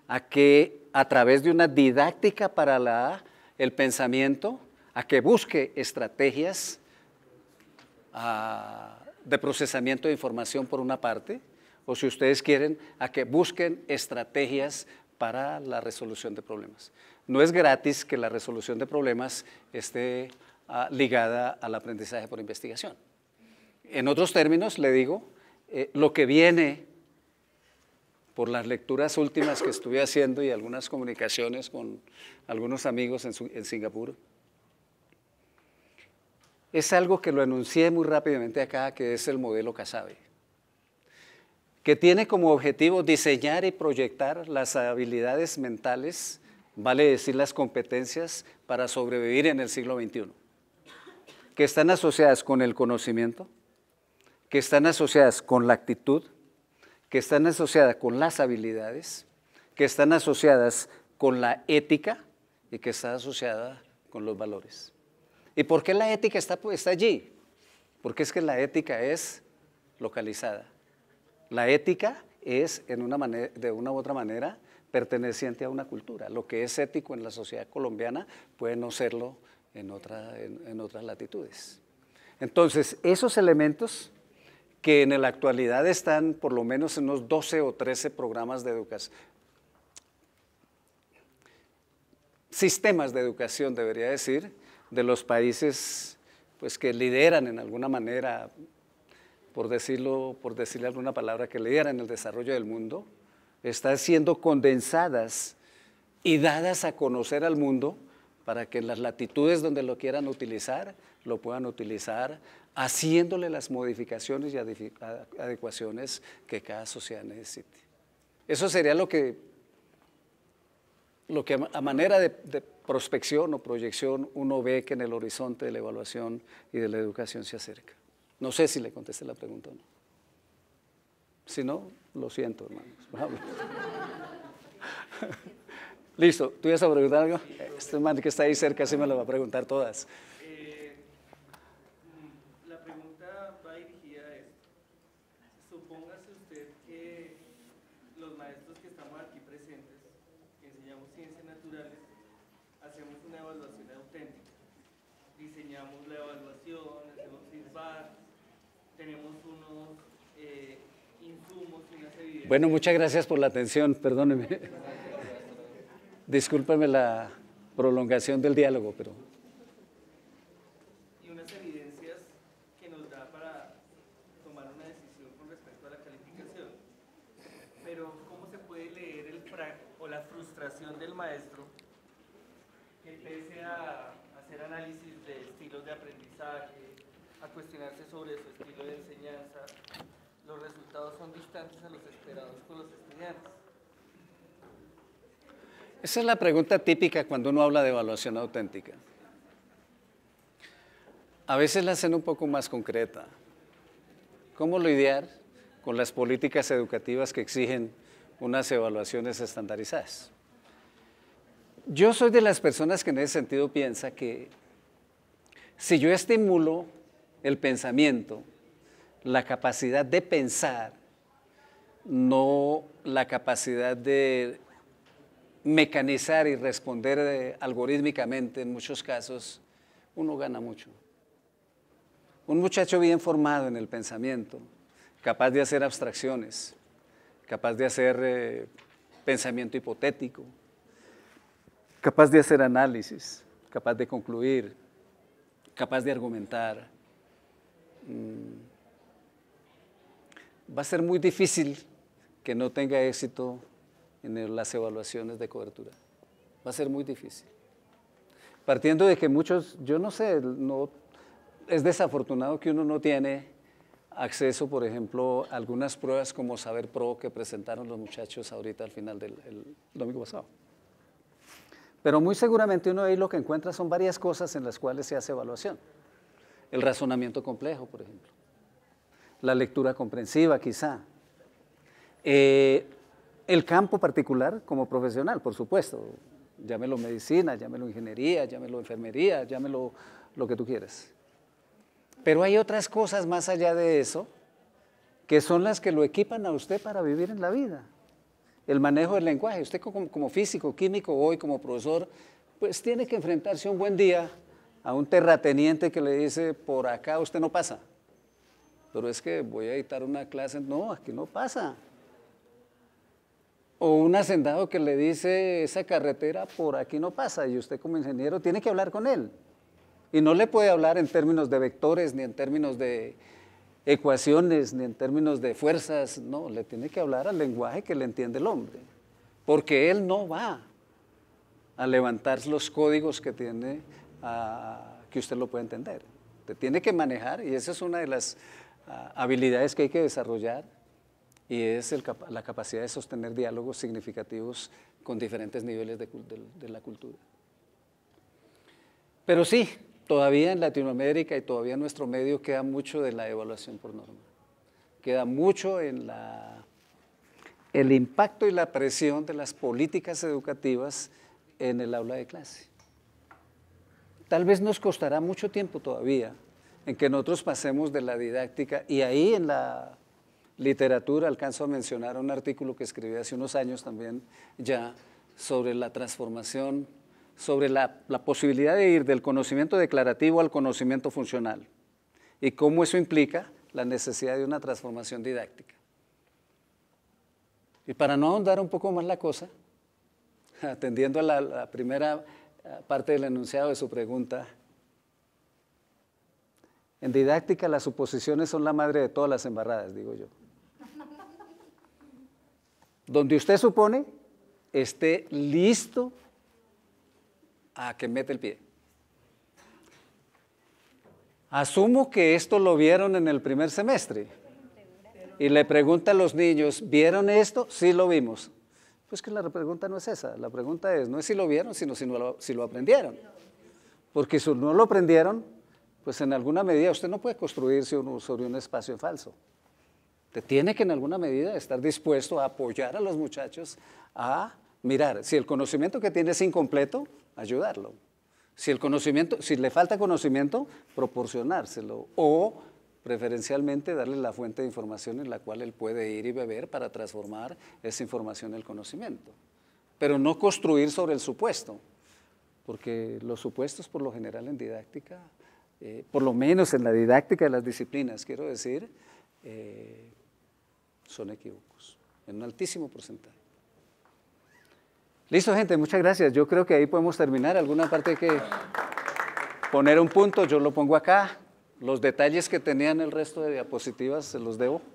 a que a través de una didáctica para la, el pensamiento, a que busque estrategias de procesamiento de información por una parte, o si ustedes quieren, a que busquen estrategias para la resolución de problemas. No es gratis que la resolución de problemas esté ah, ligada al aprendizaje por investigación. En otros términos, le digo, eh, lo que viene por las lecturas últimas que estuve haciendo y algunas comunicaciones con algunos amigos en Singapur, es algo que lo anuncié muy rápidamente acá, que es el modelo Casabe, que tiene como objetivo diseñar y proyectar las habilidades mentales, vale decir las competencias, para sobrevivir en el siglo XXI, que están asociadas con el conocimiento, que están asociadas con la actitud, que están asociadas con las habilidades, que están asociadas con la ética y que está asociada con los valores. ¿Y por qué la ética está, está allí? Porque es que la ética es localizada. La ética es, en de una u otra manera, perteneciente a una cultura. Lo que es ético en la sociedad colombiana puede no serlo en, en otras latitudes. Entonces, esos elementos que en la actualidad están por lo menos en unos 12 o 13 programas de educación, sistemas de educación, debería decir, de los países pues, que lideran en alguna manera, por decirlo, por decirle alguna palabra, que lideran el desarrollo del mundo, están siendo condensadas y dadas a conocer al mundo para que en las latitudes donde lo quieran utilizar, lo puedan utilizar haciéndole las modificaciones y adecuaciones que cada sociedad necesite. Eso sería lo que lo que a manera de, prospección o proyección uno ve que en el horizonte de la evaluación y de la educación se acerca. No sé si le contesté la pregunta o no. Si no, lo siento, hermanos. <laughs> Listo, ¿tú ibas a preguntar algo? Este man que está ahí cerca sí me lo va a preguntar todas. Bueno, muchas gracias por la atención, perdóneme. <laughs> discúlpeme la prolongación del diálogo, pero... Y unas evidencias que nos da para tomar una decisión con respecto a la calificación. Pero, ¿cómo se puede leer el o la frustración del maestro que empiece a hacer análisis de estilos de aprendizaje, a cuestionarse sobre su estilo de enseñanza, los resultados son distantes a los esperados por los estudiantes? Esa es la pregunta típica cuando uno habla de evaluación auténtica. A veces la hacen un poco más concreta. ¿Cómo lidiar con las políticas educativas que exigen unas evaluaciones estandarizadas? Yo soy de las personas que en ese sentido piensa que si yo estimulo el pensamiento la capacidad de pensar, no la capacidad de mecanizar y responder eh, algorítmicamente en muchos casos, uno gana mucho. Un muchacho bien formado en el pensamiento, capaz de hacer abstracciones, capaz de hacer eh, pensamiento hipotético, capaz de hacer análisis, capaz de concluir, capaz de argumentar. Mm, va a ser muy difícil que no tenga éxito en las evaluaciones de cobertura. Va a ser muy difícil. Partiendo de que muchos, yo no sé, no, es desafortunado que uno no tiene acceso, por ejemplo, a algunas pruebas como Saber Pro que presentaron los muchachos ahorita al final del domingo pasado. Pero muy seguramente uno ahí lo que encuentra son varias cosas en las cuales se hace evaluación. El razonamiento complejo, por ejemplo la lectura comprensiva quizá. Eh, el campo particular como profesional, por supuesto, llámelo medicina, llámelo ingeniería, llámelo enfermería, llámelo lo que tú quieras. Pero hay otras cosas más allá de eso que son las que lo equipan a usted para vivir en la vida. El manejo del lenguaje. Usted como físico, químico, hoy como profesor, pues tiene que enfrentarse un buen día a un terrateniente que le dice, por acá usted no pasa pero es que voy a editar una clase, no, aquí no pasa. O un hacendado que le dice, esa carretera por aquí no pasa, y usted como ingeniero tiene que hablar con él. Y no le puede hablar en términos de vectores, ni en términos de ecuaciones, ni en términos de fuerzas, no, le tiene que hablar al lenguaje que le entiende el hombre, porque él no va a levantar los códigos que tiene, ah, que usted lo puede entender. Te tiene que manejar, y esa es una de las Ah, habilidades que hay que desarrollar y es la capacidad de sostener diálogos significativos con diferentes niveles de, la cultura. Pero sí, todavía en Latinoamérica y todavía en nuestro medio queda mucho de la evaluación por norma. Queda mucho en el impacto y la presión de las políticas educativas en el aula de clase. Tal vez nos costará mucho tiempo todavía en que nosotros pasemos de la didáctica y ahí en la literatura alcanzo a mencionar un artículo que escribí hace unos años también ya sobre la transformación, sobre la, posibilidad de ir del conocimiento declarativo al conocimiento funcional y cómo eso implica la necesidad de una transformación didáctica. Y para no ahondar un poco más la cosa, atendiendo a la primera eh, parte del enunciado de su pregunta, en didáctica las suposiciones son la madre de todas las embarradas, digo yo. Donde usted supone esté listo a que mete el pie. Asumo que esto lo vieron en el primer semestre. Y le pregunta a los niños, ¿vieron esto? Sí lo vimos. Pues que la pregunta no es esa, la pregunta es, no es si lo vieron, sino si, si lo aprendieron. Porque si no lo aprendieron, pues en alguna medida usted no puede construirse sobre un espacio falso. Usted tiene que en alguna medida estar dispuesto a apoyar a los muchachos a mirar. Si el conocimiento que tiene es incompleto, ayudarlo. Si el conocimiento, si le falta conocimiento, proporcionárselo o preferencialmente darle la fuente de información en la cual él puede ir y beber para transformar esa información en el conocimiento. Pero no construir sobre el supuesto, porque los supuestos por lo general en didáctica eh, por lo menos en la didáctica de las disciplinas, quiero decir, eh, son equívocos, en un altísimo porcentaje. Listo, gente, muchas gracias. Yo creo que ahí podemos terminar. Alguna parte que poner un punto, yo lo pongo acá. Los detalles que tenían el resto de diapositivas se los debo.